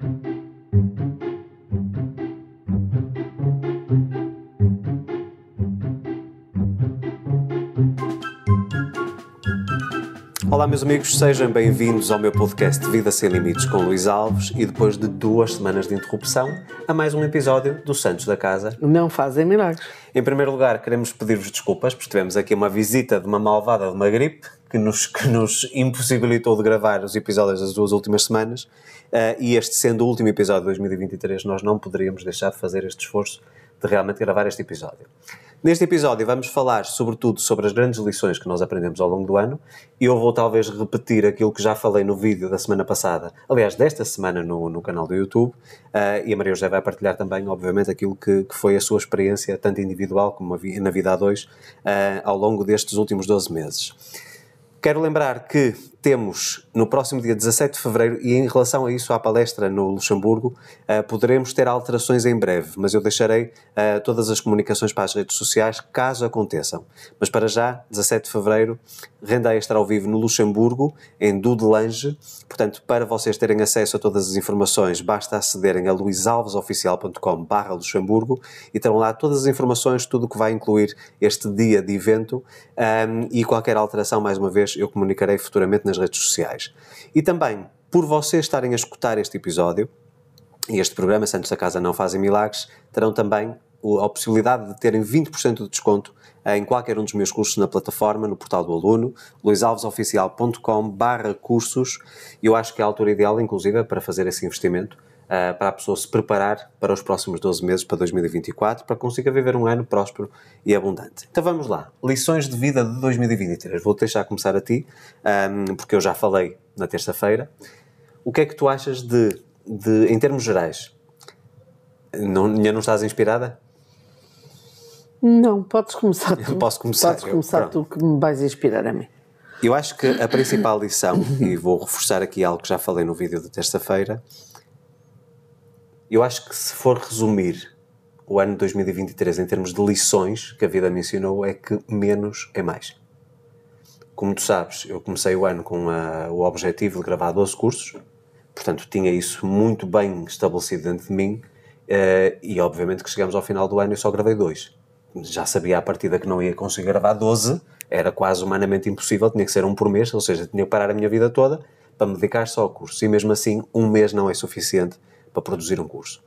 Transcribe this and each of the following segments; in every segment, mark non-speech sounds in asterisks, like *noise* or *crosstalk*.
thank you Olá, meus amigos, sejam bem-vindos ao meu podcast Vida Sem Limites com Luís Alves e depois de duas semanas de interrupção, a mais um episódio do Santos da Casa. Não fazem milagres. Em primeiro lugar, queremos pedir-vos desculpas, porque tivemos aqui uma visita de uma malvada de uma gripe que nos, que nos impossibilitou de gravar os episódios das duas últimas semanas. Uh, e este sendo o último episódio de 2023, nós não poderíamos deixar de fazer este esforço de realmente gravar este episódio. Neste episódio vamos falar sobretudo sobre as grandes lições que nós aprendemos ao longo do ano e eu vou talvez repetir aquilo que já falei no vídeo da semana passada, aliás, desta semana no, no canal do YouTube, uh, e a Maria José vai partilhar também, obviamente, aquilo que, que foi a sua experiência, tanto individual como na vida a dois, uh, ao longo destes últimos 12 meses. Quero lembrar que temos no próximo dia 17 de fevereiro, e em relação a isso à palestra no Luxemburgo, uh, poderemos ter alterações em breve, mas eu deixarei uh, todas as comunicações para as redes sociais caso aconteçam. Mas para já, 17 de fevereiro, renda extra ao vivo no Luxemburgo, em Dudelange. Portanto, para vocês terem acesso a todas as informações, basta acederem a luisalvesoficial.com/barra Luxemburgo e terão lá todas as informações, tudo o que vai incluir este dia de evento um, e qualquer alteração, mais uma vez, eu comunicarei futuramente nas redes sociais. E também por vocês estarem a escutar este episódio e este programa, Santos da Casa Não Fazem Milagres, terão também a possibilidade de terem 20% de desconto em qualquer um dos meus cursos na plataforma, no portal do aluno, luisalvesoficial.com barra cursos. Eu acho que é a altura ideal, inclusive, para fazer esse investimento, uh, para a pessoa se preparar para os próximos 12 meses, para 2024, para que consiga viver um ano próspero e abundante. Então vamos lá, lições de vida de 2023. Vou deixar começar a ti, um, ehm, porque eu já falei na terça-feira. O que é que tu achas de, de em termos gerais? Não, não estás inspirada? Não, podes começar tu. Posso começar. Podes começar eu, tu que me vais inspirar a mim. Eu acho que a principal lição, e vou reforçar aqui algo que já falei no vídeo de terça-feira, eu acho que se for resumir o ano 2023 em termos de lições que a vida me ensinou é que menos é mais. Como tu sabes, eu comecei o ano com a, ah, o objetivo de gravar 12 cursos, portanto tinha isso muito bem estabelecido dentro de mim uh, e obviamente que chegamos ao final do ano e só gravei dois. Já sabia à partida que não ia conseguir gravar 12, era quase humanamente impossível, tinha que ser um por mês, ou seja, tinha que parar a minha vida toda para me dedicar só ao curso. E mesmo assim, um mês não é suficiente para produzir um curso.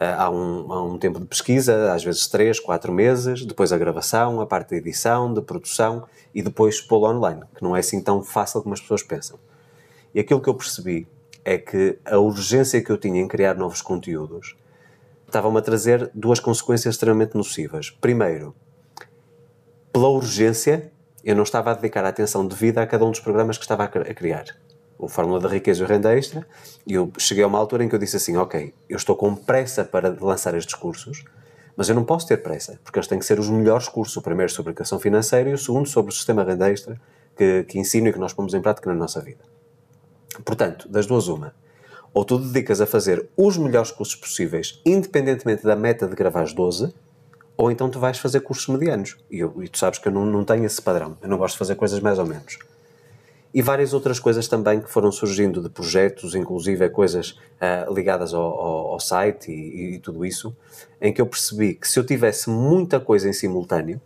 Ah, há um, há um, tempo de pesquisa, às vezes três, quatro meses, depois a gravação, a parte de edição, de produção e depois pô-lo online, que não é assim tão fácil como as pessoas pensam. E aquilo que eu percebi é que a urgência que eu tinha em criar novos conteúdos estava-me a trazer duas consequências extremamente nocivas. Primeiro, pela urgência, eu não estava a dedicar a atenção devida a cada um dos programas que estava a criar o Fórmula da Riqueza e o Renda Extra, e eu cheguei a uma altura em que eu disse assim, ok, eu estou com pressa para lançar estes cursos, mas eu não posso ter pressa, porque eles têm que ser os melhores cursos, o primeiro sobre a educação financeira e o segundo sobre o sistema renda extra que, que ensino e que nós pomos em prática na nossa vida. Portanto, das duas uma, ou tu dedicas a fazer os melhores cursos possíveis, independentemente da meta de gravar as 12, ou então tu vais fazer cursos medianos. E, eu, e tu sabes que eu não, não tenho esse padrão, eu não gosto de fazer coisas mais ou menos e várias outras coisas também que foram surgindo de projetos, inclusive é coisas uh, ligadas ao, ao, ao site e, e, tudo isso, em que eu percebi que se eu tivesse muita coisa em simultâneo,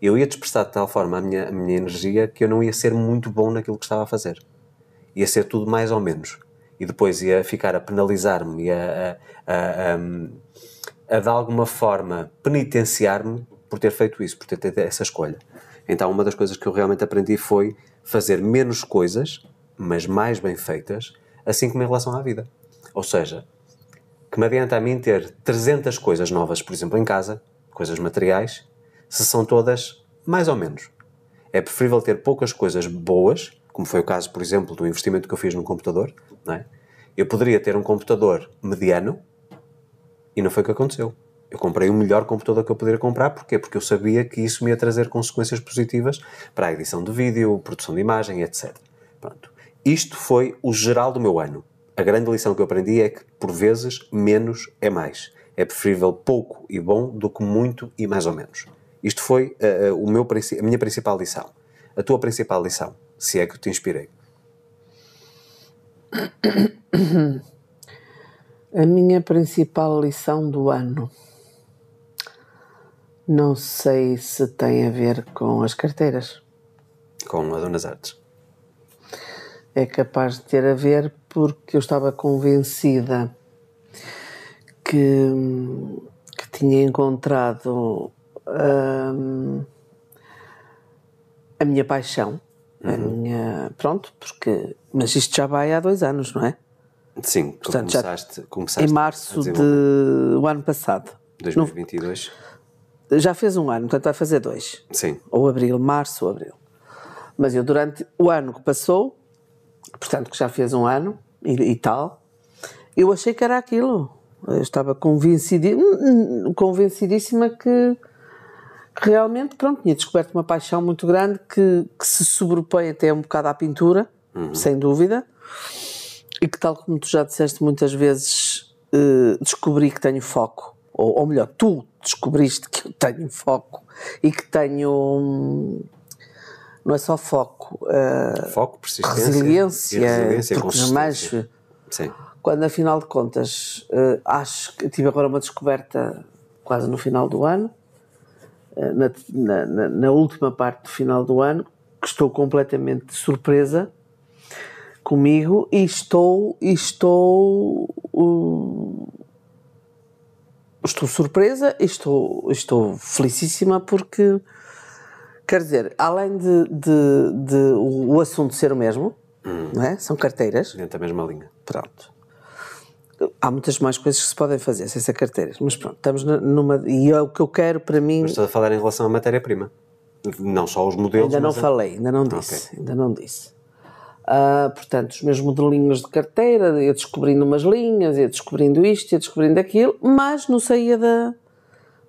eu ia dispersar de tal forma a minha, a minha energia que eu não ia ser muito bom naquilo que estava a fazer. Ia ser tudo mais ou menos. E depois ia ficar a penalizar-me e a, a, a, a, a de alguma forma penitenciar-me por ter feito isso, por ter feito essa escolha. Então, uma das coisas que eu realmente aprendi foi fazer menos coisas, mas mais bem feitas, assim como em relação à vida. Ou seja, que me adianta a mim ter 300 coisas novas, por exemplo, em casa, coisas materiais, se são todas mais ou menos. É preferível ter poucas coisas boas, como foi o caso, por exemplo, do investimento que eu fiz num computador. É? Eu poderia ter um computador mediano e não foi o que aconteceu. Eu comprei o melhor computador que eu poderia comprar, porquê? Porque eu sabia que isso me ia trazer consequências positivas para a edição de vídeo, produção de imagem, etc. Pronto. Isto foi o geral do meu ano. A grande lição que eu aprendi é que, por vezes, menos é mais. É preferível pouco e bom do que muito e mais ou menos. Isto foi uh, o meu, a minha principal lição. A tua principal lição, se é que te inspirei. *coughs* A minha principal lição do ano. Não sei se tem a ver com as carteiras. Com a Donas Artes. É capaz de ter a ver porque eu estava convencida que, que tinha encontrado hum, a minha paixão. Uhum. A minha. Pronto, porque. Mas isto já vai há dois anos, não é? Sim, Portanto, começaste, já, começaste. Em março do ano passado. 2022. No, já fez um ano, portanto vai fazer dois. Sim. Ou abril, março ou abril. Mas eu, durante o ano que passou, portanto que já fez um ano e, e tal, eu achei que era aquilo. Eu estava convencida hum, hum, convencidíssima que realmente, pronto, tinha descoberto uma paixão muito grande que, que se sobrepõe até um bocado à pintura, uhum. sem dúvida, e que, tal como tu já disseste muitas vezes, eh, descobri que tenho foco. Ou, ou melhor, tu descobriste que eu tenho foco e que tenho. Hum, não é só foco. Uh, foco, persistência. Resiliência, resiliência Sim. Quando, afinal de contas, uh, acho que tive agora uma descoberta quase no final do ano, uh, na, na, na última parte do final do ano, que estou completamente surpresa comigo e estou, e estou uh, estou surpresa e estou, estou felicíssima porque, quer dizer, além de, de, de o assunto ser o mesmo, hum. não é? São carteiras. Dentro da mesma linha. Pronto. Há muitas mais coisas que se podem fazer sem ser carteiras, mas pronto, estamos numa. E é o que eu quero para mim. Mas estou a falar em relação à matéria-prima. Não só os modelos. Ainda não falei, ainda não disse. Okay. Ainda não disse. Uh, portanto, os meus modelinhos de carteira, ia descobrindo umas linhas, ia descobrindo isto, ia descobrindo aquilo, mas não saía da,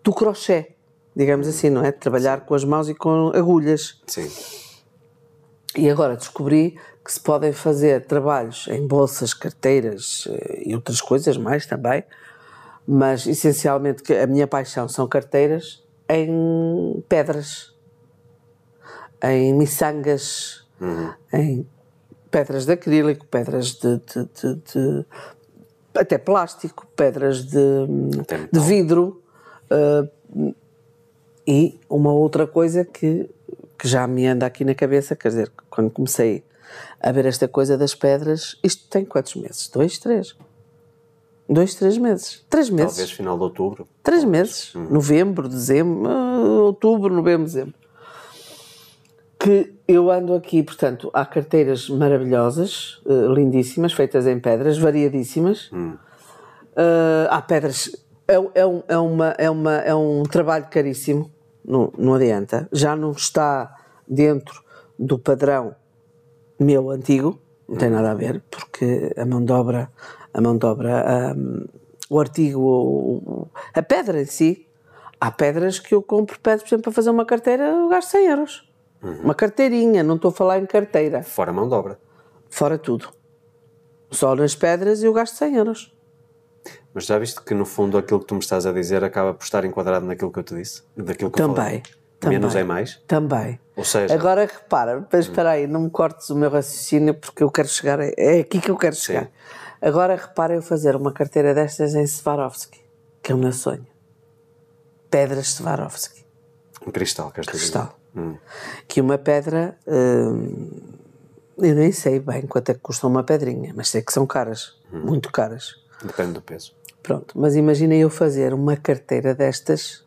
do crochê, digamos assim, não é? De trabalhar com as mãos e com agulhas. Sim. E agora descobri que se podem fazer trabalhos em bolsas, carteiras eh, e outras coisas mais também, mas essencialmente a minha paixão são carteiras em pedras, em miçangas, uhum. em pedras de acrílico, pedras de, de, de, de até plástico, pedras de, de vidro uh, e uma outra coisa que, que já me anda aqui na cabeça, quer dizer, quando comecei a ver esta coisa das pedras, isto tem quantos meses? Dois, três? Dois, três meses. Três meses. Talvez final de outubro. Três meses. Hum. Novembro, dezembro, eh, outubro, novembro, dezembro que eu ando aqui, portanto, há carteiras maravilhosas, uh, lindíssimas, feitas em pedras, variadíssimas. Hum. Uh, há pedras. É, é, um, é, uma, é, uma, é um trabalho caríssimo, não, não adianta. Já não está dentro do padrão meu antigo, não tem nada a ver, porque a mão de obra, a mão de obra, um, o artigo, o, a pedra em si, há pedras que eu compro, pedras, por exemplo, para fazer uma carteira, eu gasto 100 euros. Uhum. Uma carteirinha, não estou a falar em carteira. Fora mão de obra. Fora tudo. Só nas pedras eu gasto 100 euros. Mas já viste que no fundo aquilo que tu me estás a dizer acaba por estar enquadrado naquilo que eu te disse? Daquilo que Também. Também. Menos é mais? Também. Ou seja... Agora repara, mas hum. espera aí, não me cortes o meu raciocínio porque eu quero chegar, é aqui que eu quero chegar. Sim. Agora repara eu fazer uma carteira destas em Swarovski, que é o meu sonho. Pedras Swarovski. Um cristal, queres Cristal. Hum. Que uma pedra. Hum, eu nem sei bem quanto é que custa uma pedrinha, mas sei que são caras, hum. muito caras. Depende do peso. Pronto, mas imagina eu fazer uma carteira destas.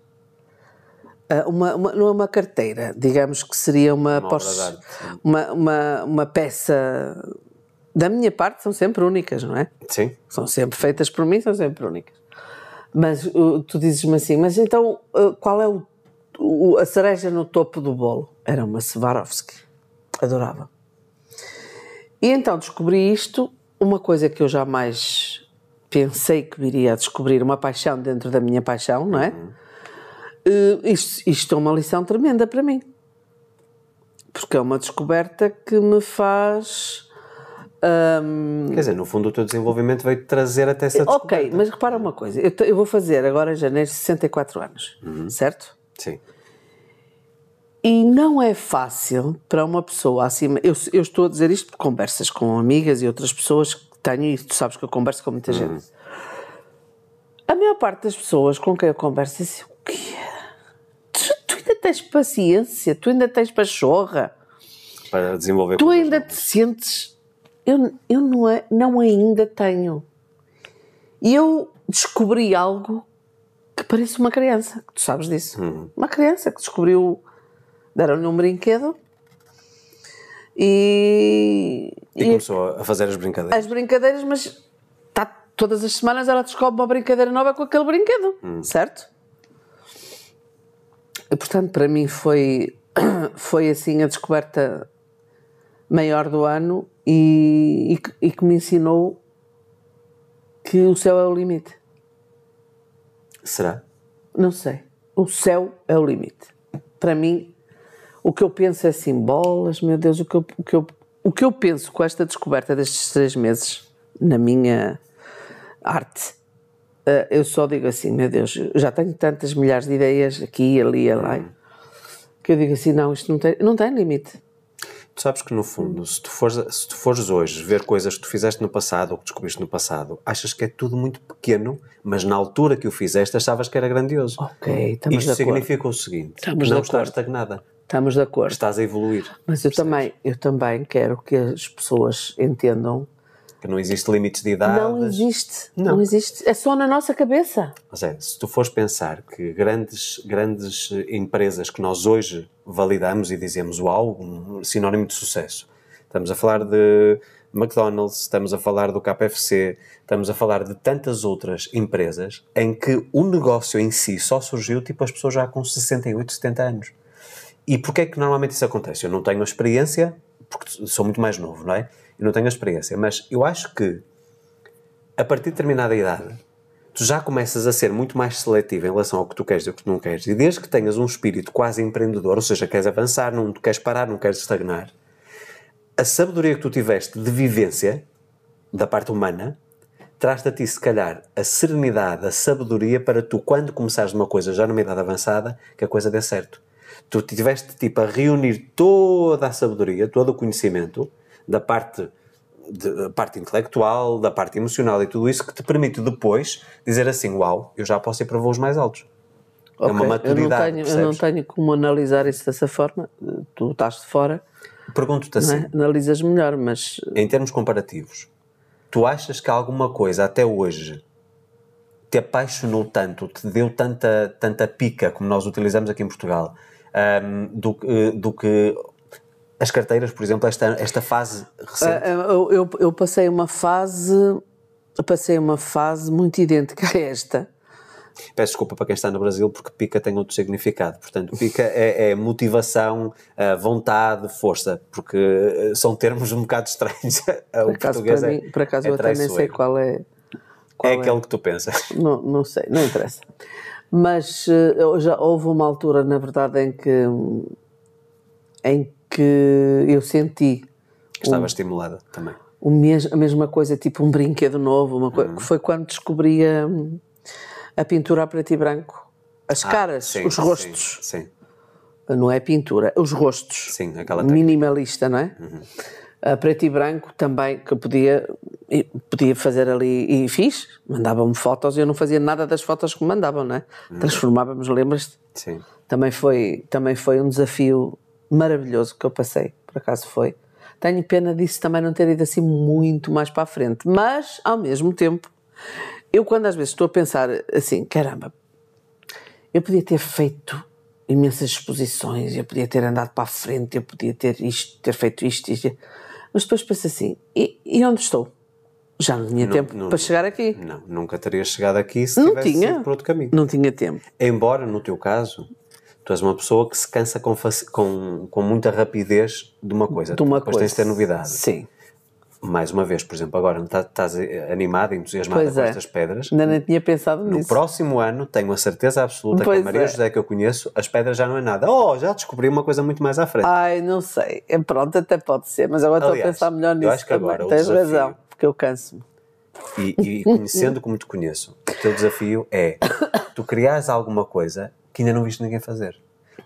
Ah, uma, uma, não é uma carteira, digamos que seria uma, uma, posso, uma, uma, uma, peça. Da minha parte, são sempre únicas, não é? Sim. São sempre feitas por mim, são sempre únicas. Mas uh, tu dizes-me assim, mas então uh, qual é o o, a cereja no topo do bolo era uma Swarovski. Adorava. E então descobri isto, uma coisa que eu jamais pensei que viria a descobrir, uma paixão dentro da minha paixão, não é? Uhum. Uh, isto, isto é uma lição tremenda para mim. Porque é uma descoberta que me faz. Um... Quer dizer, no fundo o teu desenvolvimento veio trazer até essa descoberta. Ok, mas repara uma coisa, eu, eu vou fazer agora em janeiro 64 anos, uhum. certo? Sim. E não é fácil para uma pessoa acima. Eu, eu estou a dizer isto por conversas com amigas e outras pessoas que tenho, e tu sabes que eu converso com muita uhum. gente. A maior parte das pessoas com quem eu converso diz assim: o que é? Tu, tu, ainda tens paciência, tu ainda tens pachorra. Para desenvolver Tu ainda te sentes. Eu, eu não, é, não ainda tenho. E eu descobri algo que parece uma criança, que tu sabes disso. Uhum. Uma criança que descobriu deram-lhe um brinquedo e. E, e começou a fazer as brincadeiras. As brincadeiras, mas tá, todas as semanas ela descobre uma brincadeira nova com aquele brinquedo, hum. certo? E portanto, para mim foi, *coughs* foi assim a descoberta maior do ano e, e, e que me ensinou que o céu é o limite. Será? Não sei. O céu é o limite. Para mim o que eu penso é assim, bolas, meu Deus, o que eu, o que eu, o que eu penso com esta descoberta destes três meses na minha arte, eh, eu só digo assim, meu Deus, já tenho tantas milhares de ideias aqui, ali, lá hum. que eu digo assim, não, isto não tem, não tem limite. Tu sabes que, no fundo, se tu, fores, se tu fores hoje ver coisas que tu fizeste no passado ou que descobriste no passado, achas que é tudo muito pequeno, mas na altura que o fizeste achavas que era grandioso. Ok, estamos Isto de significa o seguinte, estamos não estás estagnada. Estamos de acordo. Estás a evoluir. Mas eu também, eu também quero que as pessoas entendam que não existe limites de idade. Não existe, não. não. existe. É só na nossa cabeça. Mas é, se tu fores pensar que grandes, grandes empresas que nós hoje validamos e dizemos uau, um sinónimo de sucesso. Estamos a falar de McDonald's, estamos a falar do KFC, estamos a falar de tantas outras empresas em que o negócio em si só surgiu tipo as pessoas já com 68, 70 anos. E porquê é que normalmente isso acontece? Eu não tenho a experiência, porque sou muito mais novo, não é? Eu não tenho a experiência, mas eu acho que a partir de determinada idade tu já começas a ser muito mais seletivo em relação ao que tu queres e ao que tu não queres. E desde que tenhas um espírito quase empreendedor, ou seja, queres avançar, não queres parar, não queres estagnar, a sabedoria que tu tiveste de vivência da parte humana traz-te a ti, se calhar, a serenidade, a sabedoria para tu, quando começares uma coisa já numa idade avançada, que a coisa dê certo tu tiveste tipo a reunir toda a sabedoria, todo o conhecimento da parte da parte intelectual, da parte emocional e tudo isso que te permite depois dizer assim, uau, eu já posso ir para voos mais altos. Okay. É uma maturidade. Eu não, tenho, eu não, tenho, como analisar isso dessa forma. Tu estás de fora. Pergunto-te é? assim. É? Analisas melhor, mas. Em termos comparativos, tu achas que alguma coisa até hoje te apaixonou tanto, te deu tanta, tanta pica, como nós utilizamos aqui em Portugal, um, do, eh, do que as carteiras, por exemplo, esta, esta fase recente? Ah, ah, eu, eu, eu, passei uma fase passei uma fase muito idêntica a esta. Peço desculpa para quem está no Brasil, porque pica tem outro significado. Portanto, pica é, é motivação, ah, vontade, força, porque são termos um bocado estranhos. *laughs* O português para é, mim, por acaso é eu até nem sei qual é. Qual é aquele é. que tu pensas. Não, não sei, não interessa. Mas eh, já houve uma altura, na verdade, em que, em que eu senti. Estava um, estimulada também. mes, a mesma coisa, tipo um brinquedo novo, uma coisa, uhum. que foi quando descobri a, a pintura a preto e branco. As ah, caras, sim, os rostos. Sim, sim, Não é pintura, é os rostos. Sim, aquela técnica. Minimalista, não é? Uhum. Eh, preto e branco também, que eu podia, podia fazer ali, e fiz, mandavam-me fotos e eu não fazia nada das fotos que me mandavam, não é? Hum. Transformávamos, lembras-te? Sim. Também foi, também foi um desafio maravilhoso que eu passei, por acaso foi. Tenho pena disso também não ter ido assim muito mais para a frente, mas ao mesmo tempo, eu quando às vezes estou a pensar assim, caramba, eu podia ter feito imensas exposições, eu podia ter andado para a frente, eu podia ter isto, ter feito isto, isto. Mas depois penso assim: e, e onde estou? Já não tinha não, tempo não, para chegar aqui. Não, nunca terias chegado aqui se não tivesse tinha, por outro caminho. Não tinha tempo. Embora, no teu caso, tu és uma pessoa que se cansa com, com, com muita rapidez de uma coisa. De uma depois coisa. tens de ter novidade. Sim mais uma vez, por exemplo, agora tá, estás eh, animada, entusiasmada pois com é. estas pedras. Ainda não tinha pensado nisso. No próximo ano, tenho a certeza absoluta pois que a Maria é. José que eu conheço, as pedras já não é nada. Oh, já descobri uma coisa muito mais à frente. Ai, não sei. É, pronto, até pode ser, mas agora Aliás, estou a pensar melhor nisso. Eu acho que também. agora. Tens desafio, razão, porque eu canso-me. E, e *laughs* conhecendo como te conheço, o teu desafio é tu criares alguma coisa que ainda não viste ninguém fazer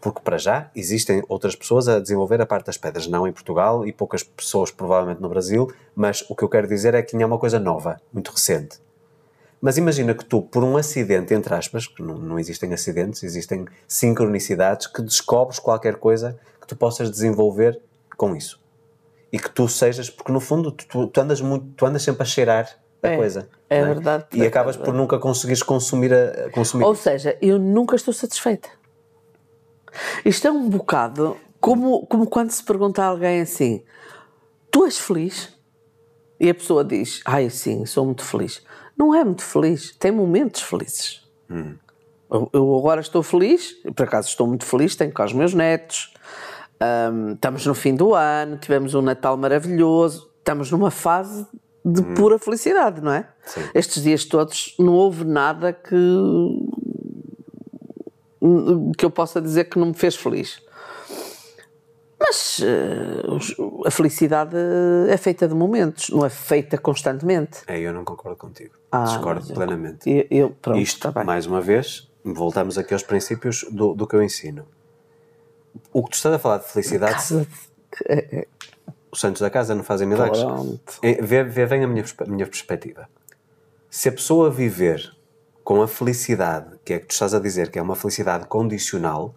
porque para já existem outras pessoas a desenvolver a parte das pedras, não em Portugal e poucas pessoas provavelmente no Brasil, mas o que eu quero dizer é que não é uma coisa nova, muito recente. Mas imagina que tu, por um acidente, entre aspas, que não, não existem acidentes, existem sincronicidades, que descobres qualquer coisa que tu possas desenvolver com isso. E que tu sejas, porque no fundo tu, tu andas, muito, tu andas sempre a cheirar a é, coisa. É, é? verdade. E é acabas por nunca conseguires consumir. A, consumir. Ou seja, eu nunca estou satisfeita. Isto é um bocado como, como quando se pergunta a alguém assim: Tu és feliz? E a pessoa diz: Ai, sim, sou muito feliz. Não é muito feliz, tem momentos felizes. Hum. Eu, eu agora estou feliz, por acaso estou muito feliz, tenho cá os meus netos, um, estamos no fim do ano, tivemos um Natal maravilhoso, estamos numa fase de hum. pura felicidade, não é? Sim. Estes dias todos não houve nada que que eu possa dizer que não me fez feliz. Mas uh, a felicidade é feita de momentos, não é feita constantemente. É, eu não concordo contigo. Ah, Discordo plenamente. Eu, eu, pronto, Isto, tá mais uma vez, voltamos aqui aos princípios do, do que eu ensino. O que tu estás a falar de felicidade. Casa... É, é. Os santos da casa não fazem milagres. É, vê, vê bem a minha, a minha perspectiva. Se a pessoa viver com a felicidade, que é que tu estás a dizer que é uma felicidade condicional,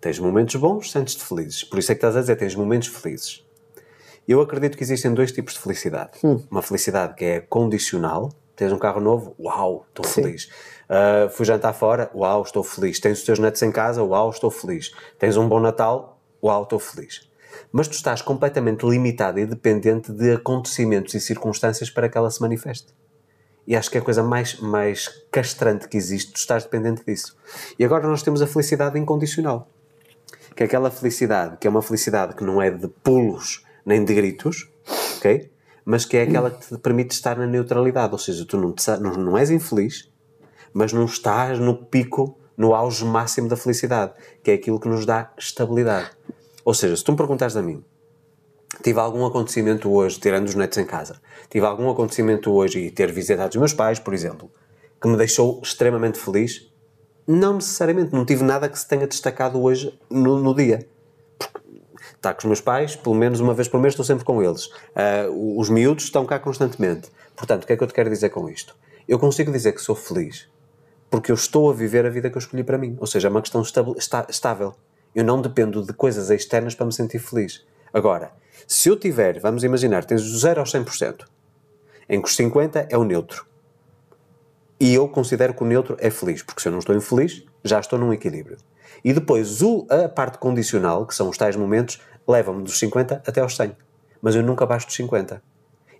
tens momentos bons, sentes-te felizes. Por isso é que estás a dizer, tens momentos felizes. Eu acredito que existem dois tipos de felicidade. Hum. Uma felicidade que é condicional, tens um carro novo, uau, estou feliz. Uh, fui jantar fora, uau, estou feliz. Tens os teus netos em casa, uau, estou feliz. Tens um bom Natal, uau, estou feliz. Mas tu estás completamente limitado e dependente de acontecimentos e circunstâncias para que ela se manifeste. E acho que é a coisa mais, mais castrante que existe, tu estás dependente disso. E agora nós temos a felicidade incondicional, que é aquela felicidade, que é uma felicidade que não é de pulos nem de gritos, ok? Mas que é aquela que te permite estar na neutralidade, ou seja, tu não, te, não, não és infeliz, mas não estás no pico, no auge máximo da felicidade, que é aquilo que nos dá estabilidade. Ou seja, se tu me perguntas a mim, tive algum acontecimento hoje, tirando os netos em casa, tive algum acontecimento hoje e ter visitado os meus pais, por exemplo, que me deixou extremamente feliz, não necessariamente, não tive nada que se tenha destacado hoje no, no dia. Porque tá com os meus pais, pelo menos uma vez por mês estou sempre com eles. Uh, os miúdos estão cá constantemente. Portanto, o que é que eu te quero dizer com isto? Eu consigo dizer que sou feliz porque eu estou a viver a vida que eu escolhi para mim. Ou seja, é uma questão estável. Eu não dependo de coisas externas para me sentir feliz. Agora, se eu tiver, vamos imaginar, tens do 0 aos 100%, em que os 50 é o neutro. E eu considero que o neutro é feliz, porque se eu não estou infeliz, já estou num equilíbrio. E depois o, a parte condicional, que são os tais momentos, leva-me dos 50 até aos 100. Mas eu nunca abaixo dos 50.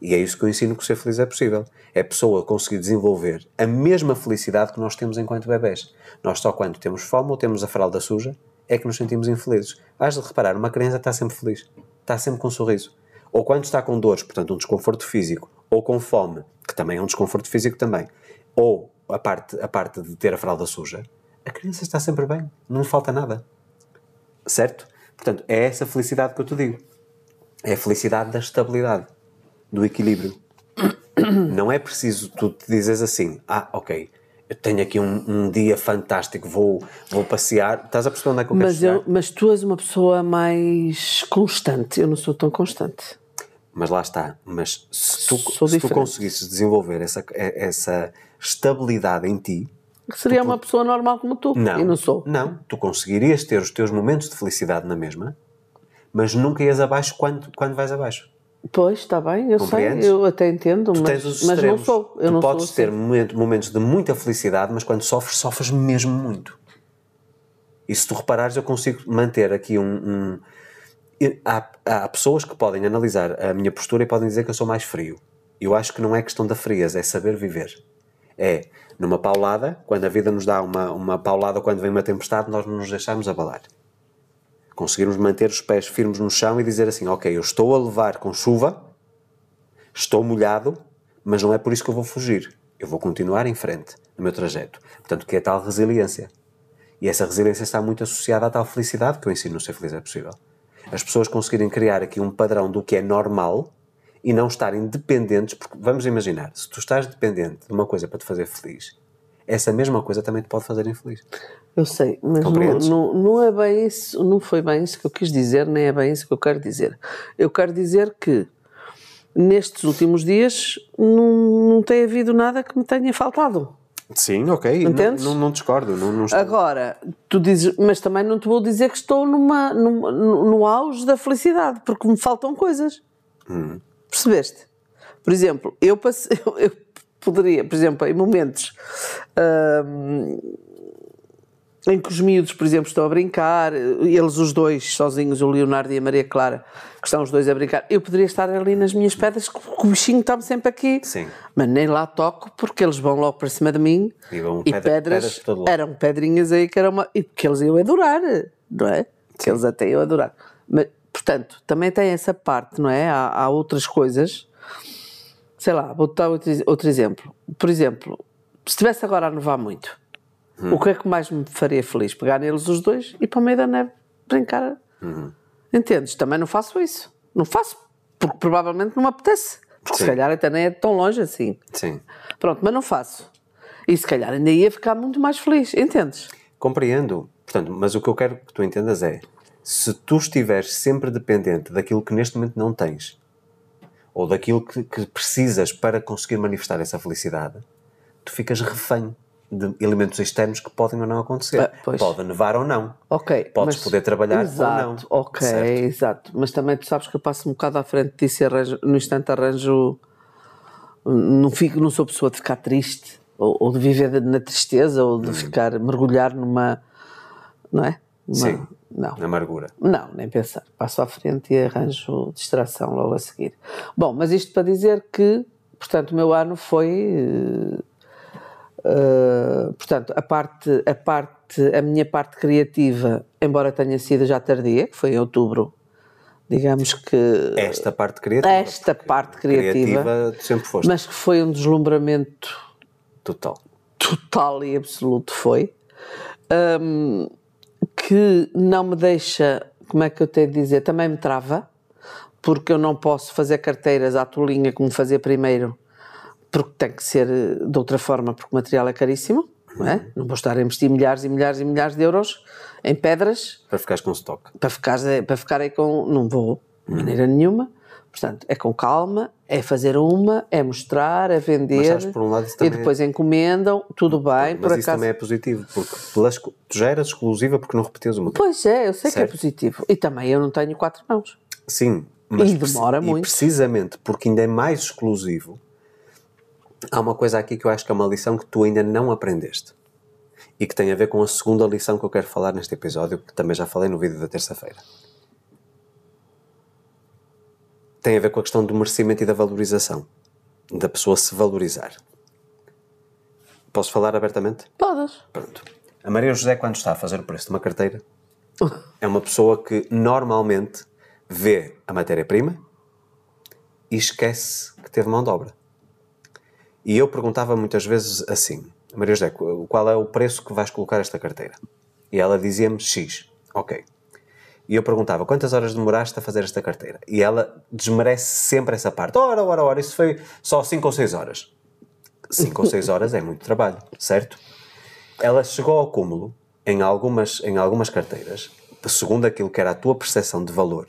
E é isso que eu ensino que ser feliz é possível. É a pessoa conseguir desenvolver a mesma felicidade que nós temos enquanto bebés. Nós só quando temos fome ou temos a fralda suja é que nos sentimos infelizes. Hás de reparar, uma criança está sempre feliz está sempre com um sorriso. Ou quando está com dores, portanto, um desconforto físico, ou com fome, que também é um desconforto físico também, ou a parte, a parte de ter a fralda suja, a criança está sempre bem, não lhe falta nada. Certo? Portanto, é essa felicidade que eu te digo. É a felicidade da estabilidade, do equilíbrio. *coughs* Não é preciso tu te dizes assim, ah, ok, tenho aqui um, um, dia fantástico, vou, vou passear. Estás a perceber onde é que eu mas quero eu, Mas tu és uma pessoa mais constante, eu não sou tão constante. Mas lá está, mas se tu, se tu conseguisses desenvolver essa, é, essa estabilidade em ti... Seria tu, uma pessoa normal como tu, não, eu não sou. Não, tu conseguirias ter os teus momentos de felicidade na mesma, mas nunca ias abaixo quando, quando vais abaixo. Pois, está bem, eu Compreendes? sei, eu até entendo, tu mas, mas não sou. Eu tu não podes sou assim. ter assim. momentos de muita felicidade, mas quando sofres, sofres mesmo muito. E se tu reparares, eu consigo manter aqui um. um... Há, há, pessoas que podem analisar a minha postura e podem dizer que eu sou mais frio. Eu acho que não é questão da frieza, é saber viver. É, numa paulada, quando a vida nos dá uma, uma paulada, quando vem uma tempestade, nós não nos deixarmos abalar conseguirmos manter os pés firmes no chão e dizer assim: ok, eu estou a levar com chuva, estou molhado, mas não é por isso que eu vou fugir. Eu vou continuar em frente no meu trajeto. Portanto, que é tal resiliência. E essa resiliência está muito associada à tal felicidade que eu ensino no Ser Feliz é Possível. As pessoas conseguirem criar aqui um padrão do que é normal e não estarem dependentes, porque vamos imaginar, se tu estás dependente de uma coisa para te fazer feliz essa mesma coisa também te pode fazer infeliz. Eu sei, mas não, não, não, é bem isso, não foi bem isso que eu quis dizer, nem é bem isso que eu quero dizer. Eu quero dizer que nestes últimos dias não, não tem havido nada que me tenha faltado. Sim, ok, Entendes? Não, não, discordo. Não, estou... Agora, tu dizes, mas também não te vou dizer que estou numa, numa no, no auge da felicidade, porque me faltam coisas. Hum. Percebeste? Por exemplo, eu, passei, *laughs* eu, eu poderia, por exemplo, em momentos em que os miúdos, por exemplo, estão a brincar, eles os dois sozinhos, o Leonardo e a Maria Clara, que estão os dois a brincar, eu poderia estar ali nas minhas pedras, que o bichinho está-me sempre aqui, Sim. mas nem lá toco porque eles vão logo para cima de mim e, e pedra, pedras, pedras eram pedrinhas aí que eram uma, e que eles iam adorar, não é? Que eles até iam adorar. Mas, portanto, também tem essa parte, não é? Há, há outras coisas sei lá, vou dar outro, outro exemplo. Por exemplo, se estivesse agora a nevar muito, o que é que mais me faria feliz? Pegar neles os dois e para o meio da neve brincar. Hum. Entendes? Também não faço isso. Não faço, porque provavelmente não me apetece. Porque Sim. se calhar até nem é tão longe assim. Sim. Pronto, mas não faço. E se calhar ainda ia ficar muito mais feliz, entendes? Compreendo. Portanto, mas o que eu quero que tu entendas é, se tu estiveres sempre dependente daquilo que neste momento não tens, ou daquilo que, que precisas para conseguir manifestar essa felicidade, tu ficas refém de elementos externos que podem ou não acontecer. Ah, Pode nevar ou não. Ok. Podes mas, poder trabalhar exato, ou não. Ok, certo? exato. Mas também tu sabes que eu passo um bocado à frente disso e arranjo, no instante arranjo. Não, fico, não sou pessoa de ficar triste ou, ou de viver na tristeza ou de hum. ficar mergulhar numa. Não é? Sim. Não. Na amargura. Não, nem pensar. Passo à frente e arranjo distração logo a seguir. Bom, mas isto para dizer que, portanto, o meu ano foi. Uh, portanto, a parte, a parte, a minha parte criativa, embora tenha sido já tardia, que foi em outubro, digamos que esta parte criativa, esta parte criativa, criativa sempre foste. mas que foi um deslumbramento total, total e absoluto foi. Um, que não me deixa, como é que eu tenho de dizer, também me trava, porque eu não posso fazer carteiras à tolinha como fazia primeiro, porque tem que ser eh, de outra forma, porque o material é caríssimo. Não, é? não vou estar a investir milhares e milhares e milhares de euros em pedras para ficares com estoque. Para ficar, eh, para ficar aí com. Não vou, de maneira nenhuma. Portanto, é com calma, é fazer uma, é mostrar, é vender Mas, por um lado, e é- depois é... encomendam, tudo bem. Mas por isso acaso... também é positivo, porque pelas... tu já eras exclusiva porque não repetias uma Pois é, eu sei certo. que é positivo. E também eu não tenho quatro mãos. Sim, mas e demora muito. E precisamente porque ainda é mais exclusivo, há uma coisa aqui que eu acho que é uma lição que tu ainda não aprendeste e que tem a ver com a segunda lição que eu quero falar neste episódio, que também já falei no vídeo da terça-feira tem a ver com a questão do merecimento e da valorização, da pessoa se valorizar. Posso falar abertamente? Podes. Pronto. A Maria José, quando está a fazer o preço de uma carteira, é uma pessoa que normalmente vê a matéria-prima e esquece que teve mão de obra. E eu perguntava muitas vezes assim, Maria José, qual é o preço que vais colocar esta carteira? E ela dizia-me X. Ok. E eu perguntava quantas horas demoraste a fazer esta carteira? E ela desmerece sempre essa parte. Ora, ora, ora, isso foi só 5 ou 6 horas. 5 ou 6 horas é muito trabalho, certo? Ela chegou ao cúmulo em algumas, em algumas carteiras, segundo aquilo que era a tua percepção de valor,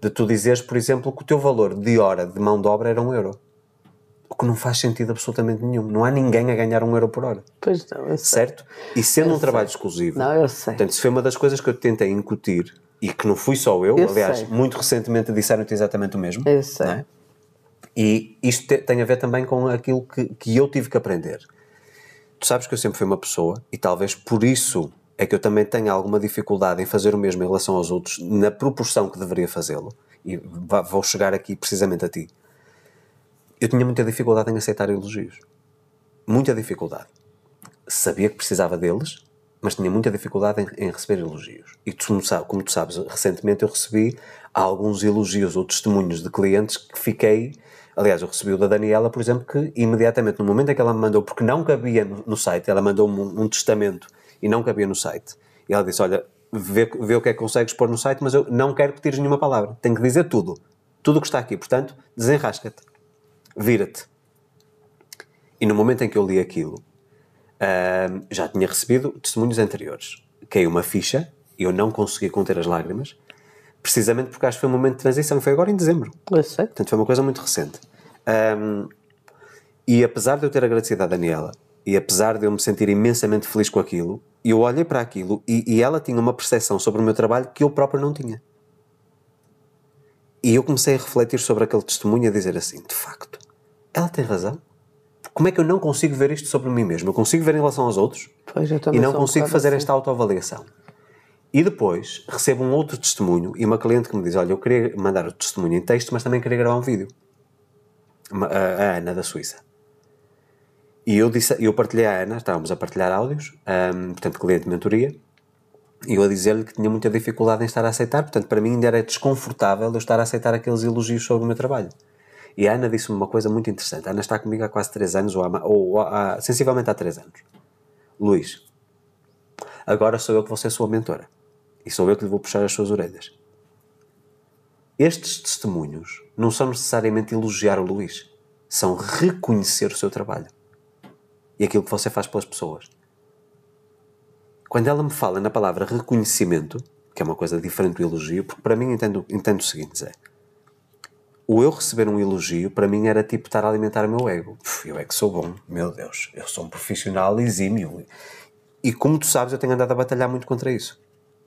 de tu dizeres, por exemplo, que o teu valor de hora de mão de obra era 1 um euro. O que não faz sentido absolutamente nenhum. Não há ninguém a ganhar um euro por hora. Pois não, eu sei. Certo? E sendo eu um sei. trabalho exclusivo. Não, eu sei. Portanto, isso foi uma das coisas que eu tentei incutir e que não fui só eu. eu aliás, sei. muito recentemente disseram-te exatamente o mesmo. Eu sei. É? E isto te, tem a ver também com aquilo que, que eu tive que aprender. Tu sabes que eu sempre fui uma pessoa e talvez por isso é que eu também tenho alguma dificuldade em fazer o mesmo em relação aos outros na proporção que deveria fazê-lo. E vou chegar aqui precisamente a ti eu tinha muita dificuldade em aceitar elogios. Muita dificuldade. Sabia que precisava deles, mas tinha muita dificuldade em, em receber elogios. E tu, como tu sabes, recentemente eu recebi alguns elogios ou testemunhos de clientes que fiquei. Aliás, eu recebi o da Daniela, por exemplo, que imediatamente, no momento em que ela me mandou, porque não cabia no, no site, ela mandou-me um, um, testamento e não cabia no site. E ela disse: Olha, vê, vê o que é que consegues pôr no site, mas eu não quero que tires nenhuma palavra. Tenho que dizer tudo. Tudo o que está aqui. Portanto, desenrasca-te vira-te. E no momento em que eu li aquilo, uh, já tinha recebido testemunhos anteriores. Caiu uma ficha e eu não consegui conter as lágrimas, precisamente porque acho que foi um momento de transição, foi agora em dezembro. Eu sei. Portanto, foi uma coisa muito recente. Um, e apesar de eu ter agradecido à Daniela, e apesar de eu me sentir imensamente feliz com aquilo, eu olhei para aquilo e, e ela tinha uma percepção sobre o meu trabalho que eu próprio não tinha. E eu comecei a refletir sobre aquele testemunho e a dizer assim: de facto, ela tem razão. Como é que eu não consigo ver isto sobre mim mesmo? Eu consigo ver em relação aos outros pois, e não consigo um fazer assim. esta autoavaliação. E depois recebo um outro testemunho e uma cliente que me diz: Olha, eu queria mandar o testemunho em texto, mas também queria gravar um vídeo. A Ana da Suíça. E eu, disse, eu partilhei a Ana, estávamos a partilhar áudios, um, portanto, cliente de mentoria, e eu a dizer-lhe que tinha muita dificuldade em estar a aceitar, portanto, para mim ainda era desconfortável eu estar a aceitar aqueles elogios sobre o meu trabalho. E a Ana disse-me uma coisa muito interessante. A Ana está comigo há quase 3 anos, ou, há, ou há, sensivelmente há 3 anos. Luís, agora sou eu que vou ser sua mentora. E sou eu que lhe vou puxar as suas orelhas. Estes testemunhos não são necessariamente elogiar o Luís, são reconhecer o seu trabalho e aquilo que você faz pelas pessoas. Quando ela me fala na palavra reconhecimento, que é uma coisa diferente do elogio, porque para mim entendo, entendo o seguinte, Zé. O eu receber um elogio, para mim era tipo estar a alimentar o meu ego. Uf, eu é que sou bom, meu Deus, eu sou um profissional exímio. E como tu sabes, eu tenho andado a batalhar muito contra isso,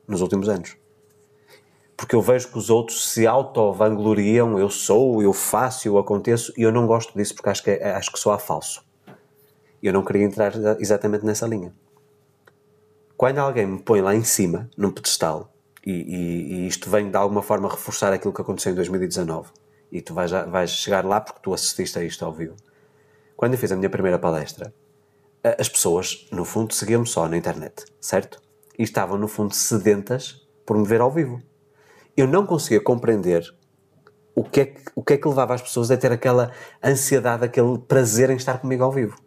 nos últimos anos. Porque eu vejo que os outros se auto-vangloriam, eu sou, eu faço, eu aconteço, e eu não gosto disso porque acho que, é, acho que soa falso. Eu não queria entrar exatamente nessa linha. Quando alguém me põe lá em cima, num pedestal, e, e, e isto vem de alguma forma reforçar aquilo que aconteceu em 2019, e tu vais, vais chegar lá porque tu assististe a isto ao vivo. Quando eu fiz a minha primeira palestra, as pessoas, no fundo, seguiam-me só na internet, certo? E estavam, no fundo, sedentas por me ver ao vivo. Eu não conseguia compreender o que é que, o que, é que levava as pessoas a ter aquela ansiedade, aquele prazer em estar comigo ao vivo.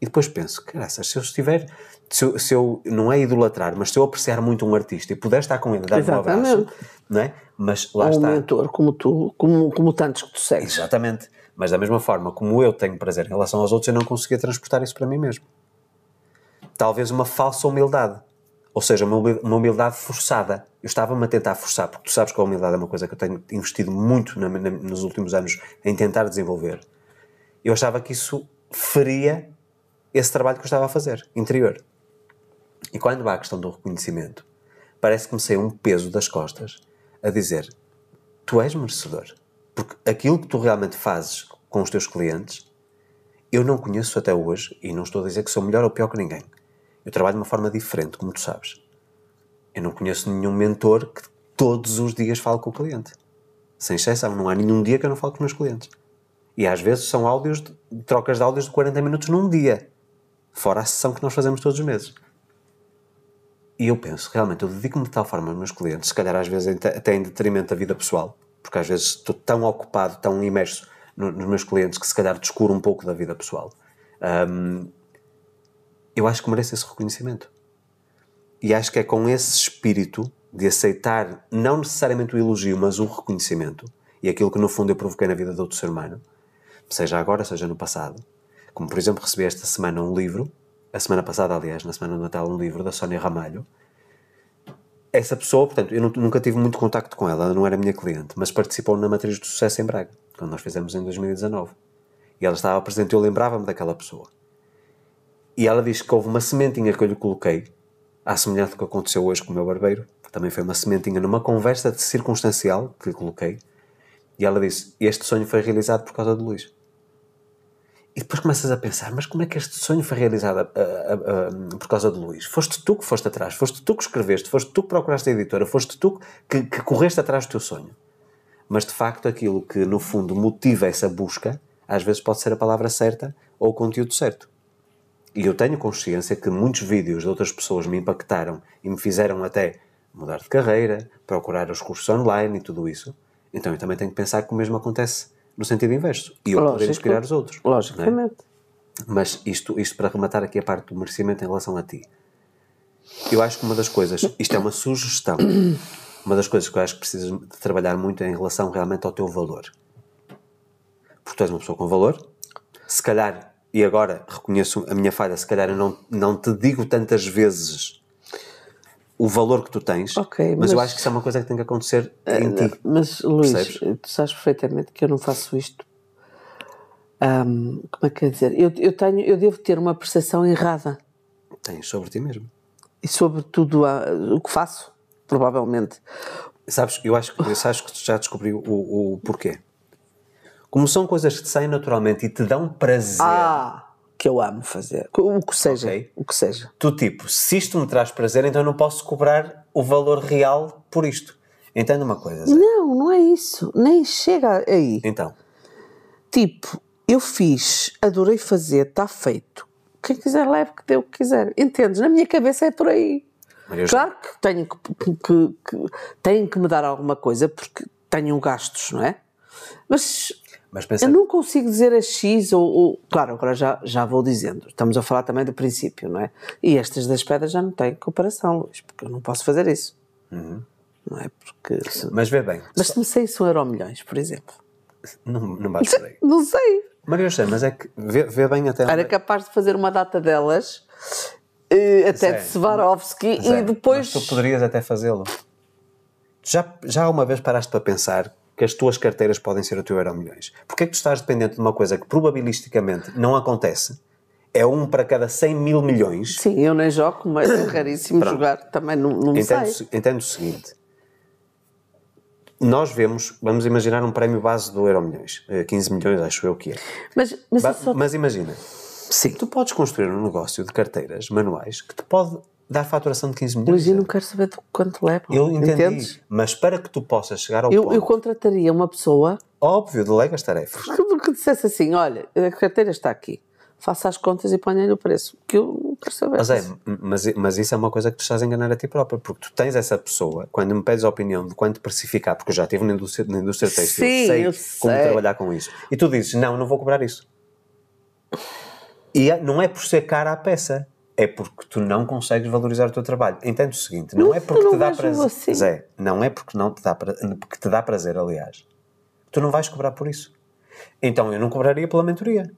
E depois penso, caraças, se eu estiver, se eu, se eu, não é idolatrar, mas se eu apreciar muito um artista e puder estar com ele, dar-lhe um abraço, não é? Mas lá Ou está. um mentor como tu, como, como tantos que tu segues. Exatamente. Mas da mesma forma como eu tenho prazer em relação aos outros, eu não conseguia transportar isso para mim mesmo. Talvez uma falsa humildade. Ou seja, uma humildade forçada. Eu estava-me a tentar forçar, porque tu sabes que a humildade é uma coisa que eu tenho investido muito na, na, nos últimos anos em tentar desenvolver. Eu achava que isso feria esse trabalho que eu estava a fazer, interior. E quando há a questão do reconhecimento, parece que me saiu um peso das costas a dizer: tu és merecedor. Porque aquilo que tu realmente fazes com os teus clientes, eu não conheço até hoje, e não estou a dizer que sou melhor ou pior que ninguém. Eu trabalho de uma forma diferente, como tu sabes. Eu não conheço nenhum mentor que todos os dias fale com o cliente. Sem exceção, não há nenhum dia que eu não falo com os meus clientes. E às vezes são áudios, de, trocas de áudios de 40 minutos num dia fora a sessão que nós fazemos todos os meses. E eu penso, realmente, eu dedico-me de tal forma aos meus clientes, se calhar às vezes até em detrimento da vida pessoal, porque às vezes estou tão ocupado, tão imerso no, nos meus clientes que se calhar descuro um pouco da vida pessoal. Um, eu acho que mereço esse reconhecimento. E acho que é com esse espírito de aceitar não necessariamente o elogio, mas o reconhecimento e aquilo que no fundo eu provoquei na vida de outro ser humano, seja agora, seja no passado, como, por exemplo, recebi esta semana um livro, a semana passada, aliás, na semana do Natal, um livro da Sónia Ramalho. Essa pessoa, portanto, eu nunca tive muito contacto com ela, ela não era minha cliente, mas participou na Matriz do Sucesso em Braga, quando nós fizemos em 2019. E ela estava presente, eu lembrava-me daquela pessoa. E ela disse que houve uma sementinha que eu lhe coloquei, à semelhança do que aconteceu hoje com o meu barbeiro, também foi uma sementinha numa conversa circunstancial que lhe coloquei, e ela disse: Este sonho foi realizado por causa de Luís. E depois começas a pensar, mas como é que este sonho foi realizado a, ah, a, ah, a, ah, por causa de Luís? Foste tu que foste atrás, foste tu que escreveste, foste tu que procuraste a editora, foste tu que, que correste atrás do teu sonho. Mas de facto, aquilo que no fundo motiva essa busca, às vezes pode ser a palavra certa ou o conteúdo certo. E eu tenho consciência que muitos vídeos de outras pessoas me impactaram e me fizeram até mudar de carreira, procurar os cursos online e tudo isso. Então eu também tenho que pensar que o mesmo acontece no sentido inverso. E eu poderia criar os outros. É? Logicamente. Né? Mas isto, isto para rematar aqui a parte do merecimento em relação a ti. Eu acho que uma das coisas, isto é uma sugestão, *coughs* uma das coisas que eu acho que precisas de trabalhar muito é em relação realmente ao teu valor. Porque tu és uma pessoa com valor, se calhar, e agora reconheço a minha falha, se calhar eu não, não te digo tantas vezes o valor que tu tens, okay, mas, mas, eu acho que isso é uma coisa que tem que acontecer eh, em ti. Mas Luís, percebes? Eh, tu sabes perfeitamente que eu não faço isto. Um, como é que é dizer? Eu, eu, tenho, eu devo ter uma percepção errada. Tens sobre ti mesmo. E sobre tudo a, o que faço, provavelmente. Sabes, eu acho, eu acho que tu já descobriu o, o porquê. Como são coisas que te saem naturalmente e te dão prazer. Ah que eu amo fazer. O que seja. Okay. O que seja. Tu, tipo, se isto me traz prazer, então eu não posso cobrar o valor real por isto. entendo uma coisa? Zé? Não, não é isso. Nem chega aí. Então. Tipo, eu fiz, adorei fazer, está feito. Quem quiser leve, que dê o que quiser. Entendes? Na minha cabeça é por aí. claro que tenho que, que, que, tenho que me dar alguma coisa porque tenho gastos, não é? Mas mas Eu não consigo dizer a X ou, ou. Claro, agora já, já vou dizendo. Estamos a falar também do princípio, não é? E estas das pedras já não têm comparação, Luís, porque eu não posso fazer isso. Uhum. Não é? Porque. Se... Mas vê bem. Mas só... se me saísse um euro milhões, por exemplo. Não, não bate por aí. *laughs* não sei. Maria sei, mas é que vê, vê bem até. Era é- capaz de fazer uma data delas, uh, até Zé, de Swarovski, e depois. Mas tu poderias até fazê-lo. Já, já uma vez paraste para pensar que as tuas carteiras podem ser o teu euro milhões. Porque é que tu estás dependente de uma coisa que probabilisticamente não acontece? É um para cada 100 mil milhões. Sim, eu nem jogo, mas é *coughs* raríssimo Pronto. jogar, também não, não entendo, sei. Entendo o seguinte, nós vemos, vamos imaginar um prémio base do Euro Milhões, 15 eh, milhões acho eu que é. Mas, mas, ba só... mas imagina, Sim. tu podes construir um negócio de carteiras manuais que te pode dar faturação de 15 milhões. Mas eu não quero saber de quanto leva. Eu entendi, Entendes? mas para que tu possas chegar ao eu, ponto... Eu contrataria uma pessoa... Óbvio, delega as tarefas. *laughs* Que, dissesse assim, olha, a carteira está aqui, faça as contas e ponha-lhe o preço, que eu quero saber. Mas, é, mas, mas isso é uma coisa que tu estás a enganar a ti própria, porque tu tens essa pessoa, quando me pedes a opinião de quanto precificar, porque eu já estive na indústria, na indústria têxtil, Sim, sei, eu sei como trabalhar com isso, e tu dizes, não, não vou cobrar isso. E é, não é por ser cara a peça, é porque tu não consegues valorizar o teu trabalho. Entendo o seguinte, não, é porque não te dá prazer. Assim. Zé, não é porque não te dá prazer, porque te dá prazer, aliás. Tu não vais cobrar por isso. Então eu não cobraria pela mentoria.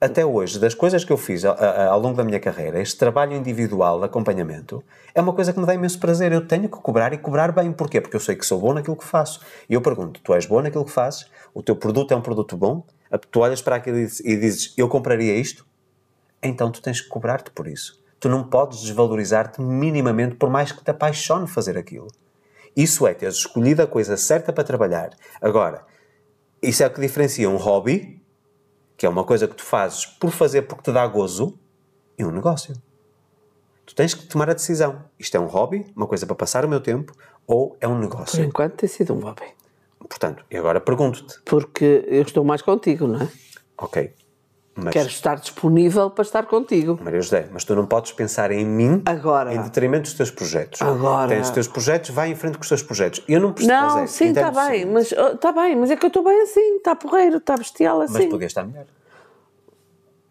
Até hoje, das coisas que eu fiz ao longo da minha carreira, este trabalho individual de acompanhamento é uma coisa que me dá imenso prazer. Eu tenho que cobrar e cobrar bem. Porquê? Porque eu sei que sou bom naquilo que faço. E eu pergunto: tu és bom naquilo que fazes? O teu produto é um produto bom? Tu olhas para aquilo e dizes: eu compraria isto? então tu tens que cobrar-te por isso. Tu não podes desvalorizar-te minimamente por mais que te apaixone fazer aquilo. Isso é teres escolhido a coisa certa para trabalhar. Agora, isso é o que diferencia um hobby, que é uma coisa que tu fazes por fazer porque te dá gozo, e um negócio. Tu tens que tomar a decisão. Isto é um hobby, uma coisa para passar o meu tempo, ou é um negócio? Por enquanto tem sido um hobby. Portanto, e agora pergunto-te. Porque eu estou mais contigo, não é? Ok. Mas, Quero estar disponível para estar contigo. Maria José, mas tu não podes pensar em mim Agora. em detrimento dos teus projetos. Agora. Tens os teus projetos, vai em frente com os teus projetos. Eu não preciso Não, fazer, sim, está então é bem, mas está oh, bem, mas é que eu estou bem assim, está porreiro, está bestial assim. Mas podias estar melhor.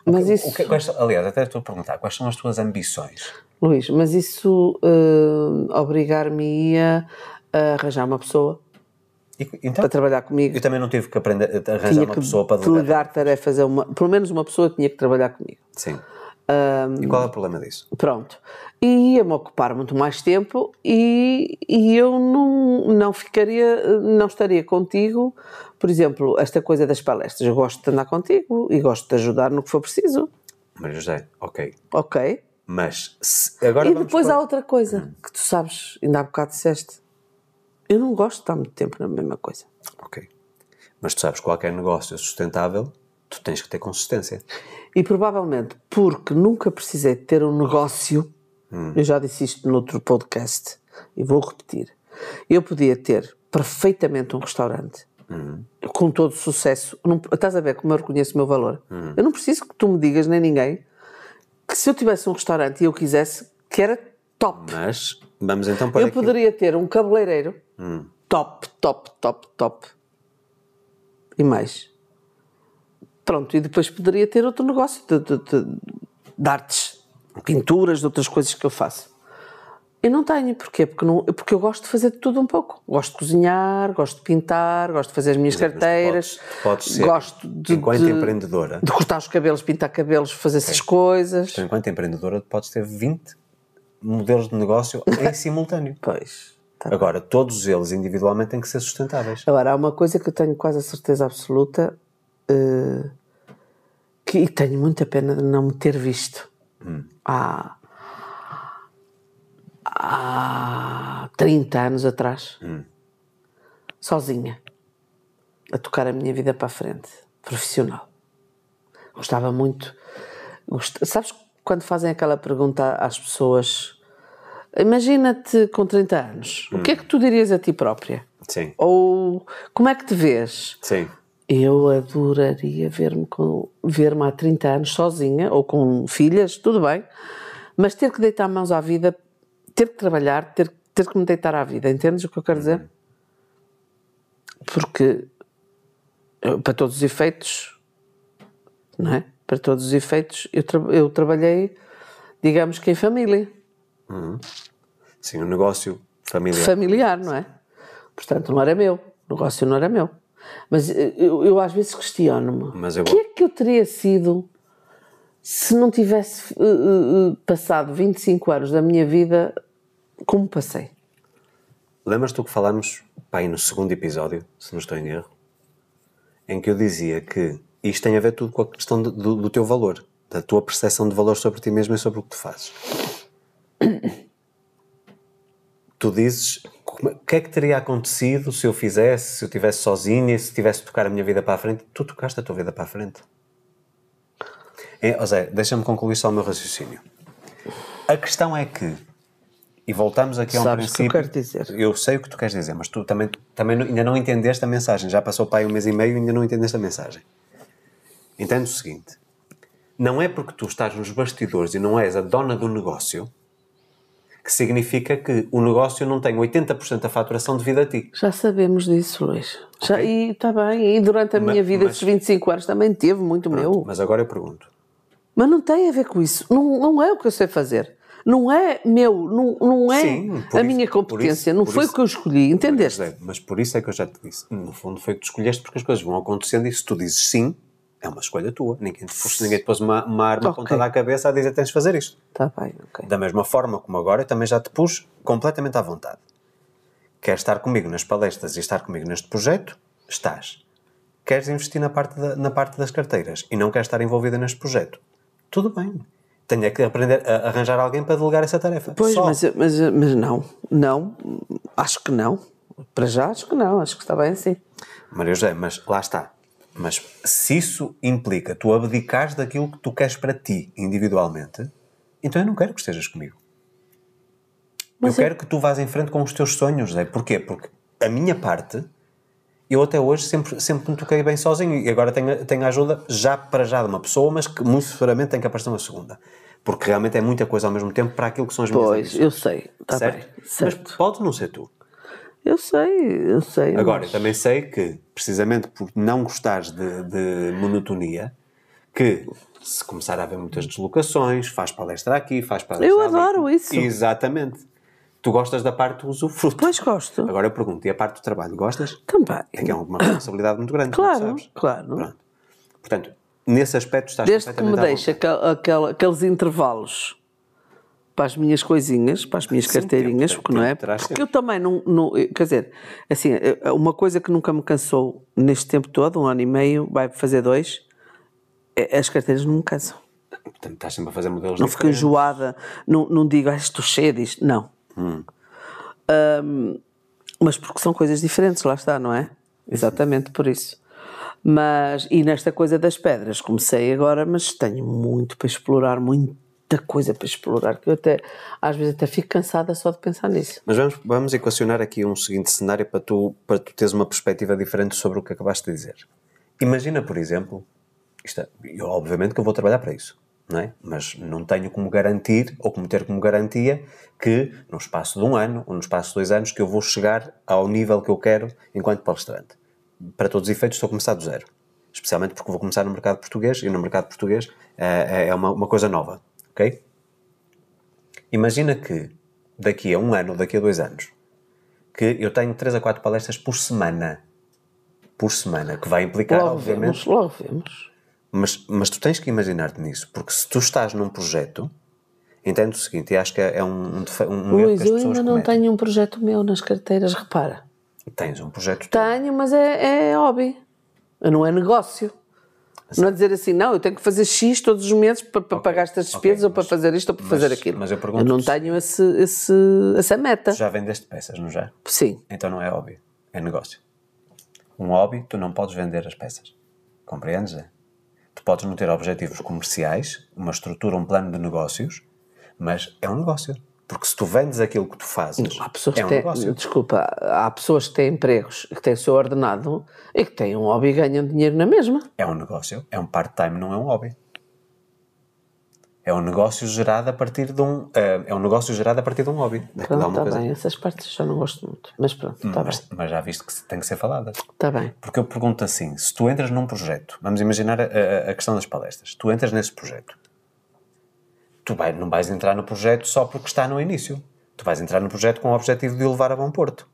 Mas o, isso... O que, aliás, até estou a perguntar, quais são as tuas ambições? Luís, mas isso uh, hum, obrigar-me ia a arranjar uma pessoa e, então, para trabalhar comigo. Eu também não tive que aprender a eh, arranjar uma pessoa para delegar. delegar tarefas a uma. Pelo menos uma pessoa tinha que trabalhar comigo. Sim. Um, e qual é o problema disso? Pronto. E ia-me ocupar muito mais tempo e, e eu não, não ficaria, não estaria contigo. Por exemplo, esta coisa das palestras. Eu gosto de andar contigo e gosto de ajudar no que for preciso. Mas José, ok. Ok. Mas se, agora. E depois há outra coisa hum. que tu sabes, ainda há bocado disseste. Eu não gosto de estar muito tempo na mesma coisa. Ok. Mas tu sabes, qualquer negócio é sustentável, tu tens que ter consistência. E provavelmente porque nunca precisei ter um negócio, hum. eu já disse isto noutro podcast e vou repetir. Eu podia ter perfeitamente um restaurante hum. com todo sucesso. Não, estás a ver como eu reconheço o meu valor? Hum. Eu não preciso que tu me digas, nem ninguém, que se eu tivesse um restaurante e eu quisesse, que era top. Mas Vamos então para Eu aqui. poderia ter um cabeleireiro hum. top, top, top, top. E mais. Pronto, e depois poderia ter outro negócio de, de, de, de artes, pinturas, de outras coisas que eu faço. Eu não tenho, porquê? Porque, não, porque eu gosto de fazer de tudo um pouco. Gosto de cozinhar, gosto de pintar, gosto de fazer as minhas Mas carteiras. Podes, podes ser, gosto de, enquanto de, empreendedora. De cortar os cabelos, pintar cabelos, fazer é. essas coisas. Então, enquanto empreendedora, podes ter 20 modelos de negócio em *laughs* simultâneo. Pois. Tá Agora, todos eles individualmente têm que ser sustentáveis. Agora, há uma coisa que eu tenho quase a certeza absoluta uh, que e tenho muita pena de não me ter visto hum. há, há 30 anos atrás, hum. sozinha, a tocar a minha vida para a frente, profissional. Gostava muito. Gost... Sabes quando fazem aquela pergunta às pessoas, imagina-te com 30 anos, hum. o que é que tu dirias a ti própria? Sim. Ou como é que te vês? Sim. Eu adoraria ver-me ver há 30 anos sozinha ou com filhas, tudo bem, mas ter que deitar mãos à vida, ter que trabalhar, ter, ter que me deitar à vida, entendes o que eu quero dizer? Porque, para todos os efeitos, não é? para todos os efeitos, eu, tra eu trabalhei, digamos que em família. Uhum. Sim, um negócio familiar. Familiar, não é? Portanto, não era meu. O negócio não era meu. Mas eh, eu, eu às vezes questiono-me. O que é que eu teria sido se não tivesse uh, uh, passado 25 anos da minha vida como passei? Lembras-te do que falámos, pai, no segundo episódio, se não estou em erro? Em que eu dizia que isto tem a ver tudo com a questão de, do, do, teu valor, da tua percepção de valor sobre ti mesmo e sobre o que tu fazes. *coughs* tu dizes é, o que é que teria acontecido se eu fizesse, se eu estivesse sozinha, se tivesse de tocar a minha vida para a frente. Tu tocaste a tua vida para a frente. É, José, deixa-me concluir só o meu raciocínio. A questão é que, e voltamos aqui a um Sabes o Que eu, quero dizer. eu sei o que tu queres dizer, mas tu também, também ainda não entendeste a mensagem. Já passou para aí um mês e meio e ainda não entendeste a mensagem. Entende o seguinte: não é porque tu estás nos bastidores e não és a dona do negócio que significa que o negócio não tem 80% da faturação devido a ti. Já sabemos disso, Luís. Okay. Já, e está bem, e durante a mas, minha vida, mas, esses 25 anos, também teve muito pronto, meu. Mas agora eu pergunto. Mas não tem a ver com isso. Não, não é o que eu sei fazer. Não é meu, não, não é Sim, a isso, minha competência, isso, não foi o que eu escolhi, é entendeste? Mas, mas por isso é que eu já te disse. No fundo foi que tu escolheste porque as coisas vão acontecendo e se tu dizes sim, é uma escolha tua. Ninguém te pôs, ninguém te pôs uma, uma arma okay. apontada à cabeça a dizer tens de fazer isto. Tá bem, ok. Da mesma forma como agora, eu também já te pus completamente à vontade. Queres estar comigo nas palestras e estar comigo neste projeto? Estás. Queres investir na parte, da, na parte das carteiras e não queres estar envolvida neste projeto? Tudo bem. Tenho é que aprender a arranjar alguém para delegar essa tarefa. Pois, mas, mas, mas não. Não. Acho que não. Para já acho que não. Acho que está bem assim. Maria José, mas lá está mas se isso implica tu abdicares daquilo que tu queres para ti, individualmente, então eu não quero que estejas comigo. Mas eu sim. quero que tu vás em frente com os teus sonhos, Zé. Porquê? Porque a minha parte, eu até hoje sempre, sempre me toquei bem sozinho e agora tenho, tenho a ajuda já para já de uma pessoa, mas que muito seguramente tem que aparecer uma segunda. Porque realmente é muita coisa ao mesmo tempo para aquilo que são as minhas Pois, eu sei. Tá certo? Bem, certo? Mas pode não ser tu. Eu sei, eu sei. Agora, mas... também sei que, precisamente por não gostares de, de monotonia, que se começar a haver muitas deslocações, faz palestra aqui, faz palestra Eu ali. adoro isso. Exatamente. Tu gostas da parte do usufruto. Pois gosto. Agora eu pergunto, e a parte do trabalho, gostas? Também. É que é uma responsabilidade muito grande, claro, sabes? Claro, claro. Portanto, nesse aspecto estás Desde que me deixa aquel, aquel, aqueles intervalos para as minhas coisinhas, para as minhas Sim, carteirinhas, tempo, porque não é? Porque eu também não, não, eh, Quer dizer, assim, eh, eh, uma coisa que nunca me cansou neste tempo todo, um ano e meio, vai fazer dois, é, as carteiras não me cansam. Portanto, estás sempre a fazer modelos Não fico enjoada, não, não digo, ah, estou cheia disto. Não. Hum. Um, mas porque são coisas diferentes, lá está, não é? Uhum. Exatamente por isso. Mas, e nesta coisa das pedras, comecei agora, mas tenho muito para explorar, muito tanta coisa para explorar que eu até às vezes até fico cansada só de pensar nisso. Mas vamos, vamos equacionar aqui um seguinte cenário para tu, para tu teres uma perspectiva diferente sobre o que acabaste de dizer. Imagina, por exemplo, isto, é, eu, obviamente que eu vou trabalhar para isso, não é? mas não tenho como garantir, ou como ter como garantia, que no espaço de um ano ou no espaço de dois anos que eu vou chegar ao nível que eu quero enquanto palestrante. Para todos os efeitos, estou a começar do zero especialmente porque vou começar no mercado português e no mercado português é, é uma, uma coisa nova. Imagina que daqui a um ano, daqui a dois anos, que eu tenho três a quatro palestras por semana. Por semana, que vai implicar, logo obviamente. Vemos, logo vemos. Mas, mas tu tens que imaginar-te nisso, porque se tu estás num projeto, entendo o seguinte, e acho que é um, um, um Luís, eu ainda não cometem. tenho um projeto meu nas carteiras, repara. Tens um projeto? Tenho, teu. mas é, é hobby. Não é negócio. Não é dizer assim, não, eu tenho que fazer X todos os meses para, para okay, pagar estas despesas okay, ou para fazer isto ou para mas, fazer aquilo. Mas eu pergunto. Eu não tenho esse, esse, essa meta. Já vendeste peças, não já? Sim. Então não é óbvio. é negócio. Um hobby, tu não podes vender as peças. Compreendes? É? Tu podes não ter objetivos comerciais, uma estrutura, um plano de negócios, mas é um negócio. Porque se tu vendes aquilo que tu fazes, há pessoas é um que têm, negócio. Desculpa, há pessoas que têm empregos, que têm o seu ordenado e que têm um hobby e ganham dinheiro na mesma. É um negócio, é um part-time, não é um hobby. É um negócio gerado a partir de um eh, é um negócio gerado a partir de um hobby. Pronto, está é bem, essas partes já não gosto muito, mas pronto, está mas, bem. Mas já viste que tem que ser faladas. Está bem. Porque eu pergunto assim, se tu entras num projeto, vamos imaginar a, a questão das palestras, tu entras nesse projeto tu vai, não vais entrar no projeto só porque está no início. Tu vais entrar no projeto com o objetivo de o levar a bom porto.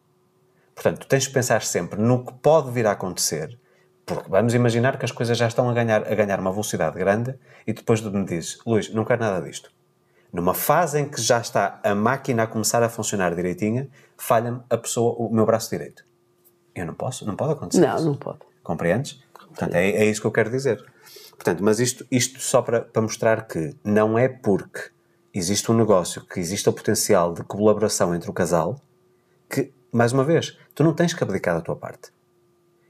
Portanto, tu tens que pensar sempre no que pode vir a acontecer, porque vamos imaginar que as coisas já estão a ganhar, a ganhar uma velocidade grande e depois tu me dizes, Luís, não quero nada disto. Numa fase em que já está a máquina a começar a funcionar direitinha, falha-me a pessoa, o meu braço direito. Eu não posso, não pode acontecer. Não, isso. não pode. Compreendes? Portanto, é, é isso que eu quero dizer. Portanto, mas isto, isto só para, para mostrar que não é porque existe um negócio, que existe o potencial de colaboração entre o casal, que, mais uma vez, tu não tens que abdicar da tua parte.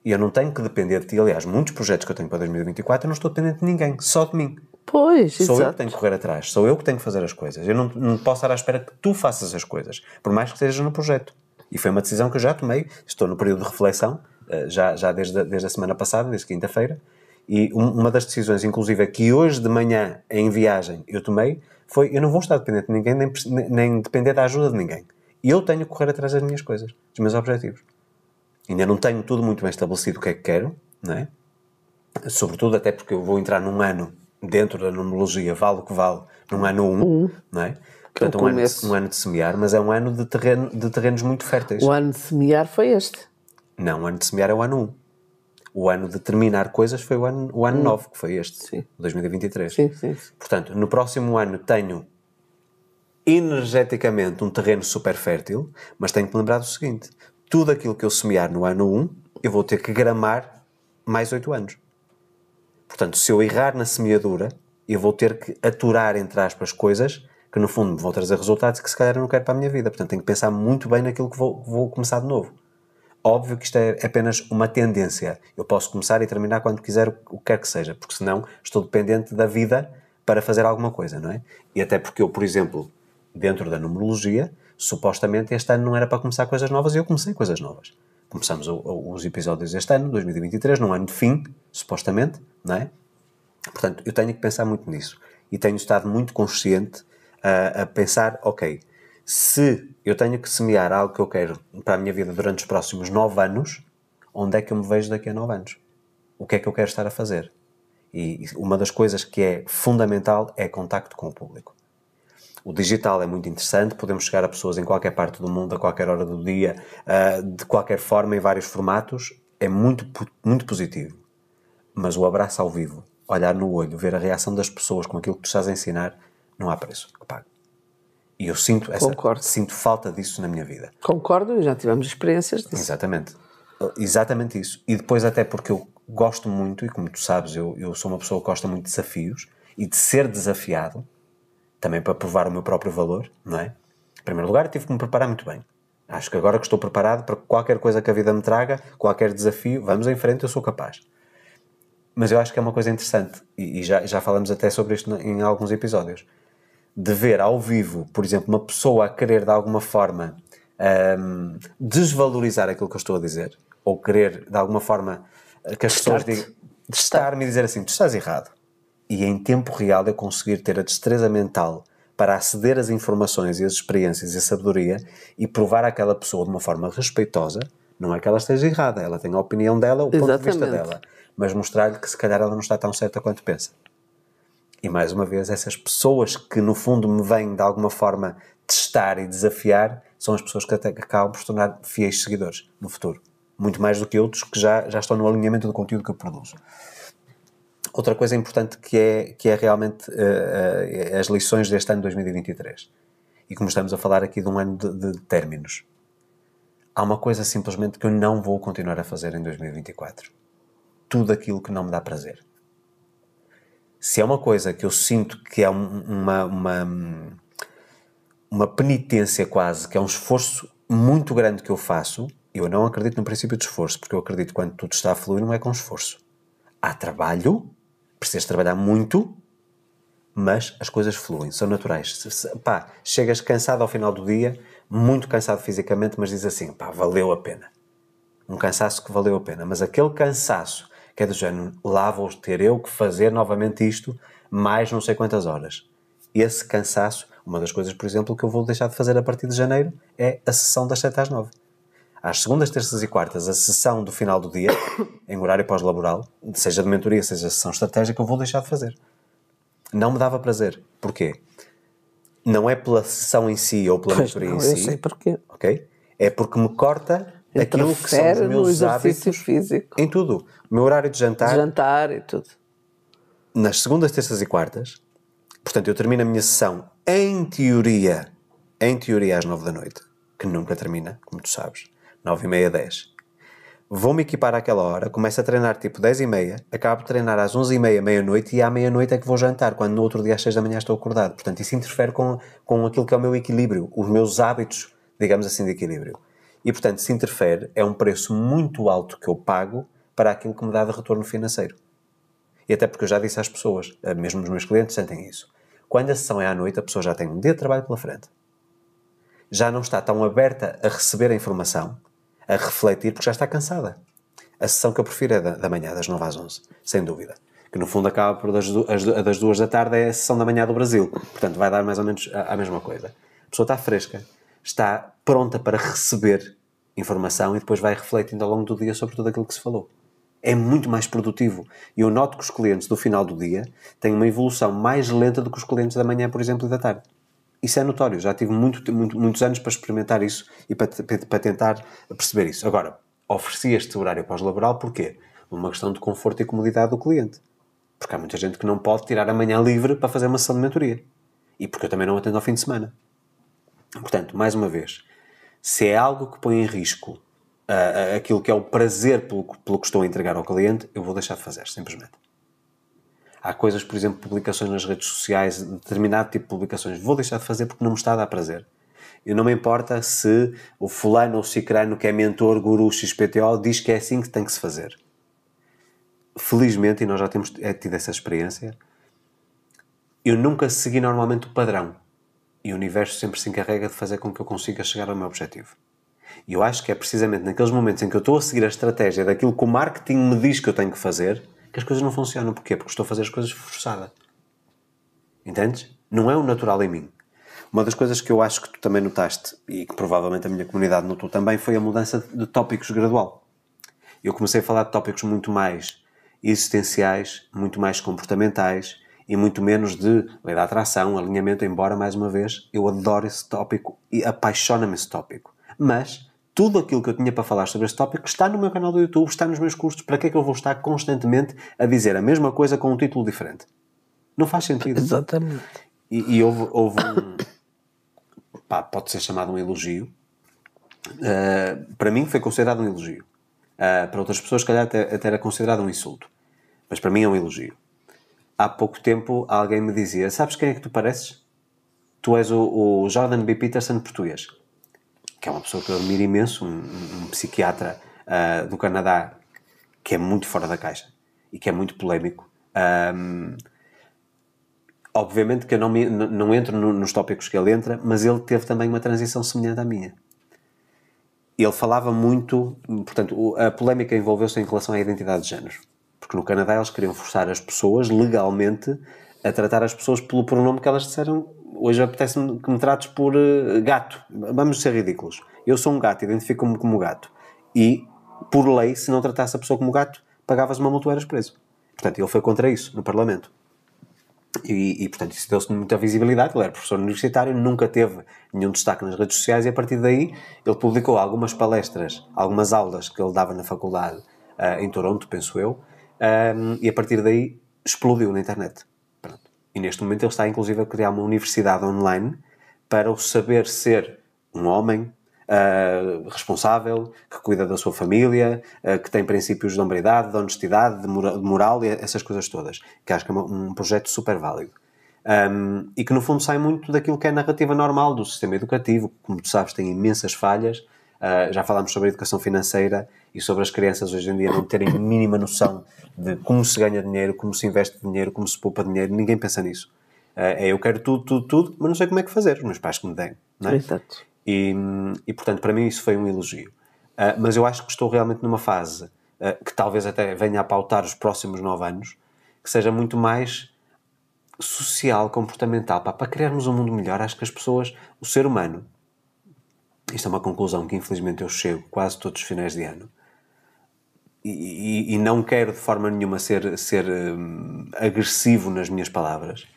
E eu não tenho que depender de ti. Aliás, muitos projetos que eu tenho para 2024, eu não estou dependente de ninguém, só de mim. Pois, Sou exato. eu que tenho que correr atrás, sou eu que tenho que fazer as coisas. Eu não, não posso estar à espera que tu faças as coisas, por mais que seja no projeto. E foi uma decisão que eu já tomei, estou no período de reflexão, eh, já, já desde, desde a semana passada, desde quinta-feira, e um, uma das decisões, inclusive, que hoje de manhã, em viagem, eu tomei, foi eu não vou estar dependente de ninguém, nem, nem depender da ajuda de ninguém. Eu tenho que correr atrás das minhas coisas, dos meus objetivos. Ainda não tenho tudo muito bem estabelecido o que é que quero, não é? Sobretudo até porque eu vou entrar num ano dentro da numerologia, vale o que vale, num ano 1, um, não é? é Portanto, um ano, um ano, de semear, mas é um ano de, terreno, de terrenos muito férteis. O ano de semear foi este? Não, o ano de semear é o ano 1. Um o ano de terminar coisas foi o ano, o ano hum. novo, que foi este, sim. 2023. Sim, sim. Portanto, no próximo ano tenho energeticamente um terreno super fértil, mas tenho que lembrar do seguinte: tudo aquilo que eu semear no ano 1, eu vou ter que gramar mais 8 anos. Portanto, se eu errar na semeadura, eu vou ter que aturar, entre aspas, coisas que no fundo me vão trazer resultados que se calhar eu não quero para a minha vida. Portanto, tenho que pensar muito bem naquilo que vou, vou começar de novo. Óbvio que isto é apenas uma tendência. Eu posso começar e terminar quando quiser, o que quer que seja, porque senão estou dependente da vida para fazer alguma coisa, não é? E até porque eu, por exemplo, dentro da numerologia, supostamente este ano não era para começar coisas novas e eu comecei coisas novas. Começamos os episódios este ano, 2023, num ano de fim, supostamente, não é? Portanto, eu tenho que pensar muito nisso e tenho estado muito consciente a, ah, a pensar, ok, se eu tenho que semear algo que eu quero para a minha vida durante os próximos nove anos, onde é que eu me vejo daqui a nove anos? O que é que eu quero estar a fazer? E uma das coisas que é fundamental é contacto com o público. O digital é muito interessante, podemos chegar a pessoas em qualquer parte do mundo, a qualquer hora do dia, ah, de qualquer forma, em vários formatos, é muito, muito positivo. Mas o abraço ao vivo, olhar no olho, ver a reação das pessoas com aquilo que tu estás a ensinar, não há preço que pague. E eu sinto, essa, Concordo. sinto falta disso na minha vida. Concordo, já tivemos experiências disso. Exatamente. Uh, exatamente isso. E depois, até porque eu gosto muito, e como tu sabes, eu, eu sou uma pessoa que gosta muito de desafios e de ser desafiado, também para provar o meu próprio valor, não é? Em primeiro lugar, tive que me preparar muito bem. Acho que agora que estou preparado para qualquer coisa que a vida me traga, qualquer desafio, vamos em frente, eu sou capaz. Mas eu acho que é uma coisa interessante, e, e já, já falamos até sobre isto em alguns episódios de ver ao vivo, por exemplo, uma pessoa a querer de alguma forma um, desvalorizar aquilo que eu estou a dizer, ou querer de alguma forma eh, que as pessoas digam, estar-me e dizer assim, tu estás errado. E em tempo real eu conseguir ter a destreza mental para aceder às informações e às experiências e à sabedoria e provar àquela pessoa de uma forma respeitosa, não é que ela esteja errada, ela tem a opinião dela, o ponto de vista dela, mas mostrar-lhe que se calhar ela não está tão certa quanto pensa. E mais uma vez, essas pessoas que no fundo me vêm de alguma forma testar e desafiar são as pessoas que até acabam por se tornar fiéis seguidores no futuro. Muito mais do que outros que já, já estão no alinhamento do conteúdo que eu produzo. Outra coisa importante que é, que é realmente uh, uh, as lições deste ano 2023. E como estamos a falar aqui de um ano de, de términos, há uma coisa simplesmente que eu não vou continuar a fazer em 2024. Tudo aquilo que não me dá prazer se é uma coisa que eu sinto que é uma, uma, uma penitência quase, que é um esforço muito grande que eu faço, eu não acredito no princípio de esforço, porque eu acredito que quando tudo está a fluir não é com esforço. Há trabalho, precisas trabalhar muito, mas as coisas fluem, são naturais. Se, se, pá, chegas cansado ao final do dia, muito cansado fisicamente, mas diz assim, pá, valeu a pena. Um cansaço que valeu a pena, mas aquele cansaço que é do género, lá vou ter eu que fazer novamente isto mais não sei quantas horas. Esse cansaço, uma das coisas, por exemplo, que eu vou deixar de fazer a partir de janeiro é a sessão das 7 às 9. Às segundas, terças e quartas, a sessão do final do dia, *coughs* em horário pós-laboral, seja de mentoria, seja sessão estratégica, eu vou deixar de fazer. Não me dava prazer. Porquê? Não é pela sessão em si ou pela mentoria em si. Eu sei porquê. Ok? É porque me corta aquilo é que são os meus no exercício hábitos, físico. Em tudo. O meu horário de jantar. De jantar e tudo. Nas segundas, terças e quartas. Portanto, eu termino a minha sessão, em teoria, em teoria às nove da noite, que nunca termina, como tu sabes, nove e meia, dez. Vou-me equipar àquela hora, começo a treinar tipo dez e meia, acabo de treinar às onze e meia, meia-noite, e à meia-noite é que vou jantar, quando no outro dia às seis da manhã estou acordado. Portanto, isso interfere com, com aquilo que é o meu equilíbrio, os meus hábitos, digamos assim, de equilíbrio. E, portanto, se interfere, é um preço muito alto que eu pago para aquilo que me dá de retorno financeiro. E até porque eu já disse às pessoas, eh, mesmo os meus clientes sentem isso. Quando a sessão é à noite, a pessoa já tem um dia de trabalho pela frente. Já não está tão aberta a receber a informação, a refletir, porque já está cansada. A sessão que eu prefiro é da, da manhã, das 9 às 11, sem dúvida. Que no fundo acaba por das, as, das 2 da tarde, é a sessão da manhã do Brasil. Portanto, vai dar mais ou menos a, a mesma coisa. A pessoa está fresca, está pronta para receber informação e depois vai refletindo ao longo do dia sobre tudo aquilo que se falou. É muito mais produtivo. E eu noto que os clientes do final do dia têm uma evolução mais lenta do que os clientes da manhã, por exemplo, e da tarde. Isso é notório. Já tive muito, muito, muitos anos para experimentar isso e para, para tentar perceber isso. Agora, ofereci este horário pós-laboral porquê? Uma questão de conforto e comodidade do cliente. Porque há muita gente que não pode tirar amanhã livre para fazer uma sessão de mentoria. E porque eu também não atendo ao fim de semana. Portanto, mais uma vez, se é algo que põe em risco uh, aquilo que é o prazer pelo, pelo que estou a entregar ao cliente, eu vou deixar de fazer, simplesmente. Há coisas, por exemplo, publicações nas redes sociais, determinado tipo de publicações, vou deixar de fazer porque não me está a dar prazer. Eu não me importa se o fulano ou cicrano que é mentor, guru, XPTO, diz que é assim que tem que se fazer. Felizmente, e nós já temos é, tido essa experiência, eu nunca segui normalmente o padrão. E o universo sempre se encarrega de fazer com que eu consiga chegar ao meu objetivo. E eu acho que é precisamente naqueles momentos em que eu estou a seguir a estratégia daquilo que o marketing me diz que eu tenho que fazer, que as coisas não funcionam. Porquê? Porque estou a fazer as coisas forçada. Entendes? Não é o natural em mim. Uma das coisas que eu acho que tu também notaste, e que provavelmente a minha comunidade notou também, foi a mudança de tópicos gradual. Eu comecei a falar de tópicos muito mais existenciais, muito mais comportamentais, e muito menos de lei da atração, alinhamento, embora, mais uma vez, eu adoro esse tópico e apaixona-me esse tópico. Mas tudo aquilo que eu tinha para falar sobre esse tópico está no meu canal do YouTube, está nos meus cursos. Para que é que eu vou estar constantemente a dizer a mesma coisa com um título diferente? Não faz sentido. Exatamente. E, e houve, houve um. *coughs* Pá, pode ser chamado um elogio. Uh, para mim foi considerado um elogio. Uh, para outras pessoas, se calhar, até, até era considerado um insulto. Mas para mim é um elogio há pouco tempo alguém me dizia: Sabes quem é que tu pareces? Tu és o, o Jordan B. Peterson português, que é uma pessoa que eu admiro imenso, um, um psiquiatra uh, do Canadá que é muito fora da caixa e que é muito polémico. Um, obviamente que eu não, me, não entro no, nos tópicos que ele entra, mas ele teve também uma transição semelhante à minha. Ele falava muito, portanto, a polémica envolveu-se em relação à identidade de género porque no Canadá eles queriam forçar as pessoas legalmente a tratar as pessoas pelo pronome que elas disseram. Hoje apetece-me que me trates por eh, gato. Vamos ser ridículos. Eu sou um gato, identifico-me como gato. E, por lei, se não tratasse a pessoa como gato, pagavas uma multa ou eras preso. Portanto, ele foi contra isso no Parlamento. E, e, portanto, isso deu-se muita visibilidade. Ele era professor universitário, nunca teve nenhum destaque nas redes sociais, e a partir daí ele publicou algumas palestras, algumas aulas que ele dava na faculdade uh, em Toronto, penso eu, um, e a partir daí explodiu na internet. Pronto. E neste momento ele está, inclusive, a criar uma universidade online para o saber ser um homem uh, responsável, que cuida da sua família, uh, que tem princípios de hombridade, de honestidade, de, mora de, moral e essas coisas todas. Que acho que é uma, um projeto super válido. Um, e que no fundo sai muito daquilo que é a narrativa normal do sistema educativo, que como tu sabes tem imensas falhas, uh, já falámos sobre a educação financeira e sobre as crianças hoje em dia não terem mínima noção de como se ganha dinheiro, como se investe dinheiro, como se poupa dinheiro, ninguém pensa nisso. Eh, é eu quero tudo, tudo, tudo, mas não sei como é que fazer, os meus pais que me deem. Não é? Exato. E, e portanto, para mim isso foi um elogio. Uh, mas eu acho que estou realmente numa fase uh, que talvez até venha a pautar os próximos nove anos, que seja muito mais social, comportamental. Pá, para criarmos um mundo melhor, acho que as pessoas, o ser humano, isto é uma conclusão que infelizmente eu chego quase todos os finais de ano, e, e, não quero de forma nenhuma ser, ser hum, agressivo nas minhas palavras,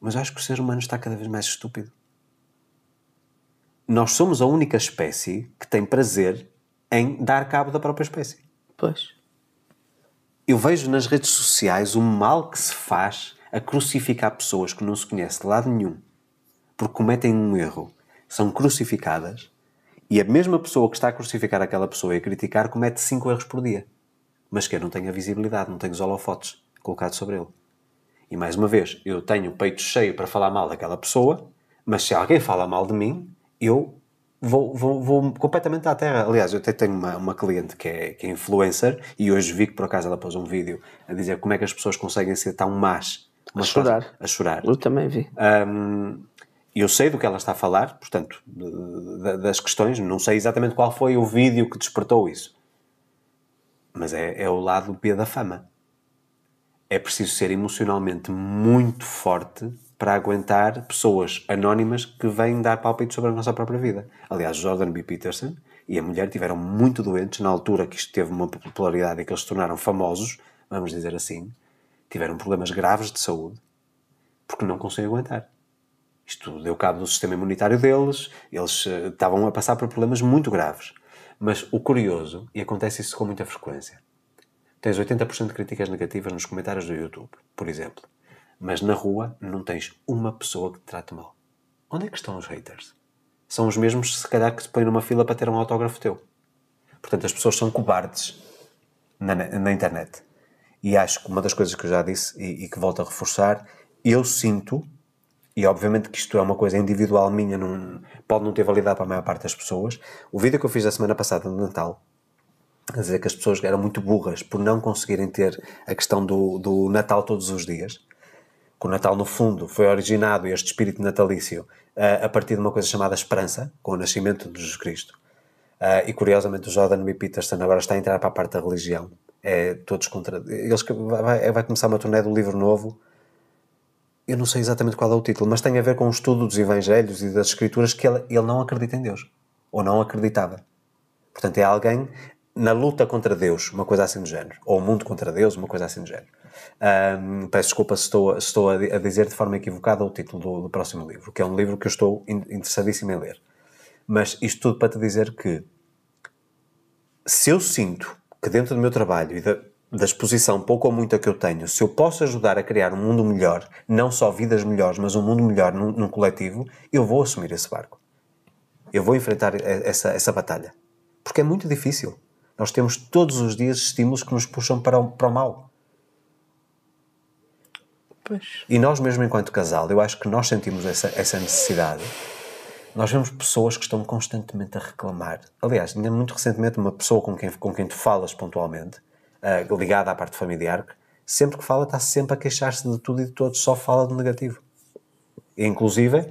mas acho que o ser humano está cada vez mais estúpido. Nós somos a única espécie que tem prazer em dar cabo da própria espécie. Pois. Eu vejo nas redes sociais o mal que se faz a crucificar pessoas que não se conhecem de lado nenhum, porque cometem um erro, são crucificadas, e a mesma pessoa que está a crucificar aquela pessoa e a criticar comete cinco erros por dia mas que eu não tenho a visibilidade, não tenho os holofotes colocados sobre ele. E mais uma vez, eu tenho o peito cheio para falar mal daquela pessoa, mas se alguém fala mal de mim, eu vou, vou, vou completamente à terra. Aliás, eu até tenho uma, uma cliente que é, que é influencer e hoje vi que por acaso ela pôs um vídeo a dizer como é que as pessoas conseguem ser tão más. A chorar. a chorar. Eu também vi. Um, eu sei do que ela está a falar, portanto, das questões, não sei exatamente qual foi o vídeo que despertou isso. Mas é, é o lado B da fama. É preciso ser emocionalmente muito forte para aguentar pessoas anónimas que vêm dar palpites sobre a nossa própria vida. Aliás, Jordan B. Peterson e a mulher tiveram muito doentes na altura que isto teve uma popularidade e que eles se tornaram famosos, vamos dizer assim, tiveram problemas graves de saúde porque não conseguem aguentar. Isto deu cabo do sistema imunitário deles, eles eh, estavam a passar por problemas muito graves. Mas o curioso, e acontece isso com muita frequência, tens 80% de críticas negativas nos comentários do YouTube, por exemplo. Mas na rua não tens uma pessoa que te trate mal. Onde é que estão os haters? São os mesmos, se calhar, que te põem numa fila para ter um autógrafo teu. Portanto, as pessoas são cobardes na, na internet. E acho que uma das coisas que eu já disse e, e que volto a reforçar, eu sinto e obviamente que isto é uma coisa individual minha, não, pode não ter validade para a maior parte das pessoas. O vídeo que eu fiz a semana passada de Natal, a dizer que as pessoas eram muito burras por não conseguirem ter a questão do, do Natal todos os dias, que o Natal, no fundo, foi originado, este espírito natalício, a, a partir de uma coisa chamada esperança, com o nascimento de Jesus Cristo. Uh, e curiosamente o Jordan B. Peterson agora está a entrar para a parte da religião. É, todos contra... Eles, vai, vai começar uma turnê do livro novo eu não sei exatamente qual é o título, mas tem a ver com o estudo dos Evangelhos e das Escrituras que ele, ele não acredita em Deus, ou não acreditava. Portanto, é alguém na luta contra Deus, uma coisa assim do género, ou o mundo contra Deus, uma coisa assim do género. Um, peço desculpa se estou, estou, a dizer de forma equivocada o título do, do, próximo livro, que é um livro que eu estou interessadíssimo em ler. Mas isto tudo para te dizer que se eu sinto que dentro do meu trabalho e da, da exposição pouco ou muita que eu tenho, se eu posso ajudar a criar um mundo melhor, não só vidas melhores, mas um mundo melhor num, num coletivo, eu vou assumir esse barco. Eu vou enfrentar essa, essa batalha. Porque é muito difícil. Nós temos todos os dias estímulos que nos puxam para o, para o mal. Pois. E nós, mesmo enquanto casal, eu acho que nós sentimos essa, essa necessidade. Nós vemos pessoas que estão constantemente a reclamar. Aliás, ainda muito recentemente, uma pessoa com quem, com quem tu falas pontualmente eh, ligada à parte familiar, sempre que fala está sempre a queixar-se de tudo e de todos, só fala do negativo. inclusive,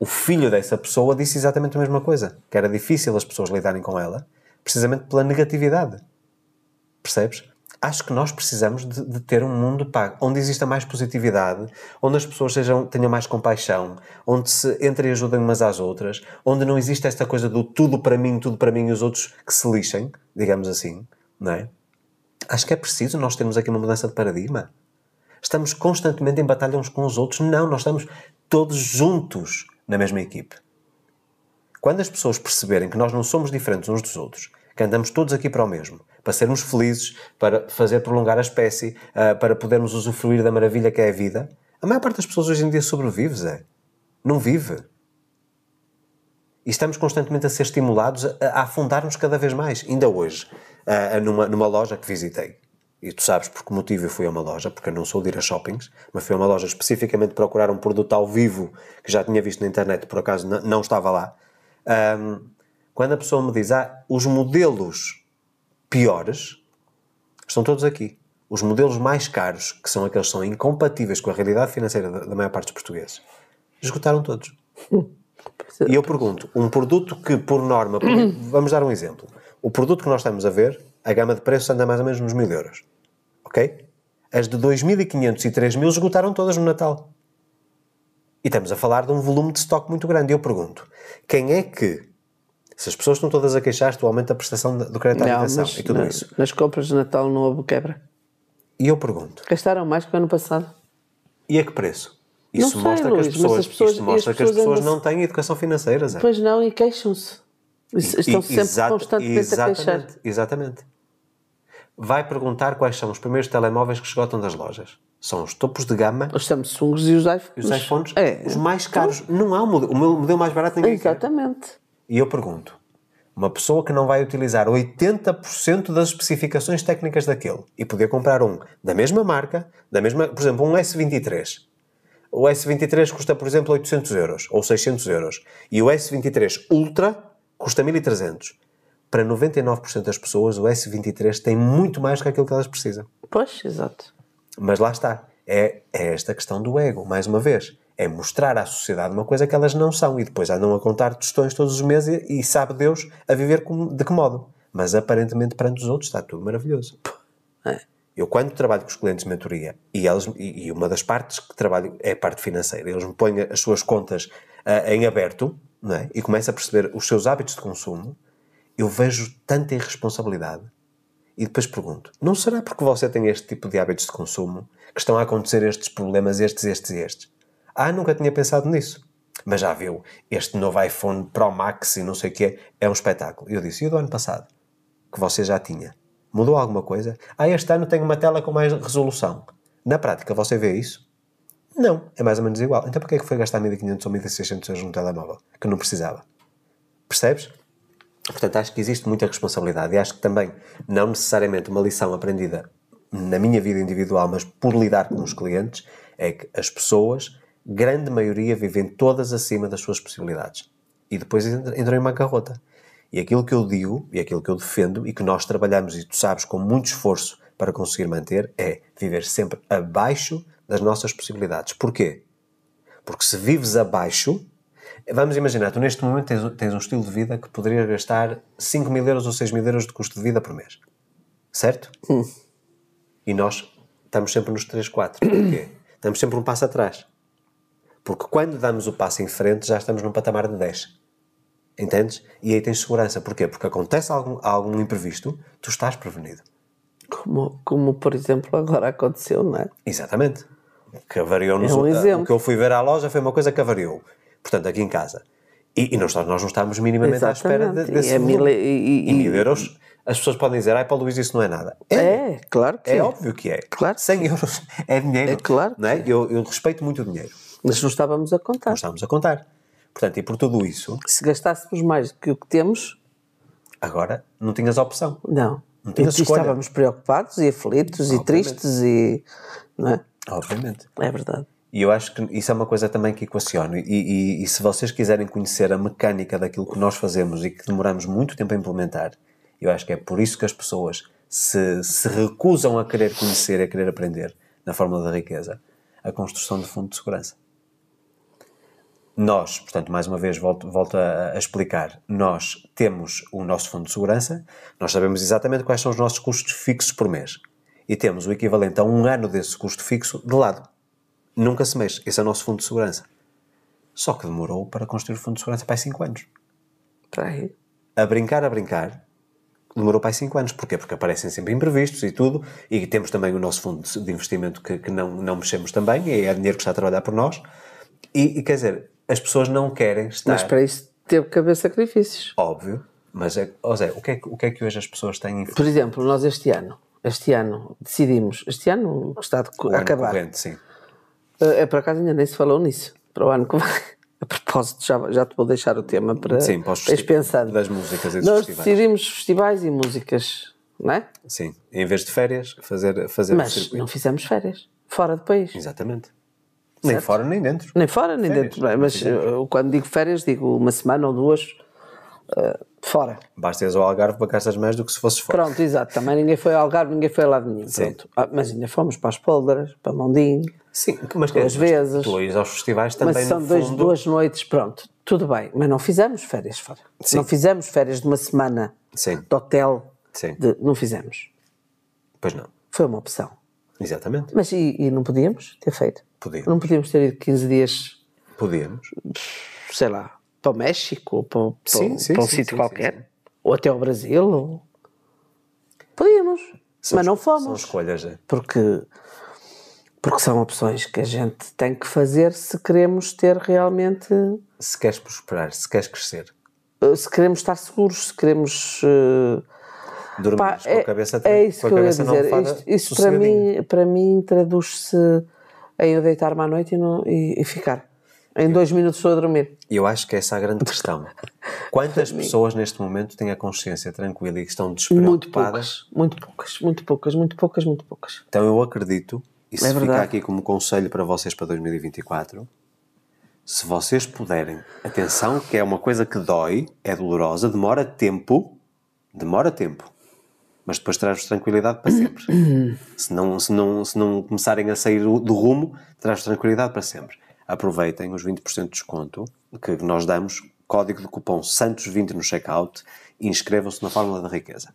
o filho dessa pessoa disse exatamente a mesma coisa, que era difícil as pessoas lidarem com ela, precisamente pela negatividade. Percebes? Acho que nós precisamos de, de ter um mundo onde exista mais positividade, onde as pessoas sejam, tenham mais compaixão, onde se entrem e ajudem umas às outras, onde não existe esta coisa do tudo para mim, tudo para mim e os outros que se lixem, digamos assim, não é? Acho que é preciso nós termos aqui uma mudança de paradigma. Estamos constantemente em batalha uns com os outros. Não, nós estamos todos juntos na mesma equipe. Quando as pessoas perceberem que nós não somos diferentes uns dos outros, que andamos todos aqui para o mesmo, para sermos felizes, para fazer prolongar a espécie, ah, para podermos usufruir da maravilha que é a vida, a maior parte das pessoas hoje em dia sobrevive, Zé. Não vive. E estamos constantemente a ser estimulados a, afundarmos afundar-nos cada vez mais. Ainda hoje, uh, numa, numa loja que visitei. E tu sabes por que motivo eu fui a uma loja, porque eu não sou de ir a shoppings, mas fui a uma loja especificamente procurar um produto ao vivo que já tinha visto na internet, por acaso não, não estava lá. Um, quando a pessoa me diz, ah, os modelos piores estão todos aqui. Os modelos mais caros, que são aqueles que são incompatíveis com a realidade financeira da, da maior parte dos portugueses, esgotaram todos. *laughs* e eu pergunto, um produto que, por norma, vamos dar um exemplo, o produto que nós estamos a ver, a gama de preços anda mais ou menos nos 1000 euros. Ok? As de 2.500 e 3.000 esgotaram todas no Natal. E estamos a falar de um volume de estoque muito grande. E eu pergunto, quem é que, se as pessoas estão todas a queixar-se do aumento da prestação do crédito à habitação e tudo na, isso... Nas compras de Natal não houve quebra. E eu pergunto... Gastaram mais que o ano passado. E a que preço? Isso não mostra, que, as pessoas, pessoas, que as pessoas não têm educação financeira, Zé. Pois não, e queixam-se. Estão sempre Exato, constantemente exatamente, a queixar. -te. Exatamente. Vai perguntar quais são os primeiros telemóveis que esgotam das lojas. São os topos de gama. Os Samsungs e os iPhones. os iPhones, é, os mais caros. Então, não há um modelo, o modelo mais barato ninguém Exatamente. Quer. E eu pergunto, uma pessoa que não vai utilizar 80% das especificações técnicas daquele e poder comprar um da mesma marca, da mesma, por exemplo, um S23. O S23 custa, por exemplo, 800 euros ou 600 euros. E o S23 Ultra custa 1300. Para 99% das pessoas, o S23 tem muito mais do que aquilo que elas precisam. Pois, exato. Mas lá está. É, é esta questão do ego, mais uma vez. É mostrar à sociedade uma coisa que elas não são e depois andam a contar tostões todos os meses e, e sabe Deus a viver com, de que modo. Mas aparentemente perante os outros está tudo maravilhoso. É. Eu, quando trabalho com os clientes de mentoria, e, eles, e, e uma das partes que trabalho é a parte financeira, eles me põem as suas contas uh, em aberto, não é? e começa a perceber os seus hábitos de consumo, eu vejo tanta irresponsabilidade. E depois pergunto: não será porque você tem este tipo de hábitos de consumo que estão a acontecer estes problemas, estes, estes e estes? Ah, nunca tinha pensado nisso. Mas já viu, este novo iPhone Pro Max e não sei o que é um espetáculo. Eu disse: e o do ano passado? Que você já tinha. Mudou alguma coisa? Ah, este ano tenho uma tela com mais resolução. Na prática, você vê isso? Não, é mais ou menos igual. Então porquê é que foi gastar 1500 ou 1600 euros num telemóvel que não precisava? Percebes? Portanto, acho que existe muita responsabilidade e acho que também, não necessariamente uma lição aprendida na minha vida individual, mas por lidar com os clientes, é que as pessoas, grande maioria, vivem todas acima das suas possibilidades. E depois entram em uma bancarrota. E aquilo que eu digo, e aquilo que eu defendo, e que nós trabalhamos, e tu sabes, com muito esforço para conseguir manter, é viver sempre abaixo das nossas possibilidades. Porquê? Porque se vives abaixo, vamos imaginar, tu neste momento tens, tens um estilo de vida que poderias gastar 5 mil euros ou 6 mil euros de custo de vida por mês. Certo? Hum. E nós estamos sempre nos 3, 4. Porquê? estamos *clears throat* sempre um passo atrás. Porque quando damos o passo em frente, já estamos num patamar de 10. Entendes? E aí tens segurança. Porquê? Porque acontece algum, algum imprevisto, tu estás prevenido. Como, como, por exemplo, agora aconteceu, não é? Exatamente que avariou nos é um ah, exemplo. O que eu fui ver à loja foi uma coisa que avariou. Portanto, aqui em casa. E, e nós, nós não estávamos minimamente Exatamente. à espera de, desse e, é mil, e, e, mil euros. As pessoas podem dizer, ai, Paulo Luís isso não é nada. É, é claro que é. É óbvio que é. Claro. 100 euros é dinheiro. É claro. Não é? Eu, eu respeito muito o dinheiro. Mas não estávamos a contar. Não estávamos a contar. Portanto, e por tudo isso. Se gastássemos mais do que o que temos. Agora não tinhas opção. Não. Não tinhas e escolha. estávamos preocupados e aflitos Obviamente. e tristes e. Não é? Obviamente. É verdade. E eu acho que isso é uma coisa também que equaciono. E, e, e, se vocês quiserem conhecer a mecânica daquilo que nós fazemos e que demoramos muito tempo a implementar, eu acho que é por isso que as pessoas se, se recusam a querer conhecer e a querer aprender na fórmula da riqueza a construção de fundo de segurança. Nós, portanto, mais uma vez volto, volto a, a explicar, nós temos o nosso fundo de segurança, nós sabemos exatamente quais são os nossos custos fixos por mês e temos o equivalente a um ano desse custo fixo de lado. Nunca se mexe. Esse é o nosso fundo de segurança. Só que demorou para construir o fundo de segurança para 5 anos. Para aí. A brincar, a brincar, demorou para 5 anos. Porquê? Porque aparecem sempre imprevistos e tudo. E temos também o nosso fundo de investimento que, que não, não mexemos também. E é dinheiro que está a trabalhar por nós. E, e quer dizer, as pessoas não querem estar. Mas para isso teve que haver sacrifícios. Óbvio. Mas, é, oh o que, é que, o que é que hoje as pessoas têm Por exemplo, nós este ano este ano, decidimos, este ano que está a acabar. Corrente, sim. É por acaso ainda nem se falou nisso, para o ano que vai. *laughs* A propósito, já, já te vou deixar o tema para sim, para os das músicas e dos Nós festivais. decidimos festivais e músicas, não é? Sim, em vez de férias, fazer, fazer Mas não fizemos férias, fora do país. Exatamente. Certo? Nem fora, nem dentro. Nem fora, nem férias. dentro. É? Mas eu, eh, quando digo férias, digo uma semana ou duas eh, fora. Basta ires ao Algarve para gastas mais do que se fosses fora. Pronto, exato. Também ninguém foi ao Algarve, ninguém foi lá de nenhum. Ah, mas ainda fomos para as Polderas, para Mondinho. Sim, mas duas vezes. Tu aos festivais também, mas são no dois, duas noites, pronto. Tudo bem, mas não fizemos férias fora. Sim. Não fizemos férias de uma semana Sim. de hotel. Sim. De, não fizemos. Pois não. Foi uma opção. Exatamente. Mas e, e não podíamos ter feito? Podíamos. Não podíamos ter ido 15 dias. Podíamos. Sei lá, para o México para, para, sim, sim, para um sim, sítio qualquer, ou até ao Brasil. Ou... Podíamos, são mas não fomos. São escolhas, é? Porque, porque são opções que a gente tem que fazer se queremos ter realmente. Se queres prosperar, se queres crescer. Eh, se queremos estar seguros, se queremos. Uh, Dormir com é, a cabeça É isso que eu ia dizer. Isto, isto para mim, para mim traduz-se em eu deitar-me à noite e, não, e, e ficar. Em dois minutos estou a dormir. E eu acho que essa é a grande questão. Quantas pessoas neste momento têm a consciência tranquila e que estão despreocupadas? Muito poucas, muito poucas, muito poucas, muito poucas. Então eu acredito, e é se é ficar aqui como conselho para vocês para 2024, se vocês puderem, atenção, que é uma coisa que dói, é dolorosa, demora tempo, demora tempo, mas depois traz-vos tranquilidade para sempre. *clears throat* se, não, se, não, se não começarem a sair do rumo, traz tranquilidade para sempre aproveitem os 20% de desconto que nós damos, código de cupom SANTOS20 no checkout e inscrevam-se na Fórmula da Riqueza.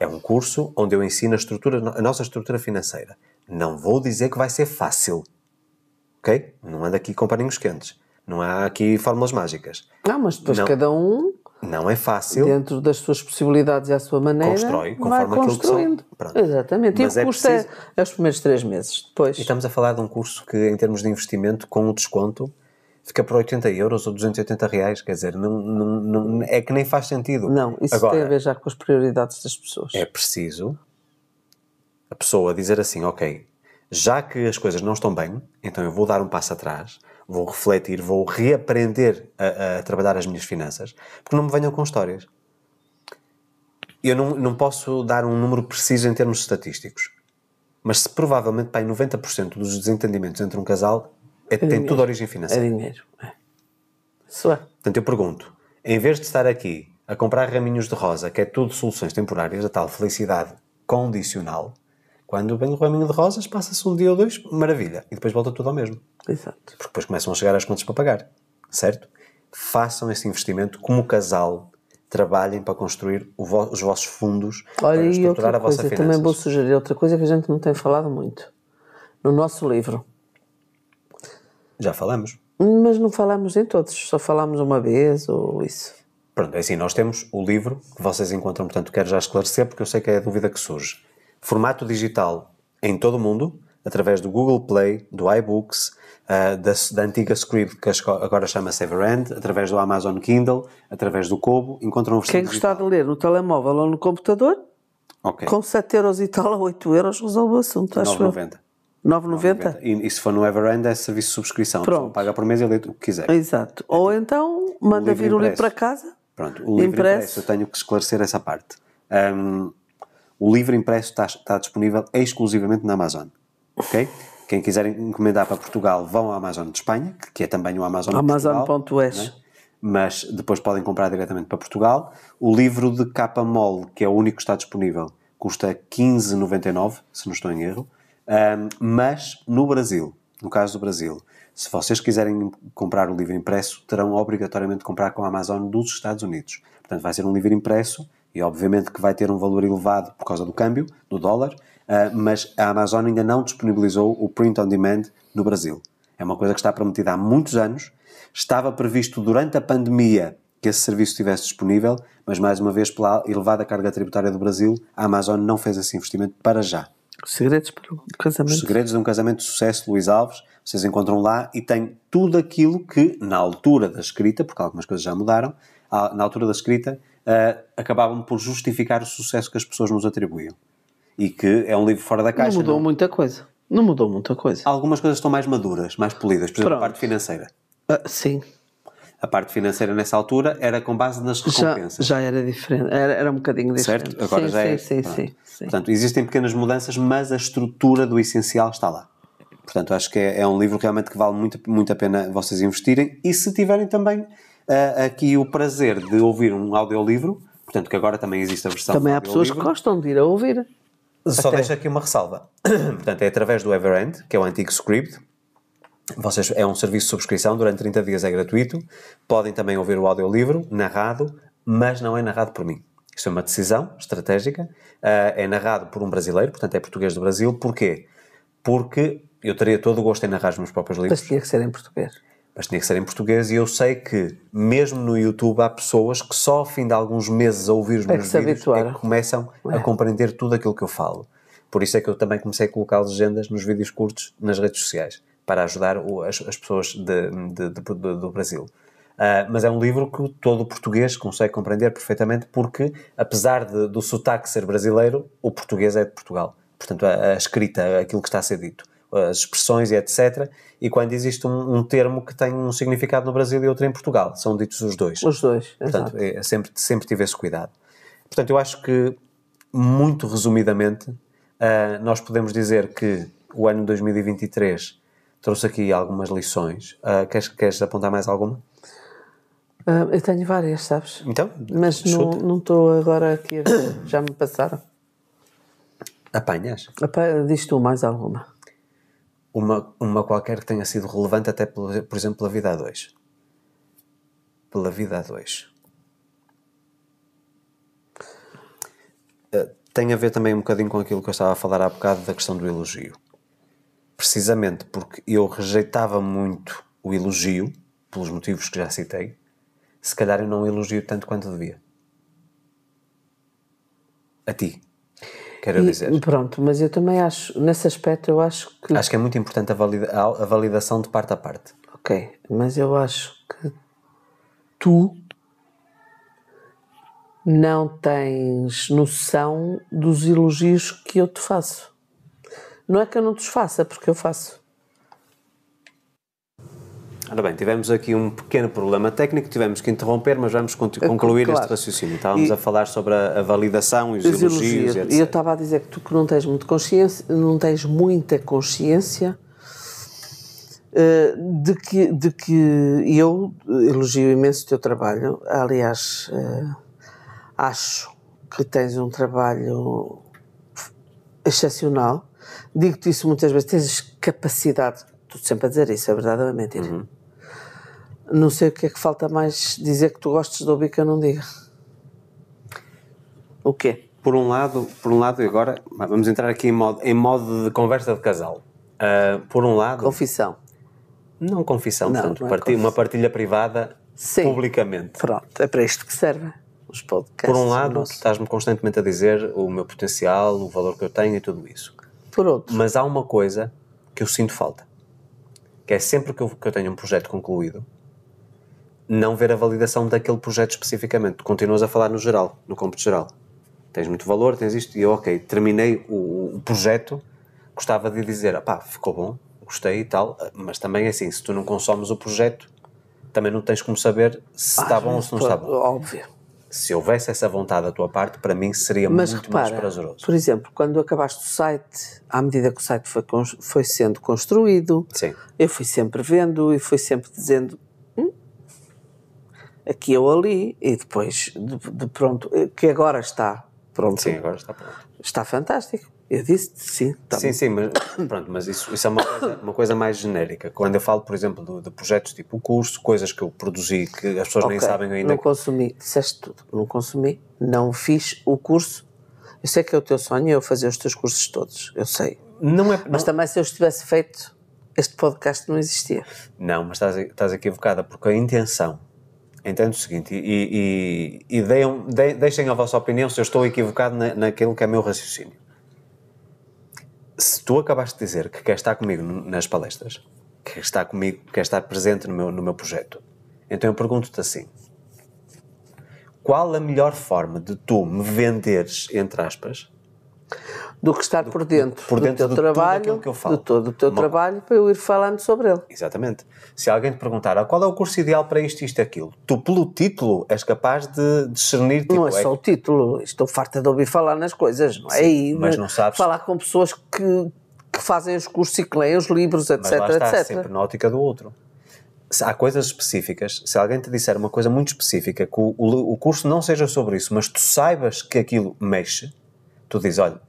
É um curso onde eu ensino a, estrutura, a nossa estrutura financeira. Não vou dizer que vai ser fácil, ok? Não anda aqui com paninhos quentes. Não há aqui fórmulas mágicas. Não, mas depois não. cada um não é fácil. Dentro das suas possibilidades e à sua maneira. Constrói, conforme aquilo que são. Exatamente. Mas e o custo é, preciso... é os primeiros três meses. Depois. E estamos a falar de um curso que, em termos de investimento, com o desconto, fica por 80 euros ou 280 reais, quer dizer, não, não, não, é que nem faz sentido. Não, isso Agora, tem a ver já com as prioridades das pessoas. É preciso a pessoa dizer assim, ok, já que as coisas não estão bem, então eu vou dar um passo atrás, vou refletir, vou reaprender a, a, trabalhar as minhas finanças, porque não me venham com histórias. Eu não, não posso dar um número preciso em termos estatísticos, mas se provavelmente pá, 90% dos desentendimentos entre um casal é, é tem tudo origem financeira. É dinheiro. É. Só. Portanto, eu pergunto, em vez de estar aqui a comprar raminhos de rosa, que é tudo soluções temporárias, a tal felicidade condicional, quando vem o raminho de rosas, passa-se um dia ou dois, maravilha. E depois volta tudo ao mesmo. Exato. Porque depois começam a chegar as contas para pagar. Certo? Façam esse investimento como casal. Trabalhem para construir vo os vossos fundos Olha, para estruturar a vossa coisa, Também vou sugerir outra coisa que a gente não tem falado muito. No nosso livro. Já falamos. Mas não falamos em todos, só falamos uma vez ou isso. Pronto, é assim, nós temos o livro que vocês encontram, portanto, quero já esclarecer, porque eu sei que é a dúvida que surge formato digital em todo o mundo, através do Google Play, do iBooks, uh, da, da, antiga Script, que agora chama-se Everend, através do Amazon Kindle, através do Kobo, encontram versão Quem digital. gostar de ler no telemóvel ou no computador, okay. com 7 euros e tal a 8 euros resolve o assunto, acho 9,90. 9,90? E, e se for no Everend é serviço de subscrição. Pronto. Paga por mês e lê o que quiser. Exato. É ou tipo então manda vir o livro para casa. Pronto, o livro impresso. impresso, eu tenho que esclarecer essa parte. Um, o livro impresso está, está disponível exclusivamente na Amazon. Ok? Quem quiser encomendar para Portugal, vão à Amazon de Espanha, que é também o Amazon Amazon.es. Né? mas depois podem comprar diretamente para Portugal. O livro de capa mole, que é o único que está disponível, custa 15,99, se não estou em erro. Um, mas no Brasil, no caso do Brasil, se vocês quiserem comprar o livro impresso, terão obrigatoriamente de comprar com a Amazon dos Estados Unidos. Portanto, vai ser um livro impresso e obviamente que vai ter um valor elevado por causa do câmbio, do dólar, ah, mas a Amazon ainda não disponibilizou o print on demand no Brasil. É uma coisa que está prometida há muitos anos. Estava previsto durante a pandemia que esse serviço estivesse disponível, mas mais uma vez, pela elevada carga tributária do Brasil, a Amazon não fez esse investimento para já. Segredos para um casamento. Os segredos de um casamento de sucesso, Luís Alves. Vocês encontram lá e tem tudo aquilo que, na altura da escrita, porque algumas coisas já mudaram, na altura da escrita, uh, acabavam por justificar o sucesso que as pessoas nos atribuíam. E que é um livro fora da caixa. Não mudou não. É? muita coisa. Não mudou muita coisa. Algumas coisas estão mais maduras, mais polidas. Por exemplo, Pronto. a parte financeira. Uh, sim. A parte financeira nessa altura era com base nas recompensas. Já, já era diferente, era, era um bocadinho diferente. Certo? Agora sim, já sim, é. Sim, sim, sim. Portanto, existem pequenas mudanças, mas a estrutura do essencial está lá. Portanto, acho que é, é, um livro realmente que vale muito, muito a pena vocês investirem e se tiverem também uh, aqui o prazer de ouvir um audiolivro, portanto que agora também existe a versão Também há pessoas que gostam de ir a ouvir. Só Até. deixo aqui uma ressalva. *clears throat* portanto, é através do Everend, que é o antigo script, vocês, é um serviço de subscrição, durante 30 dias é gratuito. Podem também ouvir o audiolivro narrado, mas não é narrado por mim. Isto é uma decisão estratégica. Uh, é narrado por um brasileiro, portanto é português do Brasil. Porquê? Porque eu teria todo o gosto em narrar os meus próprios livros. Mas tinha que ser em português mas tinha que ser em português e eu sei que mesmo no YouTube há pessoas que só ao fim de alguns meses a ouvir os é meus vídeos é que começam é. a compreender tudo aquilo que eu falo. Por isso é que eu também comecei a colocar legendas nos vídeos curtos nas redes sociais, para ajudar as, as pessoas de, de, de, do Brasil. Uh, mas é um livro que todo português consegue compreender perfeitamente porque, apesar do sotaque ser brasileiro, o português é de Portugal. Portanto, a, a escrita, aquilo que está a ser dito as expressões e etc. E quando existe um, um, termo que tem um significado no Brasil e outro em Portugal, são ditos os dois. Os dois, Portanto, é, é sempre, sempre tive esse cuidado. Portanto, eu acho que, muito resumidamente, uh, nós podemos dizer que o ano 2023 trouxe aqui algumas lições. Uh, queres, queres apontar mais alguma? Uh, eu tenho várias, sabes? Então? Mas chuta. não estou agora aqui, já me passaram. Apanhas? Apa diz tu mais alguma uma, uma qualquer que tenha sido relevante até, por, por exemplo, pela vida a dois. Pela vida a dois. Eh, tem a ver também um bocadinho com aquilo que eu estava a falar há bocado da questão do elogio. Precisamente porque eu rejeitava muito o elogio, pelos motivos que já citei, se calhar eu não elogio tanto quanto devia. A ti quero e, dizer. Pronto, mas eu também acho, nesse aspecto, eu acho que. Acho que é muito importante a, valida a validação de parte a parte. Ok, mas eu acho que tu não tens noção dos elogios que eu te faço. Não é que eu não te os faça, é porque eu faço. Ora bem, tivemos aqui um pequeno problema técnico, tivemos que interromper, mas vamos eh, concluir claro. este raciocínio. Estávamos e, a falar sobre a, a validação e os, elogios, E eu estava a dizer que tu que não tens muito consciência, não tens muita consciência uh, de que, de que eu elogio imenso o teu trabalho. Aliás, uh, acho que tens um trabalho excepcional. Digo-te isso muitas vezes, tens capacidade Estou sempre a dizer isso, é verdade ou é mentira? Uhum. Não sei o que é que falta mais dizer que tu gostes de ouvir que eu não diga. O quê? Por um lado, por um lado e agora vamos entrar aqui em modo, em modo de conversa de casal. Uh, por um lado... Confissão. Não confissão, não, portanto, não é partilha, confissão. uma partilha privada Sim. publicamente. Pronto, é para isto que serve os podcasts. Por um lado, estás-me constantemente a dizer o meu potencial, o valor que eu tenho e tudo isso. Por outro. Mas há uma coisa que eu sinto falta que é sempre que eu, que eu tenho um projeto concluído, não ver a validação daquele projeto especificamente. Continuas a falar no geral, no campo geral. Tens muito valor, tens isto, e eu, ok, terminei o, o projeto, gostava de dizer, pá, ficou bom, gostei e tal, mas também é assim, se tu não consomes o projeto, também não tens como saber se ah, está bom ou se não está bom. Óbvio se houvesse essa vontade da tua parte, para mim seria Mas muito repara, mais prazeroso. Por exemplo, quando acabaste o site, à medida que o site foi, foi sendo construído, Sim. eu fui sempre vendo e fui sempre dizendo hum, aqui ou ali, e depois de, de, pronto, eh, que agora está pronto. Sim, agora está pronto. Está fantástico. Eu disse sim, tá Sim, bom. sim, mas, *coughs* pronto, mas isso, isso é uma coisa, uma coisa, mais genérica. Quando eu falo, por exemplo, de, de projetos tipo o curso, coisas que eu produzi que as pessoas okay, nem sabem ainda. Não consumi, disseste tudo, não consumi, não fiz o curso. Eu sei que é o teu sonho eu fazer os teus cursos todos, eu sei. Não é, mas não... também se eu estivesse feito, este podcast não existia. Não, mas estás, estás equivocada, porque a intenção Entendo o seguinte, e, e, e deem, de, deixem a vossa opinião se eu estou equivocado na, naquilo que é meu raciocínio se tu acabaste de dizer que queres estar comigo nas palestras, que queres estar comigo, queres estar presente no meu, no meu projeto, então eu pergunto-te assim: qual a melhor forma de tu me venderes, entre aspas, do que estar do, por dentro, por dentro do teu do trabalho, de todo o teu Uma... trabalho, para eu ir falando sobre ele. Exatamente. Se alguém te perguntar ah, qual é o curso ideal para isto, isto, aquilo, tu pelo título és capaz de discernir. Tipo, não é, é só o título, estou farta de ouvir falar nas coisas, não é? Sim, mas não sabes. Falar com pessoas que, que fazem os cursos e que leem os livros, etc. Mas está, etc. sempre na ótica do outro há coisas específicas, se alguém te disser uma coisa muito específica, que o, o, curso não seja sobre isso, mas tu saibas que aquilo mexe, tu dizes, olha,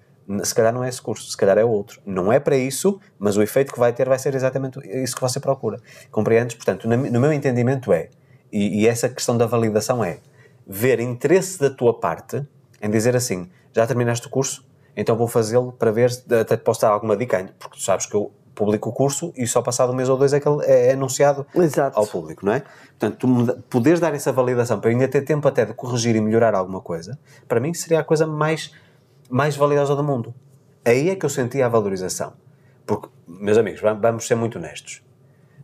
se calhar não é esse curso, se calhar é outro. Não é para isso, mas o efeito que vai ter vai ser exatamente isso que você procura. Compreendes? Portanto, no meu entendimento é, e, e essa questão da validação é, ver interesse da tua parte em dizer assim, já terminaste o curso, então vou fazê-lo para ver, eh, até te posso dar alguma dica, porque tu sabes que eu publico o curso e só passado um mês ou dois é que ele é, é anunciado Exato. ao público, não é? Portanto, tu poderes dar essa validação para eu ainda ter tempo até de corrigir e melhorar alguma coisa, para mim seria a coisa mais mais valiosa do mundo. Aí é que eu sentia a valorização. Porque, meus amigos, vamos ser muito honestos.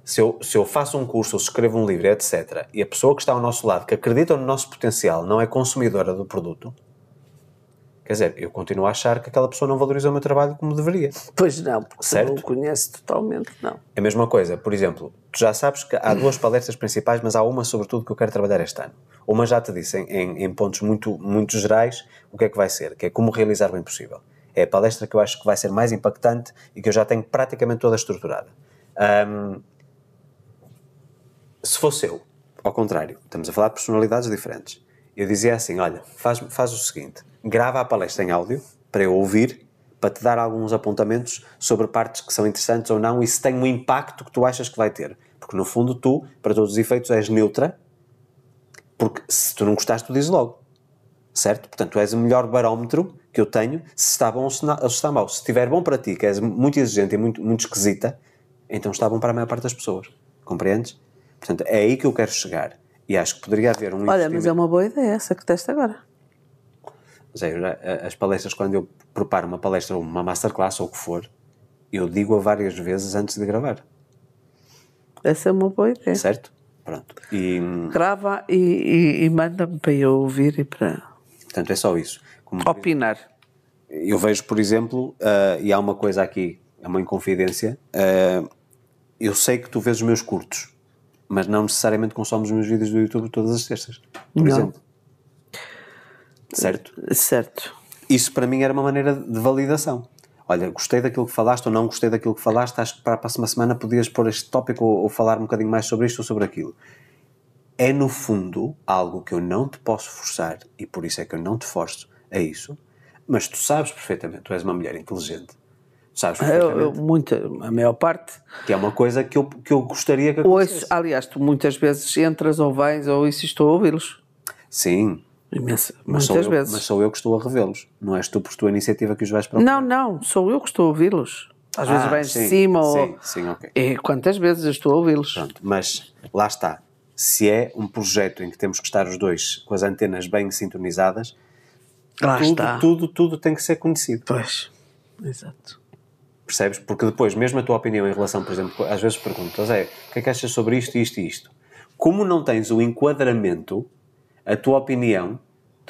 Se eu, se eu faço um curso, ou escrevo um livro, etc., e a pessoa que está ao nosso lado, que acredita no nosso potencial, não é consumidora do produto, Quer dizer, eu continuo a achar que aquela pessoa não valoriza o meu trabalho como deveria. Pois não, porque certo? não o conhece totalmente, não. É A mesma coisa, por exemplo, tu já sabes que há duas palestras principais, mas há uma sobretudo que eu quero trabalhar este ano. Uma já te disse, em, em, em pontos muito, muito gerais, o que é que vai ser, que é como realizar o impossível. É a palestra que eu acho que vai ser mais impactante e que eu já tenho praticamente toda estruturada. Um, se fosse eu, ao contrário, estamos a falar de personalidades diferentes, eu dizia assim, olha, faz, faz o seguinte grava a palestra em áudio para eu ouvir, para te dar alguns apontamentos sobre partes que são interessantes ou não e se tem um impacto que tu achas que vai ter. Porque no fundo tu, para todos os efeitos, és neutra, porque se tu não gostaste, tu dizes logo. Certo? Portanto, tu és o melhor barómetro que eu tenho se está bom ou se, ou se está mau. Se estiver bom para ti, que és muito exigente e muito, muito esquisita, então está bom para a maior parte das pessoas. Compreendes? Portanto, é aí que eu quero chegar. E acho que poderia haver um. Olha, mas é uma boa ideia essa que teste agora seja, as palestras, quando eu preparo uma palestra ou uma masterclass ou o que for, eu digo-a várias vezes antes de gravar. Essa é uma boa ideia. Certo? Pronto. E, Grava e, e, e manda-me para eu ouvir e para. Portanto, é só isso. Como Opinar. Eu vejo, por exemplo, uh, e há uma coisa aqui, é uma inconfidência. Uh, eu sei que tu vês os meus curtos, mas não necessariamente consomes os meus vídeos do YouTube todas as sextas, por não. exemplo certo? Certo. Isso para mim era uma maneira de validação. Olha, gostei daquilo que falaste ou não gostei daquilo que falaste, acho que para a próxima semana podias pôr este tópico ou, ou falar um bocadinho mais sobre isto ou sobre aquilo. É, no fundo, algo que eu não te posso forçar e por isso é que eu não te forço a isso, mas tu sabes perfeitamente, tu és uma mulher inteligente. sabes perfeitamente. Eu, eu, muita, a maior parte. Que é uma coisa que eu, que eu gostaria que acontecesse. aliás, tu muitas vezes entras ou vais ou insisto a ouvi-los. Sim, Imensa. Mas Muitas vezes. mas sou eu que estou a revê-los. Não és tu por tua iniciativa que os vais procurar. Não, não. Sou eu que estou a ouvi-los. Às ah, vezes vais sim, de cima sim, ou. Sim, sim, ok. E quantas vezes eu estou a ouvi-los. Mas lá está. Se é um projeto em que temos que estar os dois com as antenas bem sintonizadas, lá tudo, está. tudo, tudo tem que ser conhecido. Pois. Exato. Percebes? Porque depois, mesmo a tua opinião em relação, por exemplo, às vezes perguntas é o que é que achas sobre isto, isto e isto? Como não tens o enquadramento a tua opinião,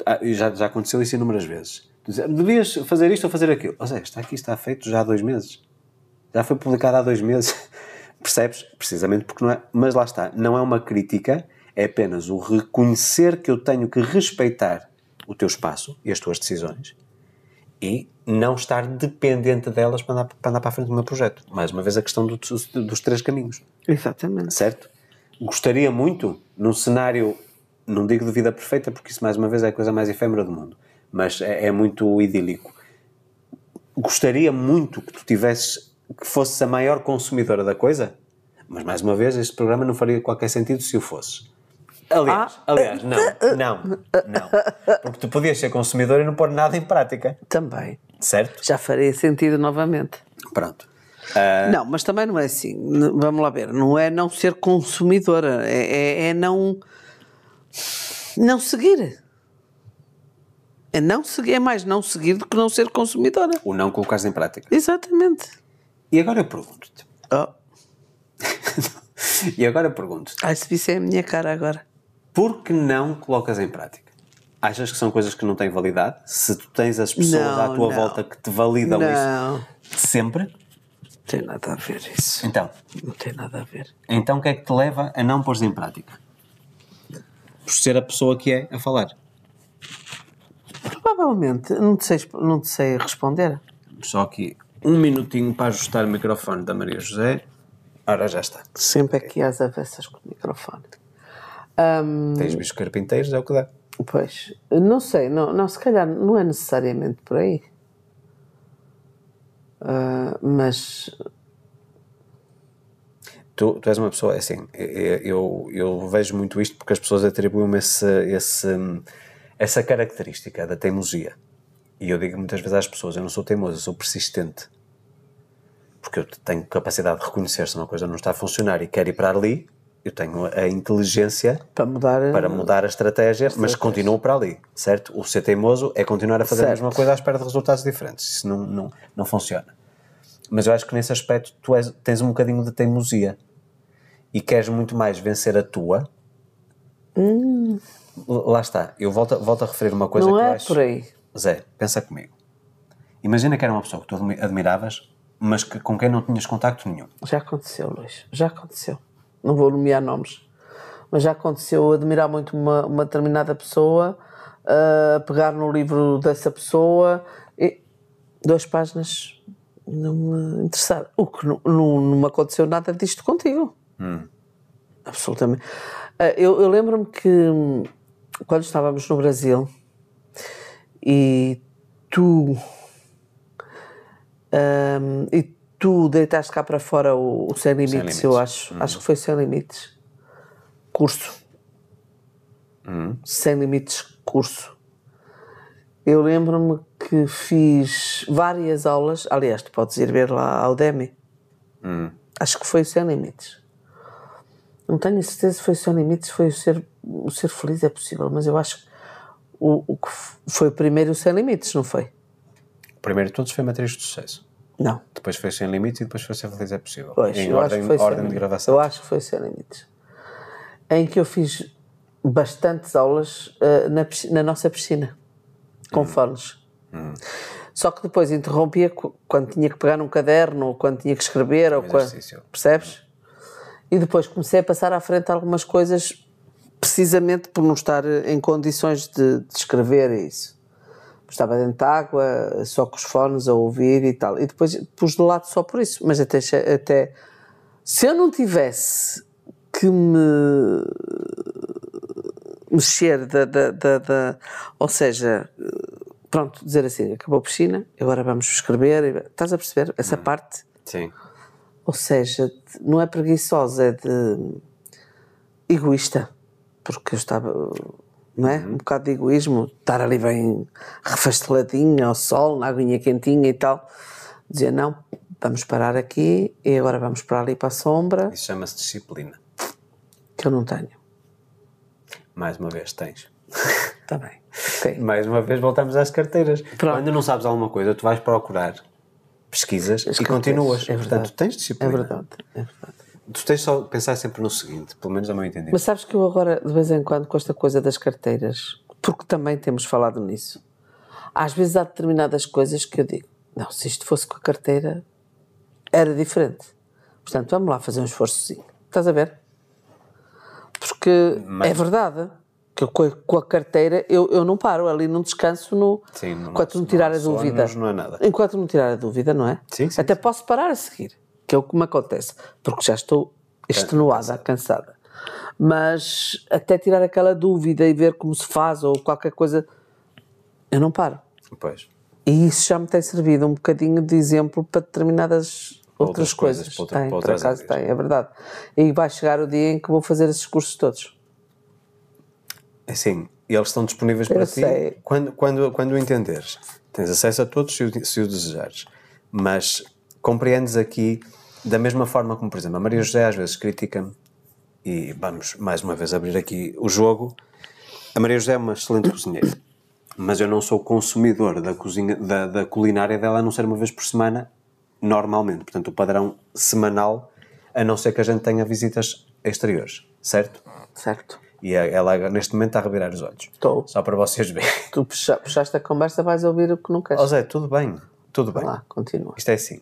ah, já, já aconteceu isso inúmeras vezes, dizer, devias fazer isto ou fazer aquilo. Ou seja, está aqui, está feito já há dois meses. Já foi publicado há dois meses. *laughs* Percebes? Precisamente porque não é. Mas lá está, não é uma crítica, é apenas o reconhecer que eu tenho que respeitar o teu espaço e as tuas decisões e não estar dependente delas para andar para, andar para a frente do meu projeto. Mais uma vez, a questão do, dos três caminhos. Exatamente. Certo? Gostaria muito, num cenário não digo de vida perfeita, porque isso, mais uma vez, é a coisa mais efêmera do mundo, mas é, é muito idílico. Gostaria muito que tu tivesses, que fosses a maior consumidora da coisa, mas, mais uma vez, este programa não faria qualquer sentido se o fosses. Aliás, ah. aliás, eh, não, eh, não, não. Porque tu podias ser consumidor e não pôr nada em prática. Também. Certo? Já faria sentido novamente. Pronto. Uh... Não, mas também não é assim. Vamos lá ver. Não é não ser consumidora. É, é, é não não seguir. É, não seguir, é mais não seguir do que não ser consumidora. ou não colocares em prática. Exatamente. E agora eu pergunto-te. Oh. *laughs* e agora pergunto-te. Ai, se visse é a minha cara agora. Por que não colocas em prática? Achas que são coisas que não têm validade? Se tu tens as pessoas não, à tua não. volta que te validam não. isso sempre? Não tem nada a ver isso. Então? Não tem nada a ver. Então o que é que te leva a não pôr em prática? por ser a pessoa que é a falar? Provavelmente, não te sei, não te sei responder. Só que um minutinho para ajustar o microfone da Maria José. Ora, já está. Sempre aqui às avessas com o microfone. Um, Tens bichos carpinteiros, é o que dá. Pois, não sei, não, não se calhar não é necessariamente por aí. Uh, mas tu, tu és uma pessoa, é assim, eu, eu vejo muito isto porque as pessoas atribuem-me esse, esse, essa característica da teimosia. E eu digo muitas vezes às pessoas: eu não sou teimoso, eu sou persistente. Porque eu tenho capacidade de reconhecer se uma coisa não está a funcionar e quero ir para ali, eu tenho a inteligência para mudar, para eh, mudar a estratégia, a mas continuo para ali, certo? O ser teimoso é continuar a fazer certo. a mesma coisa à espera de resultados diferentes. Isso não, não, não funciona. Mas eu acho que nesse aspecto tu és, tens um bocadinho de teimosia e queres muito mais vencer a tua, hum. lá está. Eu volto, volto a referir uma coisa Não que é acho. Por aí. Zé, pensa comigo. Imagina que era uma pessoa que tu admiravas, mas que, com quem não tinhas contacto nenhum. Já aconteceu, Luís, já aconteceu. Não vou nomear nomes, mas já aconteceu admirar muito uma, uma determinada pessoa, uh, pegar no livro dessa pessoa, e duas páginas não me interessaram. O que não, não, não me aconteceu nada disto contigo. Hum. Absolutamente. Eh, eu, eu lembro-me que hum, quando estávamos no Brasil e tu. Um, e tu deitaste cá para fora o, o Sem, Limites, Sem Limites, eu acho. Hum. Acho que foi Sem Limites. Curso. Hum. Sem Limites curso. Eu lembro-me que fiz várias aulas, aliás, tu podes ir ver lá ao Demi. Hum. Acho que foi Sem Limites. Não tenho certeza se foi o seu limite, se foi o ser, o ser feliz, é possível, mas eu acho que o, o que foi o primeiro o Sem Limites, não foi? O primeiro de todos foi Matriz de Sucesso. Não. Depois foi Sem Limites e depois foi Ser Feliz é Possível. Pois, em eu ordem, acho que foi ordem de gravação. Eu acho que foi Sem Limites. Em que eu fiz bastantes aulas uh, na, na, nossa piscina, com hum. fones. Hum. Só que depois interrompia quando tinha que pegar um caderno, ou quando tinha que escrever. Um ou quando, percebes? E depois comecei a passar à frente algumas coisas precisamente por não estar em condições de, de escrever isso. Estava dentro de água, só com os fones a ouvir e tal. E depois pus de lado só por isso. Mas até, até se eu não tivesse que me mexer da, da, da, da, ou seja pronto dizer assim acabou a piscina agora vamos escrever estás a perceber essa hum. parte sim ou seja, não é preguiçosa, é de egoísta. Porque eu estava. Não é? Um bocado de egoísmo, estar ali bem refasteladinha ao sol, na aguinha quentinha e tal. Dizia, não, vamos parar aqui e agora vamos para ali para a sombra. Isso chama-se disciplina. Que eu não tenho. Mais uma vez, tens. Está *laughs* bem. Okay. Mais uma vez voltamos às carteiras. Pronto. Quando não sabes alguma coisa, tu vais procurar pesquisas e continuas. É verdade. Portanto, tens é disciplina. É verdade, é verdade. Tu tens só de pensar sempre no seguinte, pelo menos a meu entender. Mas sabes que eu agora, de vez em quando, com esta coisa das carteiras, porque também temos falado nisso, às vezes há determinadas coisas que eu digo, não, se isto fosse com a carteira, era diferente. Portanto, vamos lá fazer um esforçozinho. Estás a ver? Porque Mas... é verdade que com a, carteira eu, eu não paro, ali não descanso no, sim, não, enquanto não tirar não, a dúvida. Não é nada. Enquanto não tirar a dúvida, não é? Sim, sim, Até sim. posso parar a seguir, que é o que me acontece, porque já estou extenuada, cansada. Mas até tirar aquela dúvida e ver como se faz ou qualquer coisa, eu não paro. Pois. E isso já me tem servido um bocadinho de exemplo para determinadas outras, outras coisas. coisas. Para outra, tem, para por acaso tem, é verdade. E vai chegar o dia em que vou fazer esses cursos todos. Sim, eles estão disponíveis eu para sei. ti quando, quando, quando o entenderes. Tens acesso a todos se o, se o desejares. Mas compreendes aqui, da mesma forma como, por exemplo, a Maria José às vezes critica-me, e vamos mais uma vez abrir aqui o jogo. A Maria José é uma excelente cozinheira, mas eu não sou consumidor da, cozinha, da, da culinária dela a não ser uma vez por semana, normalmente. Portanto, o padrão semanal, a não ser que a gente tenha visitas exteriores, certo? Certo. E é, ela neste momento está a revirar os olhos. Estou. Só para vocês verem. Tu puxa, puxaste a conversa, vais ouvir o que não queres. Oh Zé, tudo bem. Tudo bem. Lá, continua. Isto é assim.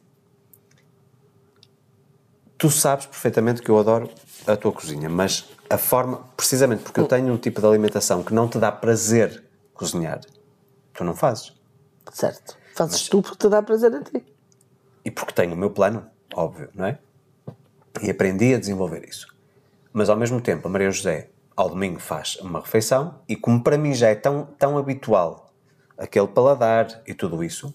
Tu sabes perfeitamente que eu adoro a tua cozinha, mas a forma, precisamente porque eu hum. tenho um tipo de alimentação que não te dá prazer cozinhar, tu não fazes. Certo. Fazes mas, tu porque te dá prazer a ti. E porque tenho o meu plano, óbvio, não é? E aprendi a desenvolver isso. Mas ao mesmo tempo, a Maria José ao domingo faz uma refeição e como para mim já é tão, tão habitual aquele paladar e tudo isso,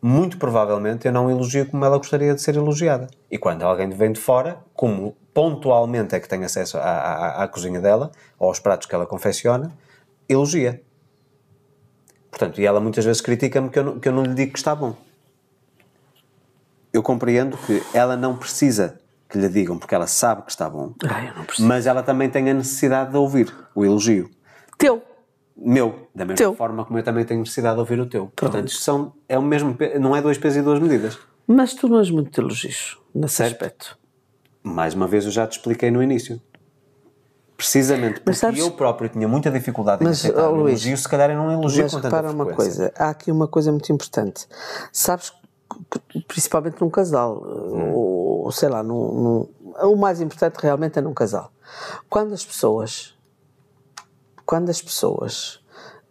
muito provavelmente eu não elogio como ela gostaria de ser elogiada. E quando alguém vem de fora, como pontualmente é que tem acesso à, à, à cozinha dela, ou aos pratos que ela confecciona, elogia. Portanto, e ela muitas vezes critica-me que, que eu não lhe digo que está bom. Eu compreendo que ela não precisa que lhe digam, porque ela sabe que está bom. Ai, ah, mas ela também tem a necessidade de ouvir o elogio. Teu. Meu, da mesma teu. forma como eu também tenho necessidade de ouvir o teu. Pronto. Portanto, são, é o mesmo, não é dois pesos e duas medidas. Mas tu não és muito de elogios, nesse certo. aspecto. Mais uma vez, eu já te expliquei no início. Precisamente porque sabes, eu próprio tinha muita dificuldade em mas, aceitar oh, um elogio, se calhar eu não elogio mas com tanta repara uma coisa, há aqui uma coisa muito importante. Sabes que principalmente num casal, hum. ou, sei lá, num, num, o mais importante realmente é num casal. Quando as pessoas, quando as pessoas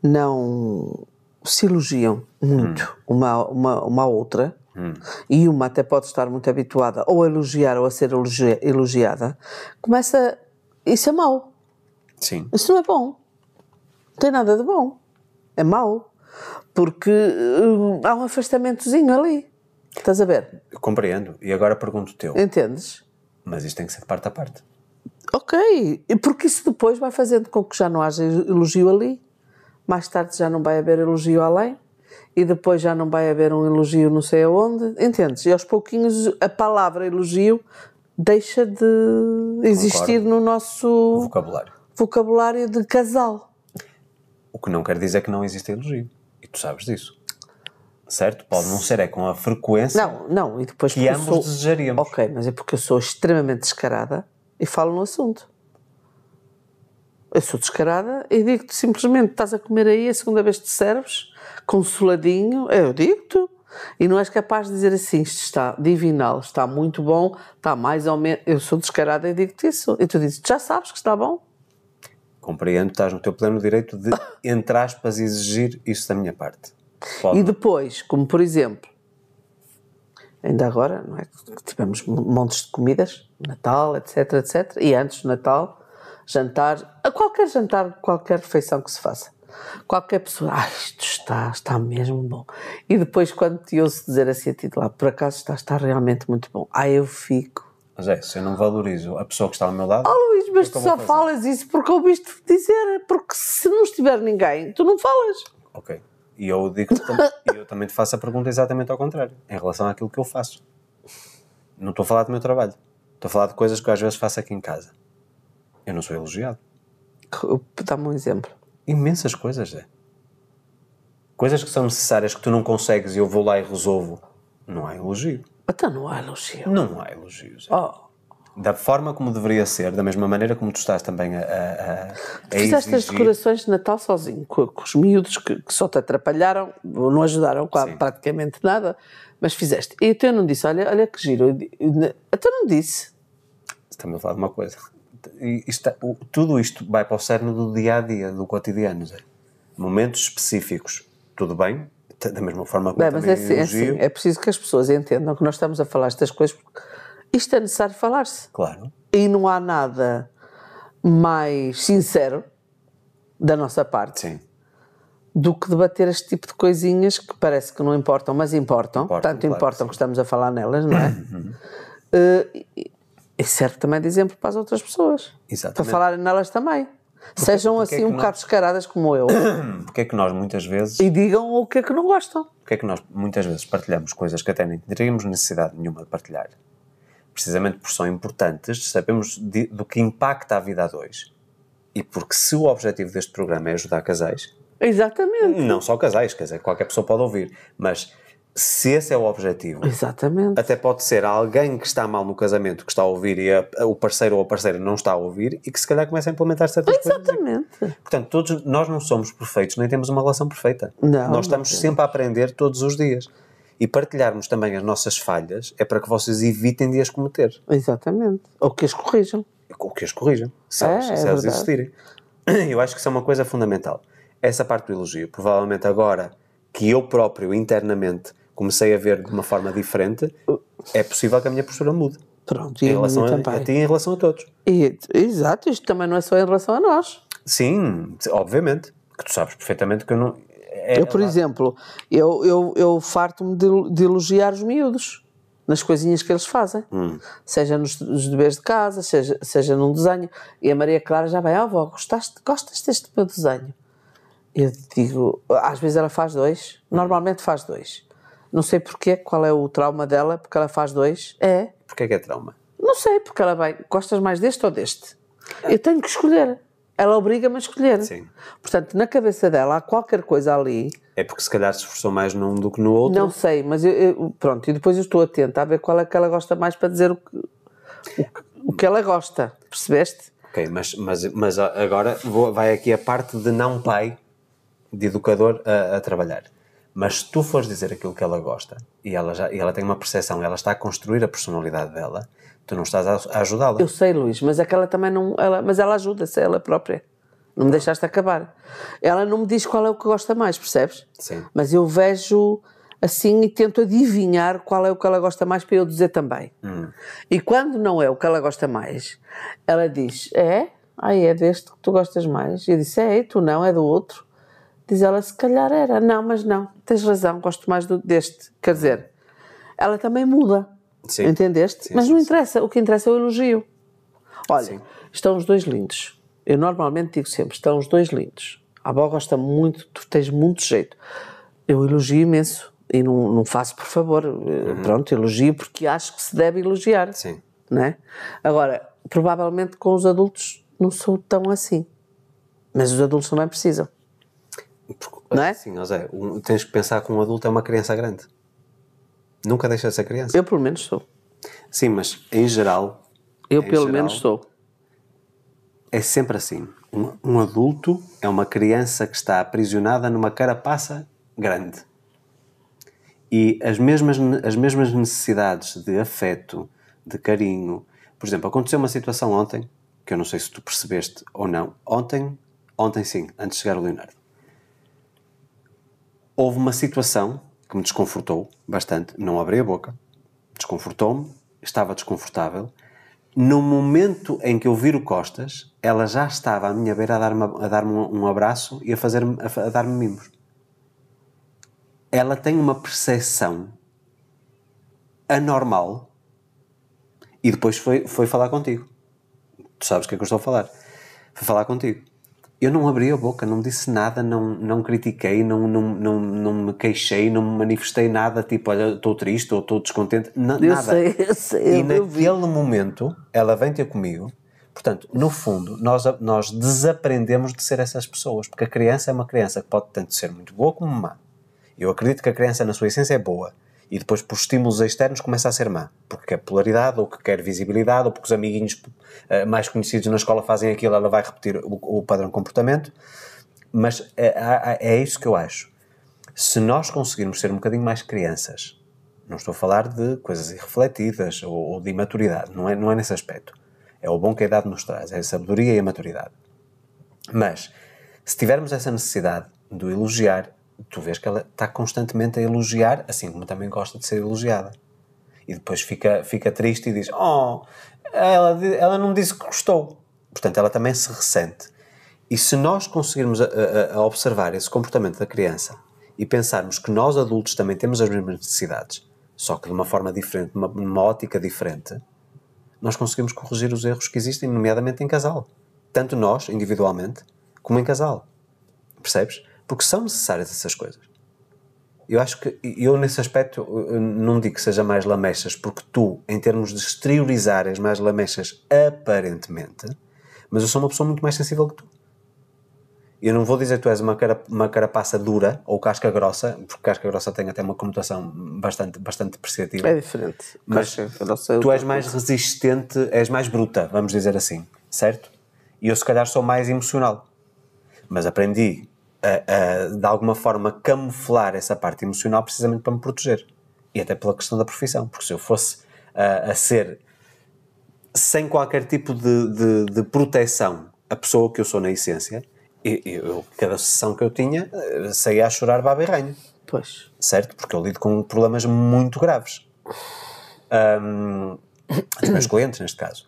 não se elogiam muito hum. uma, uma, uma outra, hum. e uma até pode estar muito habituada ou a elogiar ou a ser elogi elogiada, começa, isso é mau. Sim. Isso não é bom. Não tem nada de bom. É mau porque eh, há um afastamentozinho ali. Estás a ver? Eu compreendo. E agora pergunto teu. Entendes? Mas isto tem que ser de parte a parte. Ok, porque isso depois vai fazendo com que já não haja elogio ali, mais tarde já não vai haver elogio além, e depois já não vai haver um elogio não sei aonde, entendes? E aos pouquinhos a palavra elogio deixa de existir Concordo. no nosso vocabulário. vocabulário de casal. O que não quer dizer que não existe elogio. E tu sabes disso. Certo? Pode não ser, é com a frequência não, não, e depois que ambos sou... desejaríamos. Ok, mas é porque eu sou extremamente descarada e falo no assunto. Eu sou descarada e digo-te simplesmente: estás a comer aí a segunda vez que te serves, consoladinho, eu digo-te. E não és capaz de dizer assim: isto está divinal, está muito bom, está mais ou menos. Eu sou descarada e digo-te isso. E tu dizes: já sabes que está bom. Compreendo, estás no teu pleno direito de, entre aspas, exigir isso da minha parte. Pode. E depois, como por exemplo, ainda agora, não é? Tivemos montes de comidas, Natal, etc, etc. E antes do Natal, jantar, a qualquer jantar, qualquer refeição que se faça. Qualquer pessoa, ah, isto está, está mesmo bom. E depois, quando te ouço dizer assim a ti lá, por acaso está, está realmente muito bom. Ah, eu fico mas é, se eu não valorizo a pessoa que está ao meu lado. Oh Luís, mas é tu só falas isso porque ouviste dizer, porque se não estiver ninguém, tu não falas. Ok. E eu digo *laughs* e eu também te faço a pergunta exatamente ao contrário, em relação àquilo que eu faço. Não estou a falar do meu trabalho. Estou a falar de coisas que eu às vezes faço aqui em casa. Eu não sou elogiado. Dá-me um exemplo. Imensas coisas, é. Coisas que são necessárias que tu não consegues e eu vou lá e resolvo. Não há é elogio. Até então não há elogios. Não há elogios. É. Oh. Da forma como deveria ser, da mesma maneira como tu estás também a. a, a tu fizeste exigir... as decorações de Natal sozinho, com, com os miúdos que, que, só te atrapalharam, não ajudaram quase praticamente nada, mas fizeste. E até eu não disse, olha, olha que giro. Até não disse. Estamos a falar de uma coisa. Isto, tudo isto vai para o cerne do dia a dia, do cotidiano. Momentos específicos, tudo bem, da mesma forma como Bem, mas é, assim, é, assim é preciso que as pessoas entendam que nós estamos a falar estas coisas porque isto é necessário falar-se. Claro. E não há nada mais sincero da nossa parte Sim. do que debater este tipo de coisinhas que parece que não importam, mas importam, importam tanto claro, importam sim. que estamos a falar nelas, não é? *coughs* Uh, e serve é também de exemplo para as outras pessoas. Exatamente. Para falarem nelas também. Sejam porque assim é um bocado nós... descaradas como eu. *coughs* Porque é que nós muitas vezes. E digam o que é que não gostam. Porque é que nós muitas vezes partilhamos coisas que até nem teríamos necessidade nenhuma de partilhar. Precisamente porque são importantes, sabemos de, do que impacta a vida a dois. E porque se o objetivo deste programa é ajudar casais. Exatamente. Não só casais, quer dizer, qualquer pessoa pode ouvir. Mas se esse é o objetivo. Exatamente. Até pode ser alguém que está mal no casamento, que está a ouvir e a, a, o parceiro ou a parceira não está a ouvir e que se calhar começa a implementar certas Exatamente. coisas. Portanto, todos nós não somos perfeitos, nem temos uma relação perfeita. Não, nós estamos não sempre a aprender todos os dias. E partilharmos também as nossas falhas é para que vocês evitem de as cometer. Exatamente. Ou que as corrijam. Ou que as corrijam, se, é, é se elas existirem. *clears throat* Eu acho que isso é uma coisa fundamental. Essa parte do elogio, provavelmente agora que eu próprio internamente comecei a ver de uma forma diferente, é possível que a minha postura mude. Pronto, e em relação a, a, ti em relação a todos. E, exato, isto também não é só em relação a nós. Sim, obviamente. Que tu sabes perfeitamente que eu não. É eu, por lá. exemplo, eu, eu, eu farto-me de, de, elogiar os miúdos nas coisinhas que eles fazem, hum. seja nos, nos, deveres de casa, seja, seja num desenho. E a Maria Clara já vai, ah, avó, gostaste, gostas deste meu desenho? Eu digo, às vezes ela faz dois, normalmente faz dois. Não sei porquê, qual é o trauma dela, porque ela faz dois. É. Porquê que é trauma? Não sei, porque ela vai, gostas mais deste ou deste? Eu tenho que escolher. Ela obriga-me a escolher. Sim. Portanto, na cabeça dela há qualquer coisa ali. É porque se calhar se esforçou mais num do que no outro. Não sei, mas eu, eu, pronto, e depois eu estou atenta a ver qual é que ela gosta mais para dizer o que, o, o que ela gosta, percebeste? Ok, mas, mas, mas agora vou, vai aqui a parte de não pai, de educador, a, a trabalhar. Mas se tu fores dizer aquilo que ela gosta e ela, já, e ela tem uma percepção, ela está a construir a personalidade dela, tu não estás a, a ajudá-la. Eu sei, Luís, mas é que ela também não. Ela, mas ela ajuda-se, ela própria. Não me deixaste acabar. Ela não me diz qual é o que gosta mais, percebes? Sim. Mas eu vejo assim e tento adivinhar qual é o que ela gosta mais para eu dizer também. Hum. E quando não é o que ela gosta mais, ela diz: É? aí é deste que tu gostas mais? E eu disse: É, tu não, é do outro. Diz ela, se calhar era. Não, mas não, tens razão, gosto mais do, deste. Quer dizer, ela também muda. Sim. Entendeste? Sim, mas não interessa, o que interessa é o elogio. Olha, sim. estão os dois lindos. Eu normalmente digo sempre: estão os dois lindos. A avó gosta muito, tu tens muito jeito. Eu elogio imenso e não, não faço por favor. Eh, uhum. Pronto, elogio porque acho que se deve elogiar. Sim. Né? Agora, provavelmente com os adultos não sou tão assim. Mas os adultos também precisam. Porque, não é? Sim, ou seja, é, um, tens que pensar que um adulto é uma criança grande. Nunca deixa de ser criança. Eu, pelo menos, sou. Sim, mas em geral. Eu, em pelo geral, menos, sou. É sempre assim. Um, um adulto é uma criança que está aprisionada numa carapaça grande. E as mesmas, as mesmas necessidades de afeto, de carinho. Por exemplo, aconteceu uma situação ontem, que eu não sei se tu percebeste ou não. Ontem, ontem sim, antes de chegar o Leonardo houve uma situação que me desconfortou bastante, não abri a boca, desconfortou-me, estava desconfortável. No momento em que eu viro costas, ela já estava à minha beira a dar-me dar um abraço e a, fazer a, a dar-me mimos. Ela tem uma percepção anormal e depois foi, foi falar contigo. Tu sabes o que é que eu estou a falar. Foi falar contigo eu não abri a boca, não disse nada, não, não critiquei, não, não, não, não me queixei, não me manifestei nada, tipo, olha, estou triste ou estou descontente, eu nada. Sei, eu sei, e naquele vi. momento, ela vem ter comigo, portanto, no fundo, nós, nós desaprendemos de ser essas pessoas, porque a criança é uma criança que pode tanto ser muito boa como má. Eu acredito que a criança, na sua essência, é boa, e depois por estímulos externos começa a ser má, porque quer é polaridade, ou que quer visibilidade, ou porque os amiguinhos eh, mais conhecidos na escola fazem aquilo, ela vai repetir o, o padrão comportamento. Mas é, é, é isso que eu acho. Se nós conseguirmos ser um bocadinho mais crianças, não estou a falar de coisas irrefletidas ou, ou de imaturidade, não é, não é nesse aspecto. É o bom que a idade nos traz, é a sabedoria e a maturidade. Mas, se tivermos essa necessidade do elogiar, tu vês que ela está constantemente a elogiar, assim como também gosta de ser elogiada. E depois fica, fica triste e diz: Oh, ela, ela não disse que gostou. Portanto, ela também se ressente. E se nós conseguirmos a, a, a observar esse comportamento da criança e pensarmos que nós adultos também temos as mesmas necessidades, só que de uma forma diferente, numa, numa ótica diferente, nós conseguimos corrigir os erros que existem, nomeadamente em casal. Tanto nós, individualmente, como em casal. Percebes? porque são necessárias essas coisas. Eu acho que, eu nesse aspecto, não digo que seja mais lamechas, porque tu, em termos de exteriorizar, és mais lamechas aparentemente, mas eu sou uma pessoa muito mais sensível que tu. Eu não vou dizer que tu és uma, cara, uma carapaça dura ou casca grossa, porque casca grossa tem até uma conotação bastante, bastante depreciativa. É diferente. Mas grossa, é tu és mais resistente, és mais bruta, vamos dizer assim, certo? E eu, se calhar, sou mais emocional. Mas aprendi a, a, de alguma forma, camuflar essa parte emocional precisamente para me proteger. E até pela questão da profissão, porque se eu fosse a, a ser sem qualquer tipo de, de, de, proteção a pessoa que eu sou na essência, eu, eu cada sessão que eu tinha eh, saía a chorar baba e Pois. Certo? Porque eu lido com problemas muito graves. Um, dos meus clientes, neste caso.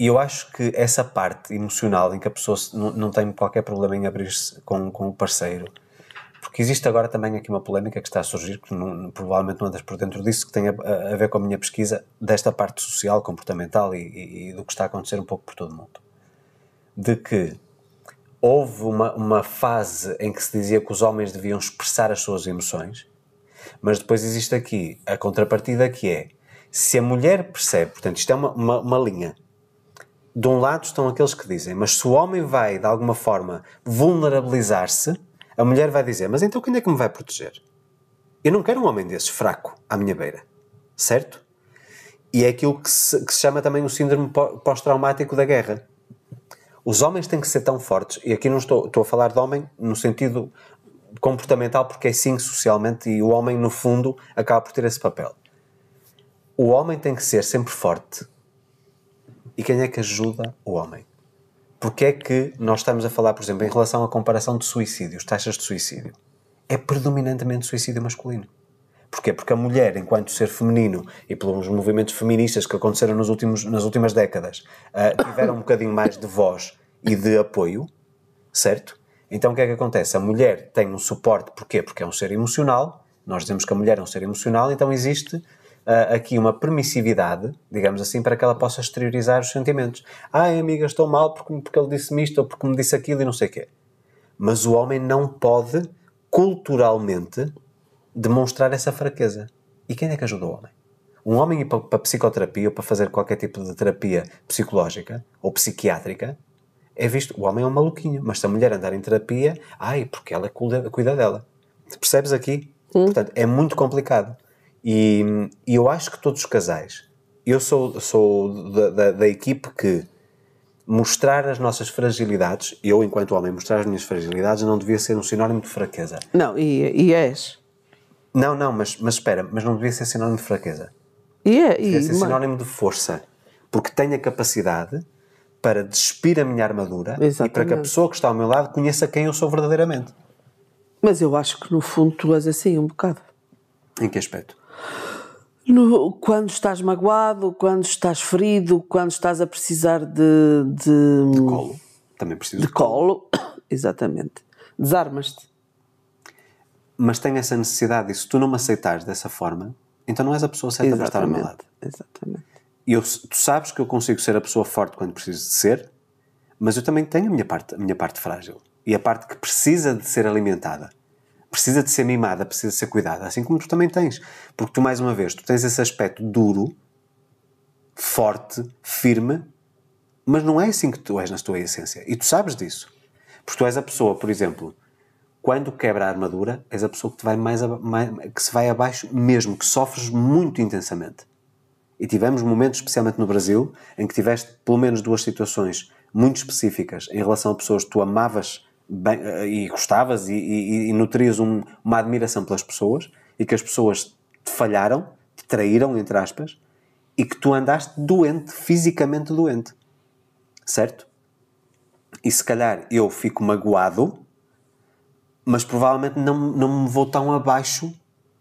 E eu acho que essa parte emocional em que a pessoa não, não tem qualquer problema em abrir-se com, com o parceiro, porque existe agora também aqui uma polémica que está a surgir, que não, provavelmente não andas por dentro disso, que tem a, a, ver com a minha pesquisa desta parte social, comportamental e, e, e, do que está a acontecer um pouco por todo o mundo. De que houve uma, uma fase em que se dizia que os homens deviam expressar as suas emoções, mas depois existe aqui a contrapartida que é se a mulher percebe, portanto, isto é uma, uma, uma linha de um lado estão aqueles que dizem, mas se o homem vai de alguma forma vulnerabilizar-se, a mulher vai dizer, mas então quem é que me vai proteger? Eu não quero um homem desses fraco à minha beira, certo? E é aquilo que se, que se chama também o síndrome pós-traumático da guerra. Os homens têm que ser tão fortes, e aqui não estou, estou a falar de homem no sentido comportamental, porque é sim socialmente, e o homem, no fundo, acaba por ter esse papel. O homem tem que ser sempre forte e quem é que ajuda o homem. Porque é que nós estamos a falar, por exemplo, em relação à comparação de suicídios, taxas de suicídio? É predominantemente suicídio masculino. Porquê? Porque a mulher, enquanto ser feminino, e pelos movimentos feministas que aconteceram nos últimos, nas últimas décadas, uh, tiveram um bocadinho mais de voz e de apoio, certo? Então o que é que acontece? A mulher tem um suporte, porquê? Porque é um ser emocional, nós dizemos que a mulher é um ser emocional, então existe uh, aqui uma permissividade, digamos assim, para que ela possa exteriorizar os sentimentos. Ai, amiga, estou mal porque, porque ele disse-me isto ou porque me disse aquilo e não sei o quê. Mas o homem não pode, culturalmente, demonstrar essa fraqueza. E quem é que ajuda o homem? Um homem ir para, para psicoterapia ou para fazer qualquer tipo de terapia psicológica ou psiquiátrica é visto, o homem é um maluquinho, mas se a mulher andar em terapia, ai, porque ela é cuida, cuida dela. Percebes aqui? Portanto, é muito complicado. E, e, eu acho que todos os casais, eu sou, sou da, da, da, equipe que mostrar as nossas fragilidades, eu enquanto homem mostrar as minhas fragilidades não devia ser um sinónimo de fraqueza. Não, e, e és. Não, não, mas, mas espera, mas não devia ser sinónimo de fraqueza. E é, devia ser sinónimo de força, porque tenho a capacidade para despir a minha armadura Exatamente. e para que a pessoa que está ao meu lado conheça quem eu sou verdadeiramente. Mas eu acho que no fundo tu és assim um bocado. Em que aspecto? No, quando estás magoado, quando estás ferido, quando estás a precisar de. De, de colo. Também preciso. De, de colo. colo. *coughs* Exatamente. Desarmas-te. Mas tem essa necessidade, e se tu não me aceitares dessa forma, então não és a pessoa certa para estar ao meu lado. Exatamente. Eu, tu sabes que eu consigo ser a pessoa forte quando preciso de ser, mas eu também tenho a minha parte, a minha parte frágil e a parte que precisa de ser alimentada precisa de ser mimada, precisa de ser cuidada, assim como tu também tens. Porque tu, mais uma vez, tu tens esse aspecto duro, forte, firme, mas não é assim que tu és na tua essência. E tu sabes disso. Porque tu és a pessoa, por exemplo, quando quebra a armadura, és a pessoa que, te vai mais, mais que se vai abaixo mesmo, que sofres muito intensamente. E tivemos momentos, especialmente no Brasil, em que tiveste pelo menos duas situações muito específicas em relação a pessoas que tu amavas bem, eh, e gostavas e, e, e nutrias um, uma admiração pelas pessoas e que as pessoas te falharam, te traíram, entre aspas, e que tu andaste doente, fisicamente doente. Certo? E se calhar eu fico magoado, mas provavelmente não, não me vou tão abaixo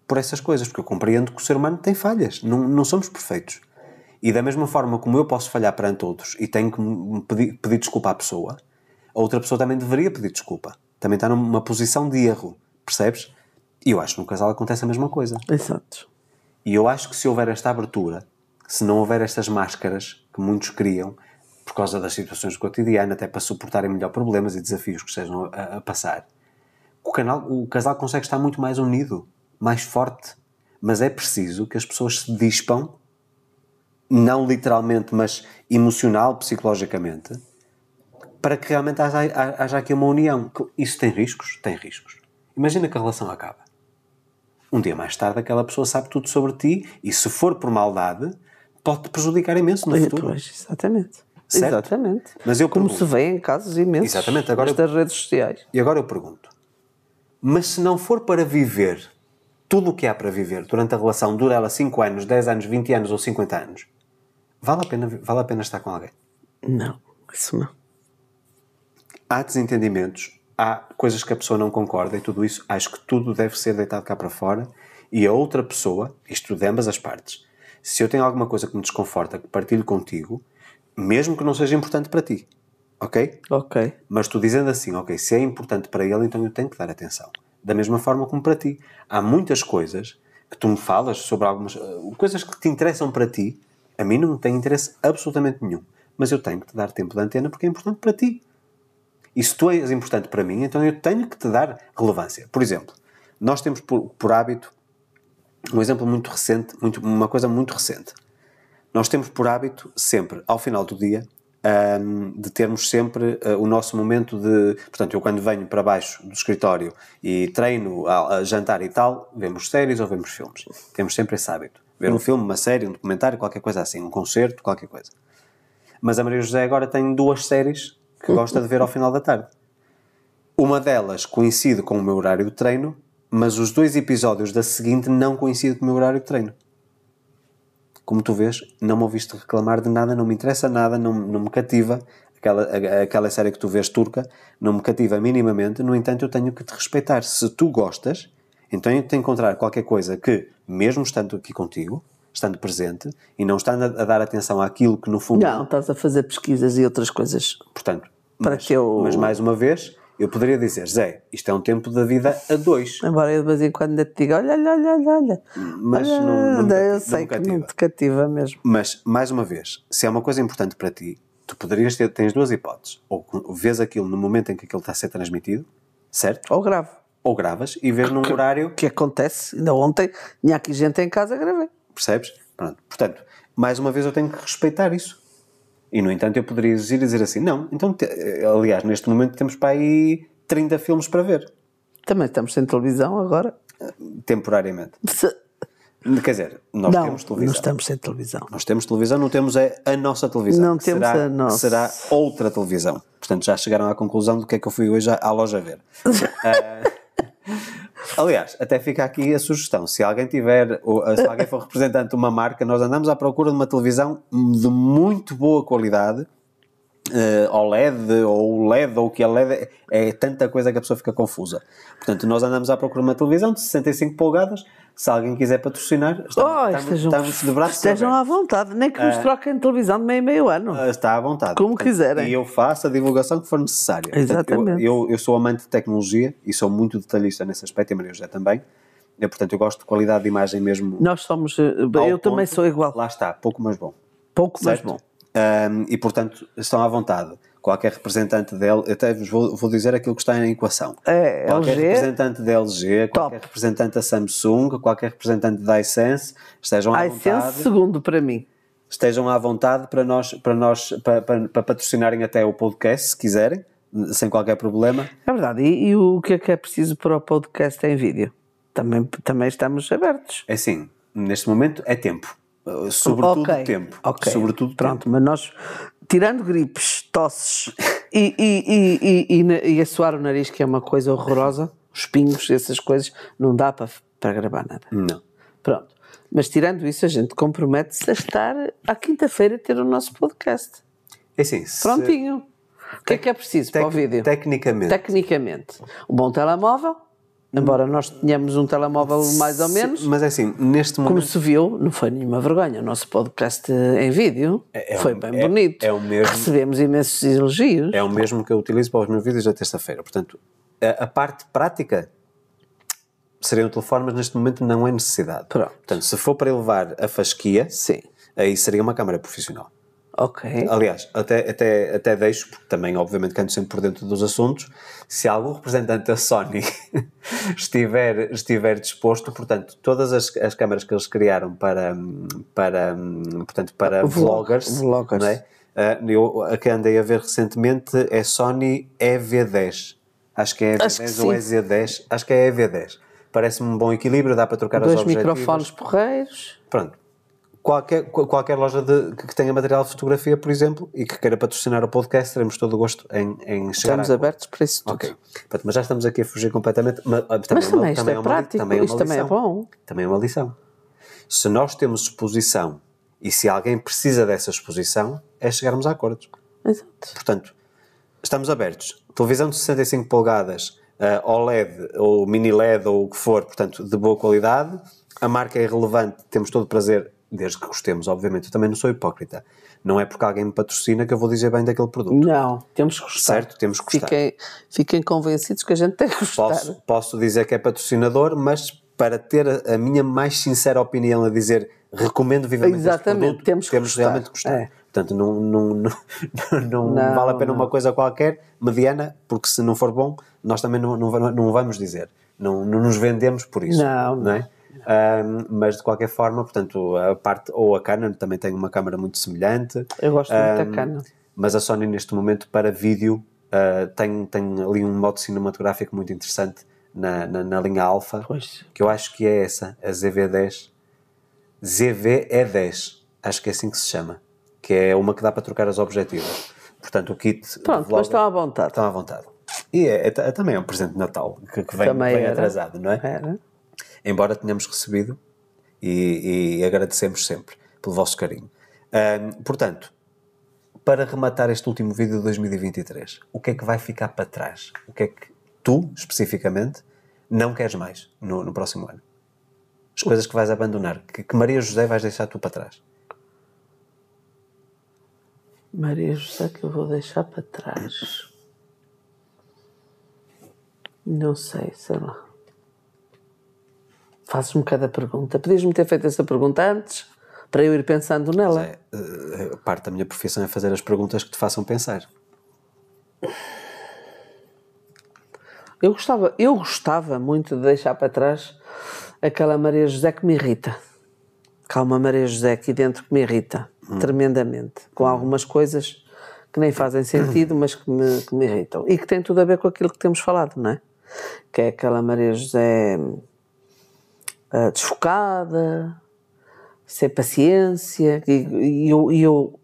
por essas coisas, porque eu compreendo que o ser humano tem falhas, não, não somos perfeitos. E da mesma forma como eu posso falhar perante outros e tenho que pedir, pedir desculpa à pessoa, a outra pessoa também deveria pedir desculpa. Também está numa posição de erro, percebes? E eu acho que no casal acontece a mesma coisa. Exato. E eu acho que se houver esta abertura, se não houver estas máscaras que muitos criam, por causa das situações do cotidiano, até para suportarem melhor problemas e desafios que estejam a, a passar, o, canal, o casal consegue estar muito mais unido, mais forte. Mas é preciso que as pessoas se dispam, não literalmente, mas emocional, psicologicamente, para que realmente haja, haja aqui uma união. Isso tem riscos? Tem riscos. Imagina que a relação acaba. Um dia mais tarde, aquela pessoa sabe tudo sobre ti e, se for por maldade, pode-te prejudicar imenso no é, futuro. Pois, exatamente. Certo? Exatamente. Mas eu Como pergunto, se vê em casos imensos exatamente. Agora nestas eu, redes sociais. E agora eu pergunto: mas se não for para viver tudo o que há para viver durante a relação, dura ela 5 anos, 10 anos, 20 anos ou 50 anos, vale a pena, vale a pena estar com alguém? Não, isso não há desentendimentos, há coisas que a pessoa não concorda e tudo isso, acho que tudo deve ser deitado cá para fora e a outra pessoa, isto de ambas as partes, se eu tenho alguma coisa que me desconforta, que partilho contigo, mesmo que não seja importante para ti, ok? Ok. Mas tu dizendo assim, ok, se é importante para ele, então eu tenho que dar atenção. Da mesma forma como para ti. Há muitas coisas que tu me falas sobre algumas eh, coisas que te interessam para ti, a mim não tem interesse absolutamente nenhum. Mas eu tenho que te dar tempo de antena porque é importante para ti e se tu és importante para mim, então eu tenho que te dar relevância. Por exemplo, nós temos por, por hábito, um exemplo muito recente, muito, uma coisa muito recente. Nós temos por hábito sempre, ao final do dia, um, de termos sempre uh, o nosso momento de. Portanto, eu quando venho para baixo do escritório e treino a, a jantar e tal, vemos séries ou vemos filmes. Temos sempre esse hábito. Ver um filme, uma série, um documentário, qualquer coisa assim, um concerto, qualquer coisa. Mas a Maria José agora tem duas séries que gosta de ver ao final da tarde. Uma delas coincide com o meu horário de treino, mas os dois episódios da seguinte não coincidem com o meu horário de treino. Como tu vês, não me ouviste reclamar de nada, não me interessa nada, não, não me cativa. Aquela, aquela série que tu vês turca não me cativa minimamente, no entanto, eu tenho que te respeitar. Se tu gostas, então eu tenho que encontrar qualquer coisa que, mesmo estando aqui contigo, estando presente e não estando a dar atenção àquilo que no fundo. Não, estás a fazer pesquisas e outras coisas. Portanto, para mas, que eu... mas mais uma vez, eu poderia dizer, Zé, isto é um tempo da vida a dois. Embora eu de vez em quando ainda te diga, olha, olha, olha, olha. Mas olha, não, não, eu não sei que não te cativa mesmo. Mas, mais uma vez, se é uma coisa importante para ti, tu poderias ter, tens duas hipóteses. Ou vês aquilo no momento em que aquilo está a ser transmitido, certo? Ou gravo. Ou gravas e vês num horário... Que acontece, ainda ontem, tinha aqui gente em casa, gravei. Percebes? Pronto. Portanto, mais uma vez eu tenho que respeitar isso. E, no entanto, eu poderia exigir e dizer assim: não, então, aliás, neste momento temos para aí 30 filmes para ver. Também estamos sem televisão agora? Temporariamente. Se... Quer dizer, nós não, temos televisão. Nós estamos sem televisão. Nós temos televisão, não temos a, a nossa televisão. Não temos será, a nossa. Será outra televisão. Portanto, já chegaram à conclusão do que é que eu fui hoje à, à loja ver. uh, *laughs* Aliás, até fica aqui a sugestão. Se alguém tiver, ou, se alguém for representante de uma marca, nós andamos à procura de uma televisão de muito boa qualidade uh, eh, OLED ou LED ou o que é LED, é tanta coisa que a pessoa fica confusa. Portanto, nós andamos à procura de uma televisão de 65 polegadas, se alguém quiser patrocinar, estamos, oh, de braços Estejam à vontade, nem que nos uh, troquem televisão de meio meio ano. Eh, está à vontade. Como Portanto, quiserem. E eu faço a divulgação que for necessária. Exatamente. Portanto, eu, eu, eu, sou amante de tecnologia e sou muito detalhista nesse aspecto, e a Maria José também. Eu, portanto, eu gosto de qualidade de imagem mesmo. Nós somos. Eu ponto. também sou igual. Lá está, pouco mais bom. Pouco certo? mais bom um, e, portanto, estão à vontade. Qualquer representante da LG, até vos vou, vou, dizer aquilo que está em equação. É, é qualquer LG, representante da LG, top. qualquer representante da Samsung, qualquer representante da iSense, estejam à iSense vontade. iSense segundo para mim. Estejam à vontade para nós, para nós, para, para, para patrocinarem até o podcast, se quiserem, sem qualquer problema. É verdade. E, e o que é que é preciso para o podcast em vídeo? Também, também estamos abertos. É sim. Neste momento é tempo. Eh, sobretudo okay. tempo. Ok. Sobretudo Pronto, tempo. mas nós, tirando gripes, tosses *laughs* e, e, e, e, e, assoar o nariz, que é uma coisa horrorosa, os pingos, essas coisas, não dá para, para gravar nada. Não. Pronto. Mas tirando isso, a gente compromete-se a estar à quinta-feira a ter o nosso podcast. É sim. Prontinho. O que é que é preciso para o vídeo? Tecnicamente. Tecnicamente. Um bom telemóvel Embora nós tenhamos um telemóvel mais ou menos. Mas é assim, neste momento. Como se viu, não foi nenhuma vergonha. O nosso podcast em vídeo é, é foi bem é, bonito. É o mesmo, Recebemos imensos elogios. É o mesmo que eu utilizo para os meus vídeos da terça-feira. Portanto, a, a, parte prática seriam o telefone, mas neste momento não é necessidade. Pronto. Portanto, se for para elevar a fasquia, Sim. aí seria uma câmara profissional. Ok. Aliás, até, até, até deixo, porque também, obviamente, canto sempre por dentro dos assuntos. Se algum representante da Sony *laughs* estiver, estiver disposto, portanto, todas as, as câmaras que eles criaram para, para, portanto, para vloggers. vloggers. É? Ah, eu, a que andei a ver recentemente é Sony EV10. Acho que é EV10 que ou EZ10. Acho que é EV10. Parece-me um bom equilíbrio, dá para trocar Dois as objetivos. Dois microfones porreiros. Pronto qualquer, qualquer loja de, que tenha material de fotografia, por exemplo, e que queira patrocinar o podcast, teremos todo o gosto em, em chegar. Estamos a... abertos para isso tudo. Ok, Pronto, mas já estamos aqui a fugir completamente. Mas, ah, também, mas é também uma, isto também é, é uma, prático, também é isto lição. também é bom. Também é uma lição. Se nós temos exposição e se alguém precisa dessa exposição, é chegarmos a acordos. Exato. Portanto, estamos abertos. Televisão de 65 polegadas, uh, ah, OLED ou mini LED ou o que for, portanto, de boa qualidade. A marca é relevante, temos todo o prazer desde que gostemos, obviamente. Eu também não sou hipócrita. Não é porque alguém me patrocina que eu vou dizer bem daquele produto. Não, temos que gostar. Certo, temos que gostar. Fiquem, fiquem convencidos que a gente tem que gostar. Posso, posso dizer que é patrocinador, mas para ter a, a minha mais sincera opinião a dizer recomendo vivamente Exatamente, produto, temos, que temos gostar. realmente que gostar. É. Portanto, não, não, não, *laughs* não, não vale a pena não. uma coisa qualquer, mediana, porque se não for bom, nós também não, não, não vamos dizer. Não, não nos vendemos por isso. Não, não é? Um, mas de qualquer forma, portanto, a parte ou a Canon também tem uma câmera muito semelhante. Eu gosto um, muito da Canon. Mas a Sony, neste momento, para vídeo, uh, tem, tem ali um modo cinematográfico muito interessante na, na, na linha Alpha, pois. que eu acho que é essa, a ZV10. ZV-E10, acho que é assim que se chama, que é uma que dá para trocar as objetivas. Portanto, o kit. Pronto, mas estão à vontade. Estão à vontade. E é, é, é, também é um presente de Natal que, que vem, vem atrasado, não é? Era embora tenhamos recebido e, e agradecemos sempre pelo vosso carinho. Um, portanto, para rematar este último vídeo de 2023, o que é que vai ficar para trás? O que é que tu, especificamente, não queres mais no, no próximo ano? As coisas que vais abandonar, que, que Maria José vais deixar tu para trás? Maria José que eu vou deixar para trás. Não sei, sei lá fazes-me cada pergunta. Podias-me ter feito essa pergunta antes, para eu ir pensando nela. É, eh, parte da minha profissão é fazer as perguntas que te façam pensar. Eu gostava, eu gostava muito de deixar para trás aquela Maria José que me irrita. Há uma Maria José aqui dentro que me irrita hum. tremendamente, com hum. algumas coisas que nem fazem sentido, mas que me, que me irritam. E que tem tudo a ver com aquilo que temos falado, não é? Que é aquela Maria José uh, desfocada, sem paciência, e, e eu, eu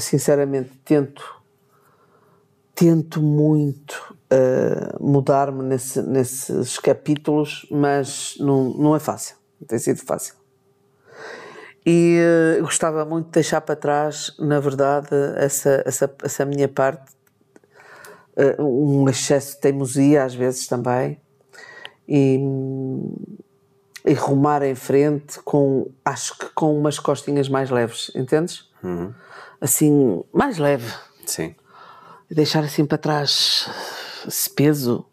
sinceramente tento tento muito uh, mudar-me nesse, nesses capítulos, mas não, não é fácil, não tem sido fácil. E uh, gostava muito de deixar para trás, na verdade, essa, essa, essa minha parte, uh, um excesso de teimosia às vezes também, e, e rumar em frente com, acho que com umas costinhas mais leves, entendes? Uhum. Assim, mais leve. Sim. Deixar assim para trás esse peso.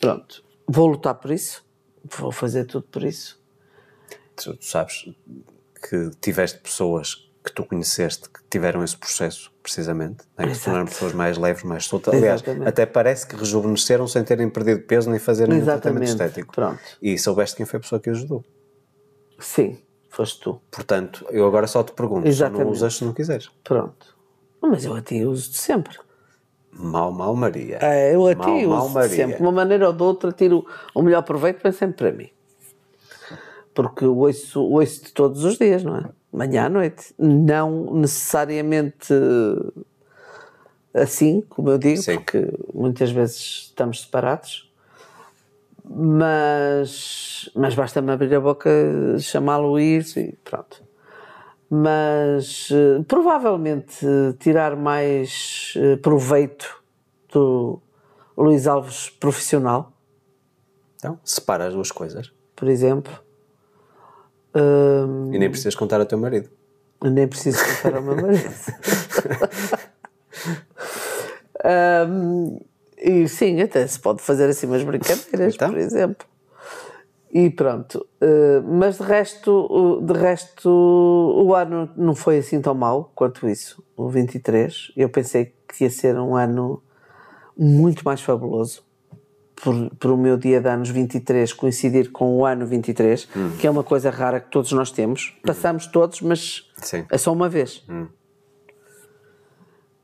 Pronto, vou lutar por isso, vou fazer tudo por isso. Tu, tu sabes que tiveste pessoas que tu conheceste que tiveram esse processo, precisamente, né? que se tornaram pessoas mais leves, mais soltas. Aliás, até parece que rejuvenesceram sem terem perdido peso nem fazer nenhum Exatamente. tratamento estético. Pronto. E soubeste quem foi a pessoa que ajudou. Sim, foste tu. Portanto, eu agora só te pergunto, Exatamente. não usas se não quiseres. Pronto. Mas eu a ti uso de sempre. Mal, mal Maria. É, eu a ti mal, uso mal, Maria. sempre. De uma maneira ou de outra, tiro o melhor proveito, mas é sempre para mim. Porque ouço, ouço de todos os dias, não é? manhã à noite. Não necessariamente eh, assim, como eu digo, Sim. porque muitas vezes estamos separados, mas, mas basta-me abrir a boca, chamar o Luís e pronto. Mas eh, provavelmente tirar mais eh, proveito do Luís Alves profissional. Então, separa as duas coisas. Por exemplo um, e nem precisas contar ao teu marido. Nem preciso contar ao meu marido. um, e sim, até se pode fazer assim umas brincadeiras, então? por exemplo. E pronto. Uh, mas de resto, de resto, o ano não foi assim tão mau quanto isso, o 23. Eu pensei que ia ser um ano muito mais fabuloso por, por o meu dia de anos 23 coincidir com o ano 23, hum. que é uma coisa rara que todos nós temos. Hum. Passamos todos, mas Sim. é só uma vez.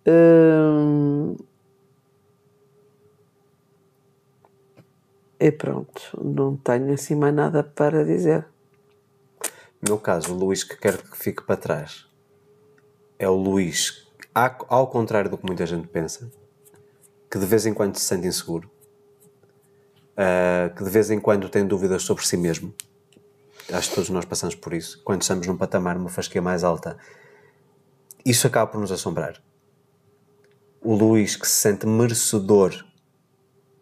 é E pronto, não tenho assim mais nada para dizer. No caso, o Luís que quer que fique para trás é o Luís, ao contrário do que muita gente pensa, que de vez em quando se sente inseguro uh, que de vez em quando tem dúvidas sobre si mesmo. Acho que todos nós passamos por isso. Quando estamos num patamar, numa fasquia mais alta, isso acaba por nos assombrar. O Luís, que se sente merecedor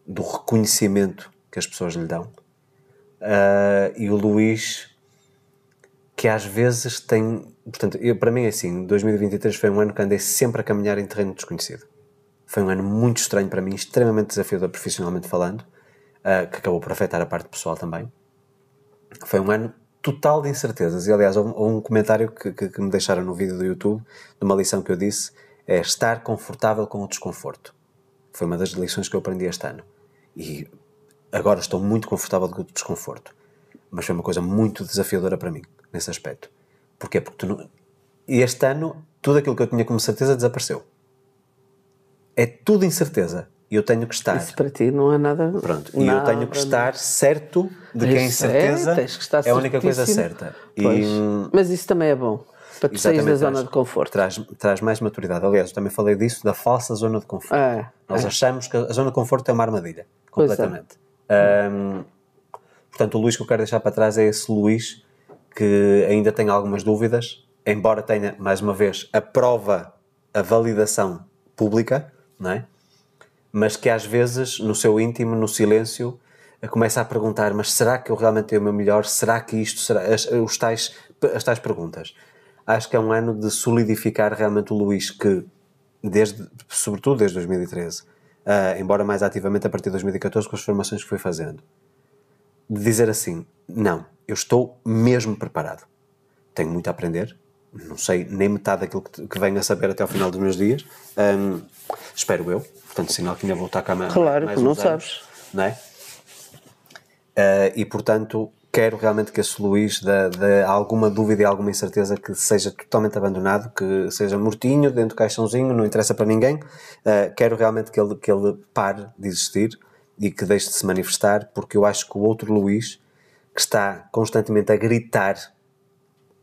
do reconhecimento que as pessoas lhe dão, uh, e o Luís, que às vezes tem. Portanto, eu, para mim é assim: 2023 foi um ano que andei sempre a caminhar em terreno desconhecido. Foi um ano muito estranho para mim, extremamente desafiador profissionalmente falando uh, que acabou por afetar a parte pessoal também. Foi um ano total de incertezas. E aliás, houve, houve um comentário que, que, que, me deixaram no vídeo do YouTube, de uma lição que eu disse: é estar confortável com o desconforto. Foi uma das lições que eu aprendi este ano. E agora estou muito confortável com o desconforto. Mas foi uma coisa muito desafiadora para mim, nesse aspecto. Porquê? Porque não... este ano tudo aquilo que eu tinha como certeza desapareceu. É tudo incerteza eu tenho que estar. Isso para ti não é nada. Pronto, e eu tenho que estar certo de é, que a certeza, é, é a única coisa certa. E, Mas isso também é bom. Para tu sair da traz, zona de conforto. Traz, traz mais maturidade. Aliás, eu também falei disso, da falsa zona de conforto. É, Nós é. achamos que a zona de conforto é uma armadilha, é. completamente. portanto, o Luís que eu quero deixar para trás é esse Luís que ainda tem algumas dúvidas, embora tenha, mais uma vez, a prova, a validação pública, não é? mas que às vezes, no seu íntimo, no silêncio, eh, começa a perguntar: mas será que eu realmente tenho o meu melhor? Será que isto será? As, os tais, as tais perguntas. Acho que é um ano de solidificar realmente o Luís, que, desde, sobretudo desde 2013, uh, eh, embora mais ativamente a partir de 2014, com as formações que fui fazendo, de dizer assim: não, eu estou mesmo preparado. Tenho muito a aprender, não sei nem metade daquilo que, que venho a saber até ao final dos meus dias, um, espero eu. Portanto, sinal que ainda vou estar cá mais, claro, mais não anos, sabes. não é? Uh, e, portanto, quero realmente que esse Luís dê, dê alguma dúvida e alguma incerteza que seja totalmente abandonado, que seja mortinho, dentro do caixãozinho, não interessa para ninguém. Uh, quero realmente que ele, que ele pare de existir e que deixe de se manifestar, porque eu acho que o outro Luís, que está constantemente a gritar,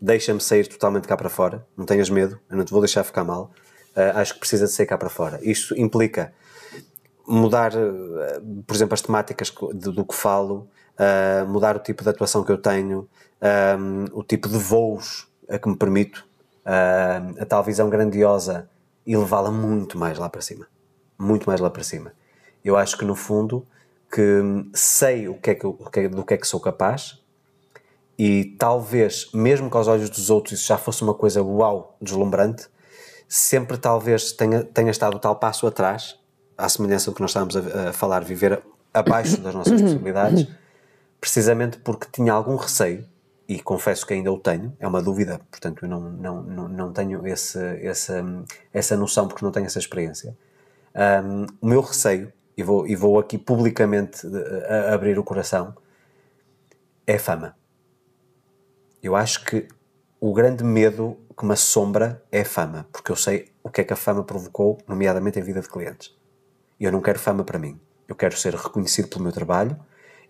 deixa-me sair totalmente cá para fora, não tenhas medo, eu não te vou deixar ficar mal, eh, acho que precisa de sair cá para fora. Isto implica mudar, eh, por exemplo, as temáticas do que falo, eh, mudar o tipo de atuação que eu tenho, o tipo de voos a que me permito, a tal visão grandiosa e levá-la muito mais lá para cima. Muito mais lá para cima. Eu acho que, no fundo, que sei o que é que, é, do que é que sou capaz e talvez, mesmo que aos olhos dos outros isso já fosse uma coisa uau, deslumbrante, sempre talvez tenha, tenha estado tal passo atrás, à semelhança do que nós estávamos a, a falar, viver abaixo das nossas possibilidades, *coughs* precisamente porque tinha algum receio, e confesso que ainda o tenho, é uma dúvida, portanto eu não, não, não, não tenho esse, essa, essa noção porque não tenho essa experiência. Um, o meu receio, e vou, e vou aqui publicamente eh, abrir o coração, é fama. Eu acho que o grande medo que me assombra é a fama, porque eu sei o que é que a fama provocou, nomeadamente em vida de clientes. E eu não quero fama para mim. Eu quero ser reconhecido pelo meu trabalho,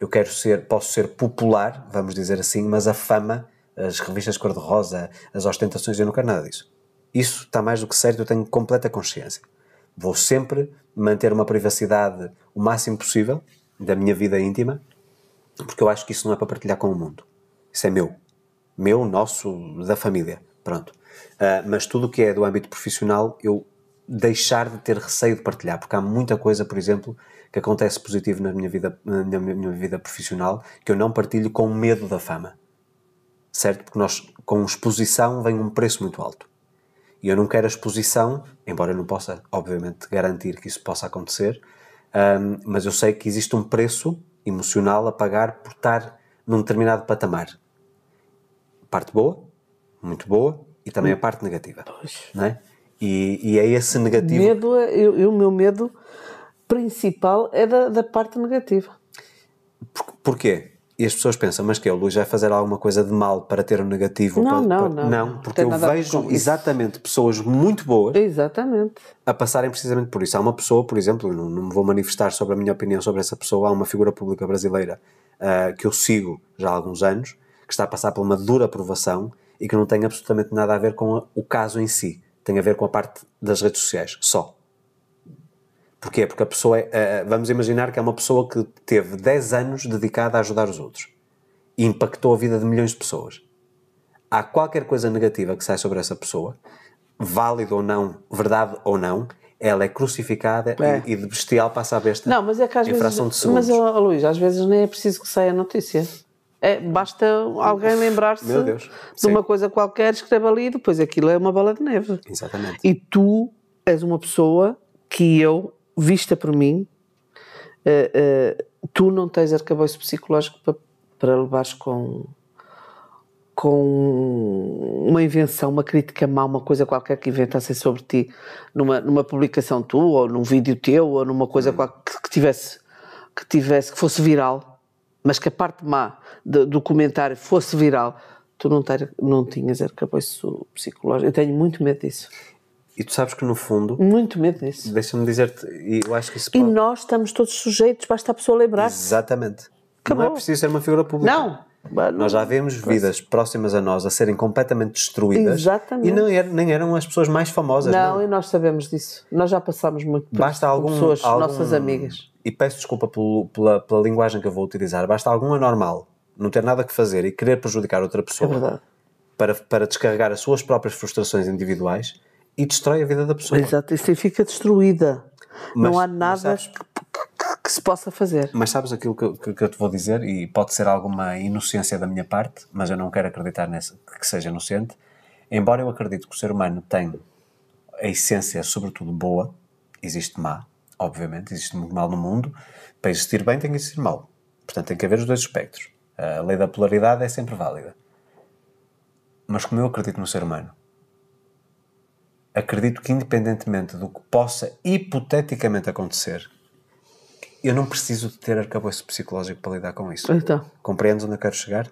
eu quero ser, posso ser popular, vamos dizer assim, mas a fama, as revistas cor-de-rosa, as ostentações, eu não quero nada disso. Isso está mais do que certo, eu tenho completa consciência. Vou sempre manter uma privacidade o máximo possível da minha vida íntima, porque eu acho que isso não é para partilhar com o mundo. Isso é meu. Meu, nosso, da família. Pronto. Uh, mas tudo o que é do âmbito profissional, eu deixar de ter receio de partilhar, porque há muita coisa, por exemplo, que acontece positivo na minha vida, na minha, minha vida profissional, que eu não partilho com medo da fama. Certo? Porque nós, com exposição, vem um preço muito alto. E eu não quero a exposição, embora eu não possa, obviamente, garantir que isso possa acontecer, um, mas eu sei que existe um preço emocional a pagar por estar num determinado patamar. Parte boa, muito boa e também a hum. parte negativa. Pois. Não é? E, e, é esse negativo. Medo, é, eu, eu, o meu medo principal é da, da parte negativa. Por, porquê? E as pessoas pensam, mas que é, o Luís vai fazer alguma coisa de mal para ter um negativo? Não, para, não, para... não. Não, porque eu vejo exatamente pessoas muito boas exatamente. a passarem precisamente por isso. Há uma pessoa, por exemplo, não, não me vou manifestar sobre a minha opinião sobre essa pessoa, há uma figura pública brasileira uh, que eu sigo já há alguns anos, que está a passar por uma dura provação e que não tem absolutamente nada a ver com a, o caso em si. Tem a ver com a parte das redes sociais, só. Porquê? Porque a pessoa é, eh, eh, vamos imaginar que é uma pessoa que teve 10 anos dedicada a ajudar os outros e impactou a vida de milhões de pessoas. Há qualquer coisa negativa que sai sobre essa pessoa, válido ou não, verdade ou não, ela é crucificada é. E, e, de bestial passa a besta. Não, mas é que às vezes. Mas, oh, Luís, às vezes nem é preciso que saia a notícia. É, basta alguém lembrar-se de uma coisa qualquer, escreve ali e depois aquilo é uma bola de neve. Exatamente. E tu és uma pessoa que eu, vista por mim, uh, uh, tu não tens arcabouço psicológico para, para levares com, com uma invenção, uma crítica má, uma coisa qualquer que inventassem sobre ti numa, numa publicação tua, ou num vídeo teu, ou numa coisa hum. que, que tivesse que tivesse, que fosse viral mas que a parte má do comentário fosse viral, tu não, ter, não tinhas arcabouço psicológico. Eu tenho muito medo disso. E tu sabes que no fundo. Muito medo disso. Deixa-me dizer-te, eu acho que isso pode... E nós estamos todos sujeitos, basta a pessoa lembrar. -se. Exatamente. Acabou. Não é preciso ser uma figura pública. Não! Nós já vemos vidas próximas a nós a serem completamente destruídas Exatamente. e não eram, nem eram as pessoas mais famosas. Não, não, e nós sabemos disso. Nós já passamos muito por Basta algum, pessoas algum, nossas amigas e peço desculpa pelo, pela, pela linguagem que eu vou utilizar, basta algum anormal não ter nada que fazer e querer prejudicar outra pessoa é para, para descarregar as suas próprias frustrações individuais e destrói a vida da pessoa. Exato, isso fica destruída. Mas, não há nada sabes, que, que, se possa fazer. Mas sabes aquilo que, que, que, eu te vou dizer, e pode ser alguma inocência da minha parte, mas eu não quero acreditar nessa, que seja inocente. Embora eu acredite que o ser humano tem a essência, sobretudo boa, existe má, Obviamente, existe muito mal no mundo. Para existir bem, tem que existir mal. Portanto, tem que haver os dois espectros. A lei da polaridade é sempre válida. Mas como eu acredito no ser humano, acredito que, independentemente do que possa hipoteticamente acontecer, eu não preciso de ter arcabouço psicológico para lidar com isso. Então. Compreendes onde eu quero chegar?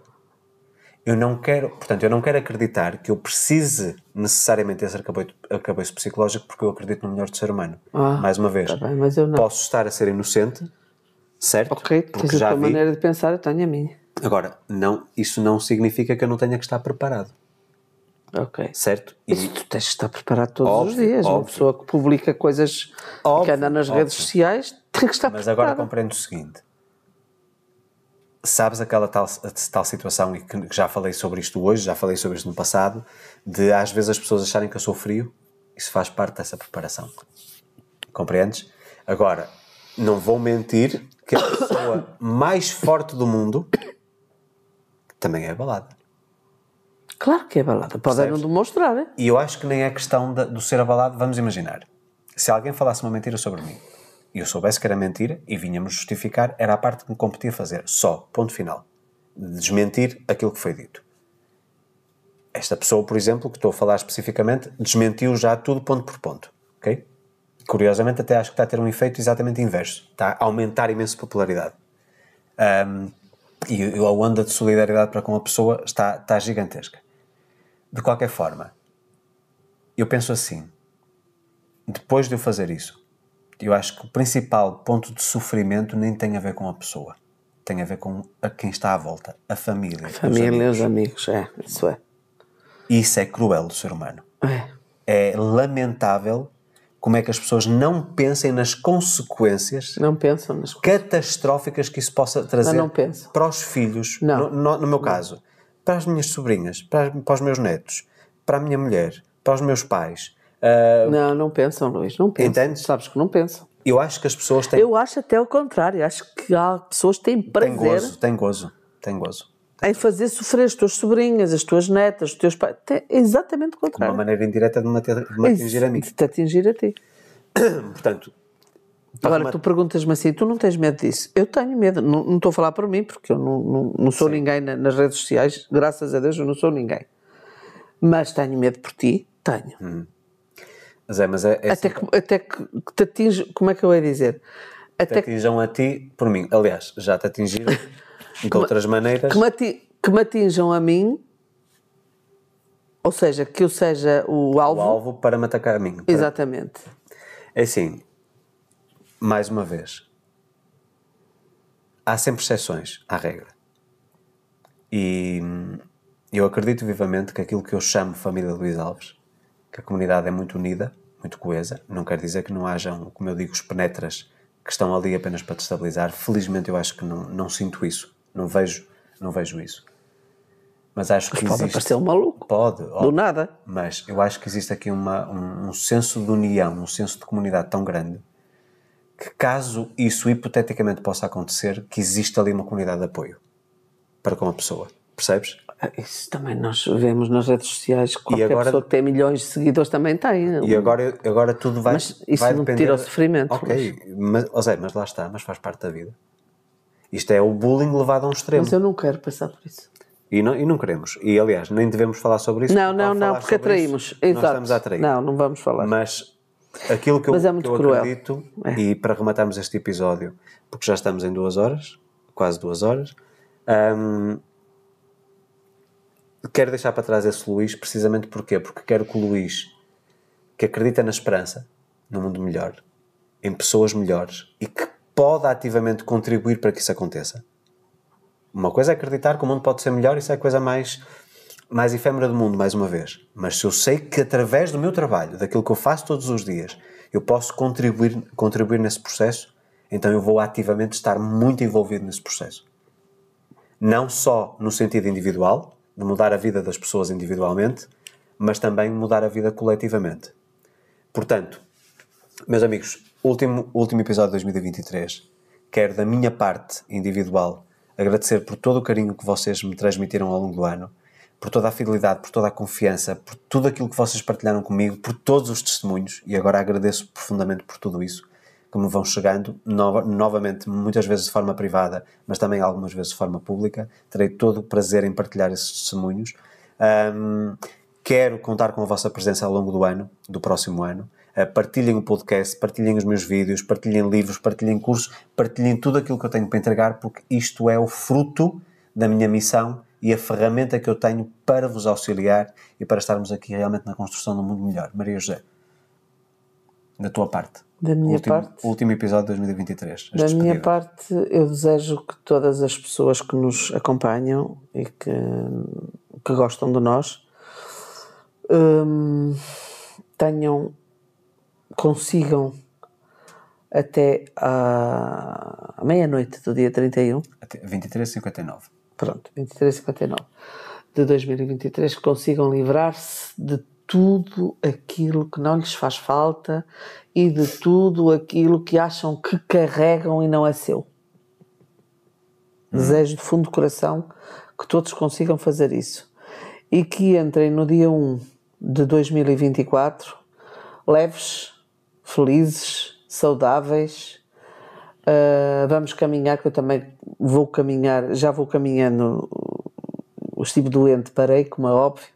eu não quero, portanto, eu não quero acreditar que eu precise necessariamente desse arcabouço, arcabouço psicológico porque eu acredito no melhor do ser humano. Ah, Mais uma vez, tá bem, posso estar a ser inocente, certo? Ok, porque tens já a tua vi. maneira de pensar, eu tenho a minha. Agora, não, isso não significa que eu não tenha que estar preparado. Ok. Certo? E tu tens de estar preparado todos óbvio, os dias. Óbvio. Uma pessoa que publica coisas óbvio, que anda nas óbvio. redes sociais tem que estar preparada. Mas agora compreendo o seguinte: sabes aquela tal, tal situação, e que, que já falei sobre isto hoje, já falei sobre isto no passado, de às vezes as pessoas acharem que eu sou frio, isso faz parte dessa preparação. Compreendes? Agora, não vou mentir que a pessoa *coughs* mais forte do mundo também é abalada. Claro que é abalada, podem não demonstrar. Hein? E eu acho que nem é questão de, do ser abalado, vamos imaginar. Se alguém falasse uma mentira sobre mim, e eu soubesse que era mentira e vinha-me justificar, era a parte que me competia fazer, só, ponto final. Desmentir aquilo que foi dito. Esta pessoa, por exemplo, que estou a falar especificamente, desmentiu já tudo ponto por ponto, ok? Curiosamente, até acho que está a ter um efeito exatamente inverso. Está a aumentar imenso a popularidade. Um, e a onda de solidariedade para com a pessoa está, está gigantesca. De qualquer forma, eu penso assim: depois de eu fazer isso, eu acho que o principal ponto de sofrimento nem tem a ver com a pessoa, tem a ver com a quem está à volta, a família. A família, os amigos. os amigos, é, isso é. Isso é cruel do ser humano. É. é lamentável como é que as pessoas não pensem nas consequências não pensam nas catastróficas que isso possa trazer não, para os filhos, no, no, no, meu caso, para as minhas sobrinhas, para, para os meus netos, para a minha mulher, para os meus pais Uh, não, não pensam, Luís, não pensam. Entendes? Sabes que não pensam. Eu acho que as pessoas têm. Eu acho até o contrário, acho que há pessoas que têm prazer. Tem gozo, tem gozo, tem gozo. Em fazer sofrer as tuas sobrinhas, as tuas netas, os teus pais. É exatamente o contrário. Uma maneira indireta de me, atingir a mim. De te atingir a ti. *coughs* Portanto. Agora, uma... tu perguntas-me assim, tu não tens medo disso? Eu tenho medo, não, não estou a falar por mim, porque eu não, não, não sou Sim. ninguém na, nas redes sociais, graças a Deus eu não sou ninguém. Mas tenho medo por ti, tenho. Hum mas é, é até, assim. que, até que te atinge, como é que eu ia dizer? Até, que atinjam a ti, por mim. Aliás, já te atingiram *laughs* de outras maneiras. Que me, ati, que me atinjam a mim, ou seja, que eu seja o alvo. O alvo para me atacar a mim. Para... Exatamente. É assim, mais uma vez, há sempre exceções à regra. E hum, eu acredito vivamente que aquilo que eu chamo família Luís Alves que a comunidade é muito unida, muito coesa. Não quer dizer que não hajam, como eu digo, os penetras que estão ali apenas para destabilizar. Felizmente eu acho que não, não sinto isso, não vejo, não vejo isso. Mas acho mas que pode existe... parecer um maluco. Pode. Do nada. Mas eu acho que existe aqui uma, um, um senso de união, um senso de comunidade tão grande que caso isso hipoteticamente possa acontecer, que existe ali uma comunidade de apoio para com a pessoa. Percebes? Isso também nós vemos nas redes sociais que qualquer agora, pessoa que tem milhões de seguidores também tem. E agora, agora tudo vai, mas isso vai não depender... tira o sofrimento. Ok, mas, mas, mas lá está, mas faz parte da vida. Isto é o bullying levado a um extremo. Mas eu não quero passar por isso. E não, e não queremos. E aliás, nem devemos falar sobre isso. Não, não, não, porque atraímos. Isso, Exato. Nós estamos a atrair. Não, não vamos falar. Mas aquilo que eu, mas é que eu acredito, é. e para rematarmos este episódio, porque já estamos em duas horas, quase duas horas, um, quero deixar para trás esse Luís precisamente porquê? Porque quero que o Luís, que acredita na esperança, no mundo melhor, em pessoas melhores e que pode ativamente contribuir para que isso aconteça. Uma coisa é acreditar que o mundo pode ser melhor, isso é a coisa mais, mais efêmera do mundo, mais uma vez. Mas se eu sei que através do meu trabalho, daquilo que eu faço todos os dias, eu posso contribuir, contribuir nesse processo, então eu vou ativamente estar muito envolvido nesse processo. Não só no sentido individual, de mudar a vida das pessoas individualmente, mas também mudar a vida coletivamente. Portanto, meus amigos, último, último episódio de 2023. Quero, da minha parte individual, agradecer por todo o carinho que vocês me transmitiram ao longo do ano, por toda a fidelidade, por toda a confiança, por tudo aquilo que vocês partilharam comigo, por todos os testemunhos, e agora agradeço profundamente por tudo isso que me vão chegando, no, novamente, muitas vezes de forma privada, mas também algumas vezes de forma pública. Terei todo o prazer em partilhar esses testemunhos. Um, quero contar com a vossa presença ao longo do ano, do próximo ano. Uh, partilhem o podcast, partilhem os meus vídeos, partilhem livros, partilhem cursos, partilhem tudo aquilo que eu tenho para entregar, porque isto é o fruto da minha missão e a ferramenta que eu tenho para vos auxiliar e para estarmos aqui realmente na construção de um mundo melhor. Maria José, da tua parte. Da minha último, parte. Último episódio de 2023. Da despedida. minha parte, eu desejo que todas as pessoas que nos acompanham e que, que gostam de nós hum, tenham, consigam até à meia-noite do dia 31. Até 23h59. Pronto, 23h59 de 2023, que consigam livrar-se de tudo aquilo que não lhes faz falta e de tudo aquilo que acham que carregam e não é seu. Hum. Desejo de fundo do coração que todos consigam fazer isso e que entrem no dia 1 de 2024 leves, felizes, saudáveis. Uh, vamos caminhar, que eu também vou caminhar, já vou caminhando. estive doente, parei, como é óbvio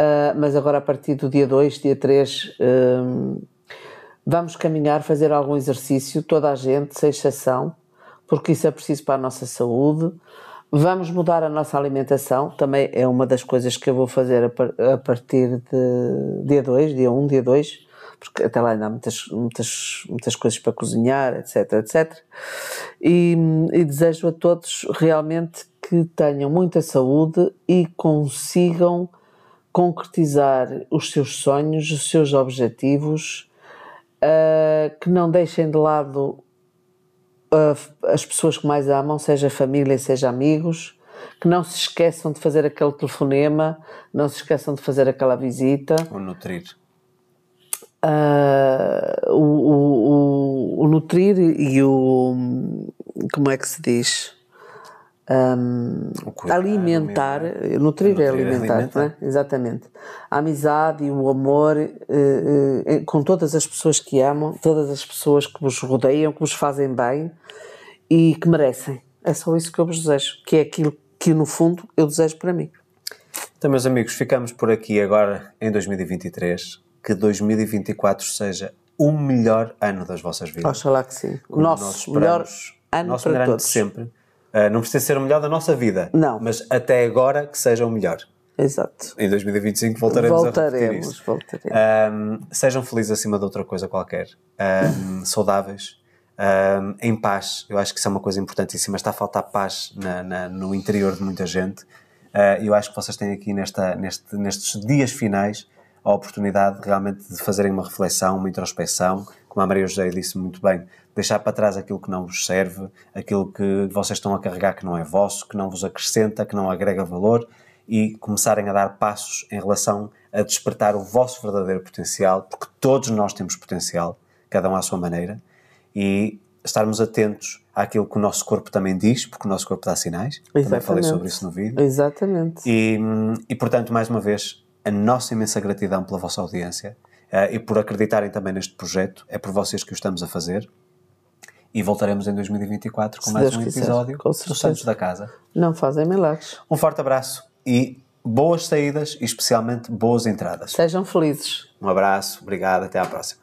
Uh, mas agora a partir do dia 2, dia 3, um, vamos caminhar, fazer algum exercício, toda a gente, sem exceção, porque isso é preciso para a nossa saúde. Vamos mudar a nossa alimentação, também é uma das coisas que eu vou fazer a, par a partir de dia 2, dia 1, um, dia 2, porque até lá ainda há muitas, muitas, muitas coisas para cozinhar, etc, etc. E, e desejo a todos realmente que tenham muita saúde e consigam concretizar os seus sonhos, os seus objetivos, uh, que não deixem de lado uh, as pessoas que mais amam, seja família, seja amigos, que não se esqueçam de fazer aquele telefonema, não se esqueçam de fazer aquela visita. Ou nutrir. Uh, o, o, o, o nutrir e o. Como é que se diz? um, cuidar, alimentar, é? eh, nutrir, é nutrir é alimentar, é? alimentar. exatamente. A amizade e o amor uh, uh, com todas as pessoas que amam, todas as pessoas que vos rodeiam, que vos fazem bem e que merecem. É só isso que eu vos desejo, que é aquilo que no fundo eu desejo para mim. Então, meus amigos, ficamos por aqui agora em 2023. Que 2024 seja o melhor ano das vossas vidas. Oxalá que sim. O nosso melhor ano nosso para todos. Ano de sempre eh, não precisa ser o melhor da nossa vida. Não. Mas até agora que seja o melhor. Exato. Em 2025 voltaremos, voltaremos a isso. Voltaremos, Voltaremos. Um, sejam felizes acima de outra coisa qualquer. Um, *laughs* saudáveis. Um, em paz. Eu acho que isso é uma coisa importantíssima. Está a faltar paz na, na, no interior de muita gente. Uh, eu acho que vocês têm aqui nesta, neste, nestes dias finais a oportunidade realmente de fazerem uma reflexão, uma introspecção. Como a Maria José disse muito bem, deixar para trás aquilo que não vos serve, aquilo que vocês estão a carregar que não é vosso, que não vos acrescenta, que não agrega valor e começarem a dar passos em relação a despertar o vosso verdadeiro potencial, porque todos nós temos potencial, cada um à sua maneira, e estarmos atentos àquilo que o nosso corpo também diz, porque o nosso corpo dá sinais. Exatamente. Também falei sobre isso no vídeo. Exatamente. E, e portanto, mais uma vez, a nossa imensa gratidão pela vossa audiência uh, e por acreditarem também neste projeto. É por vocês que o estamos a fazer. E voltaremos em 2024 com Se mais Deus um quiser, episódio dos Santos da Casa. Não fazem milagres. Um forte abraço e boas saídas e especialmente boas entradas. Sejam felizes. Um abraço, obrigado, até à próxima.